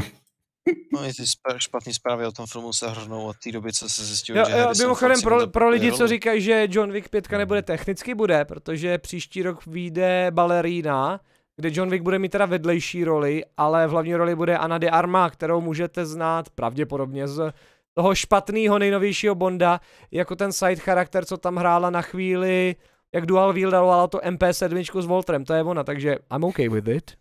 No i ty špatné zprávy o tom filmu se hrnou od té doby, co se zjistilo, jo, že jo, Mimochodem pro, pro lidi, co říkají, že John Wick 5 nebude hmm. technicky, bude, protože příští rok vyjde Balerína, kde John Wick bude mít teda vedlejší roli, ale v hlavní roli bude Anna de Arma, kterou můžete znát pravděpodobně z toho špatného nejnovějšího Bonda, jako ten side charakter, co tam hrála na chvíli, jak dual wieldovala to MP7 s Voltrem, to je ona, takže I'm okay with it.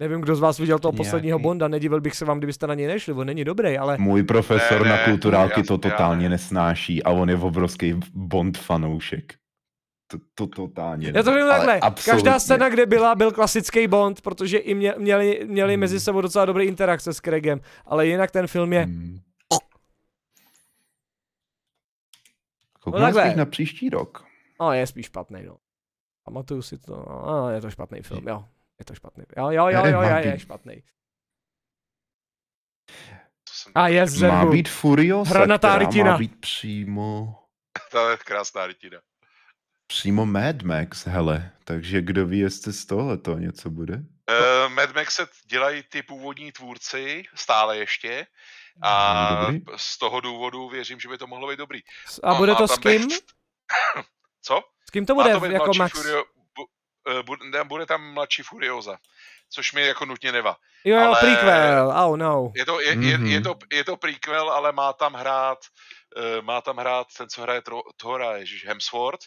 Nevím, kdo z vás viděl toho posledního Nějaký. Bonda, nedivil bych se vám, kdybyste na něj nešli, on není dobrý, ale... Můj profesor ne, ne, na kulturálky ne, to totálně ne. nesnáší a on je obrovský Bond fanoušek. To, to totálně. Já to řeknu takhle, absolutně. každá scéna, kde byla, byl klasický Bond, protože i mě, měli, měli hmm. mezi sebou docela dobré interakce s Craigem, ale jinak ten film je... Hmm. Koukám no takhle. spíš na příští rok. No, je spíš špatný, no. Pamatuju si to, no, je to špatný film, jo. Je to špatný. Jo, jo, jo, jo, jo je, je špatný. A je z Má být Furiosa, Hranatá rytina. má být přímo... to je krásná rytina. Přímo Mad Max, hele. Takže kdo ví, jestli z tohle to něco bude? Uh, Mad Max se dělají ty původní tvůrci, stále ještě. No, a z toho důvodu věřím, že by to mohlo být dobrý. A, no, bude to s kým? Co? S kým to bude? Má to být jako Max? Furio, Eh, bude, bude tam mladší Furiosa, což mi jako nutně neva. Jo, ale prequel, oh no. Je to, je, je, mhm. je, to, je to prequel, ale má tam hrát, eh, má tam hrát ten, co hraje Thora, ježíš, Hemsworth,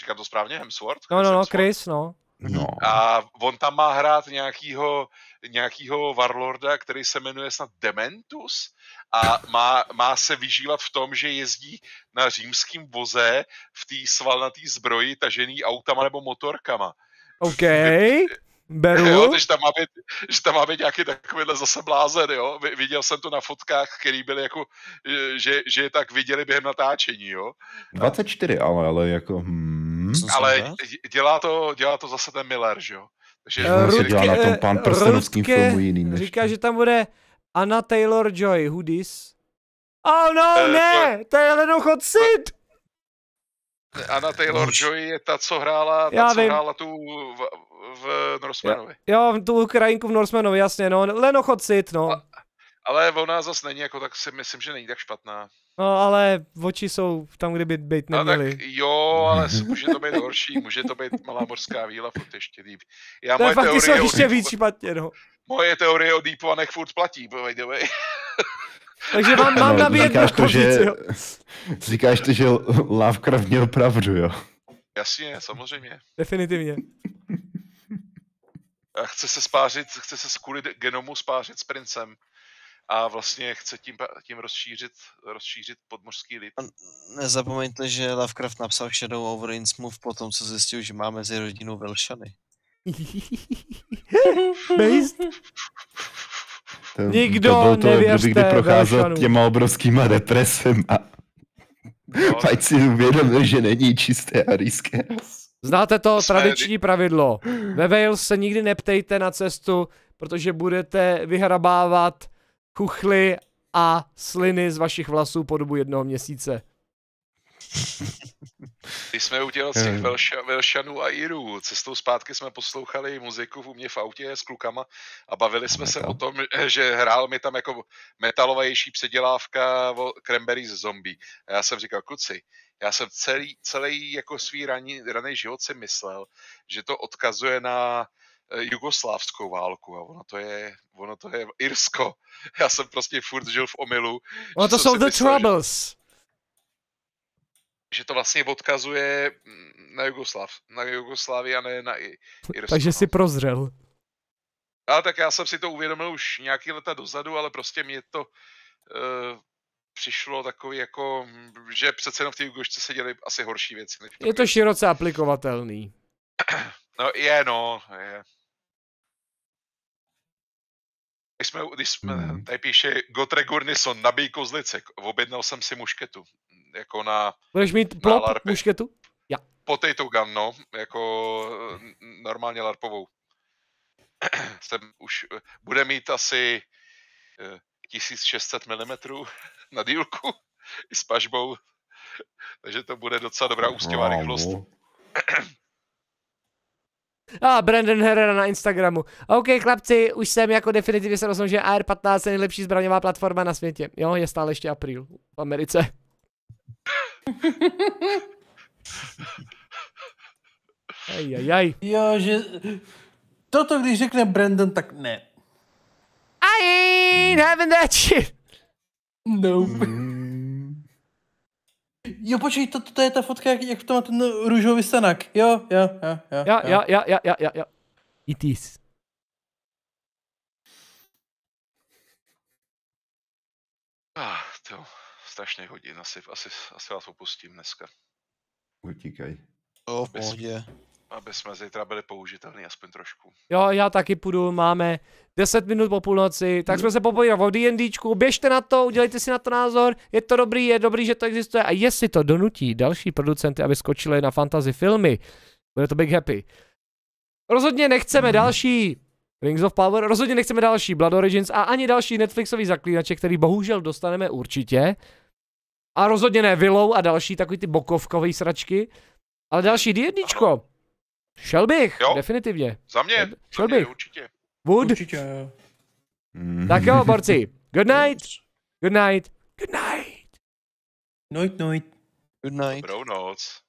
Říkám to správně, Hemsworth? No, no, no, Chris, no. No. A on tam má hrát nějakýho, nějakýho warlorda, který se jmenuje snad Dementus a má, má se vyžívat v tom, že jezdí na římském voze v té svalnatý zbroji tažený autama nebo motorkama. OK. Beru. Jo, takže tam má být, že tam má být nějaký takovýhle zase blázen, jo. Viděl jsem to na fotkách, který byly jako, že, že je tak viděli během natáčení, jo. 24 ale, ale jako, hmm. Mhm. ale dělá to, dělá to zase ten Miller, že jo? Takže uh, Rudke, dělá na tom pan prstenovským filmu jiný než říká, že tam bude Anna Taylor-Joy, Hoodies. Oh no, uh, ne, to, to je chod Sid! Anna Taylor-Joy je ta, co hrála, ta, Já co vím. hrála tu v, v Norsemanovi. Jo, tu Ukrajinku v Norsemanovi, jasně, no, lenochod Sid, no. A, ale ona zase není jako tak si myslím, že není tak špatná. No ale oči jsou tam, kde by být neměly. No, tak jo, ale může to být horší, může to být malá mořská víla, furt ještě líp. Já, to moje fakt teorie jsou ještě víc špatně, no. Moje teorie o dýpovanech furt platí, by the way. Takže vám mám no, nabíjet říkáš že, Říkáš to, že Lovecraft měl pravdu, jo? Jasně, samozřejmě. Definitivně. A chce se spářit, chce se kvůli genomu spářit s princem a vlastně chce tím, tím rozšířit, rozšířit podmořský lid. Nezapomeňte, že Lovecraft napsal Shadow over Innsmouth po tom, co zjistil, že má mezi rodinou Velšany. Based. To, Nikdo to to, nevěřte procházel Velšanu. těma obrovskýma depresem a no. si uvědomil, že není čisté a rýské. Znáte to tradiční pravidlo. Ve Wales se nikdy neptejte na cestu, protože budete vyhrabávat chuchly a sliny z vašich vlasů po dobu jednoho měsíce. Ty jsme udělali z těch Velša, Velšanů a Irů. Cestou zpátky jsme poslouchali muziku v mě v autě s klukama a bavili jsme se o tom, eh, že hrál mi tam jako metalovější předělávka o Cranberry z zombie. A já jsem říkal, kluci, já jsem celý, celý jako svý raný, raný život si myslel, že to odkazuje na Eh, jugoslávskou válku a ono to je, ono to je Irsko. Já jsem prostě furt žil v omilu. Ono to jsou The myslel, Troubles. Že, že to vlastně odkazuje mm, na Jugoslav, na Jugoslávi a ne na Irsko. Takže no. si prozřel. A tak já jsem si to uvědomil už nějaký leta dozadu, ale prostě mě to uh, přišlo takový jako, že přece jenom v té Jugošce se děly asi horší věci. Než je to široce aplikovatelný. No je, no, je. Když jsme, když jsme mm. tady píše Gotre Gurnison, nabij kozlice, objednal jsem si mušketu, jako na Budeš mít plop na mušketu? Ja. Potato gun, no, jako normálně larpovou. jsem už, bude mít asi 1600 eh, mm na dílku s pažbou, takže to bude docela dobrá ústěvá rychlost. A ah, Brandon Herrera na Instagramu. OK, chlapci, už jsem jako definitivně se rozhodl, že AR15 je nejlepší zbraňová platforma na světě. Jo, je stále ještě apríl v Americe. aj. Jo, že... Toto, když řekne Brandon, tak ne. I ain't having that shit. Nope. Mm. Jo, počkej, to, to je ta fotka, jak, jak to má ten růžový stanak. Jo, jo, jo, jo. Jo, jo, jo, jo, jo, jo. jo. It is. Ah, to strašně hodin, asi, asi, asi vás opustím dneska. Utíkej. Jo, v pohodě. Aby jsme zítra byli použitelní aspoň trošku. Jo, já taky půjdu, máme 10 minut po půlnoci, tak jsme se popojili o D&Dčku, běžte na to, udělejte si na to názor, je to dobrý, je dobrý, že to existuje a jestli to donutí další producenty, aby skočili na fantasy filmy, bude to big happy. Rozhodně nechceme mm. další Rings of Power, rozhodně nechceme další Blood Origins a ani další Netflixový zaklínače, který bohužel dostaneme určitě. A rozhodně ne Willow a další takový ty bokovkové sračky. Ale další D&Dčko, 1 Šel bych, jo? definitivně. Za mě, šel, bych. určitě. Wood? Určitě, jo. Mm. Tak jo, borci. Good night. Good night. Good night. Night, night. Good night. Dobrou noc.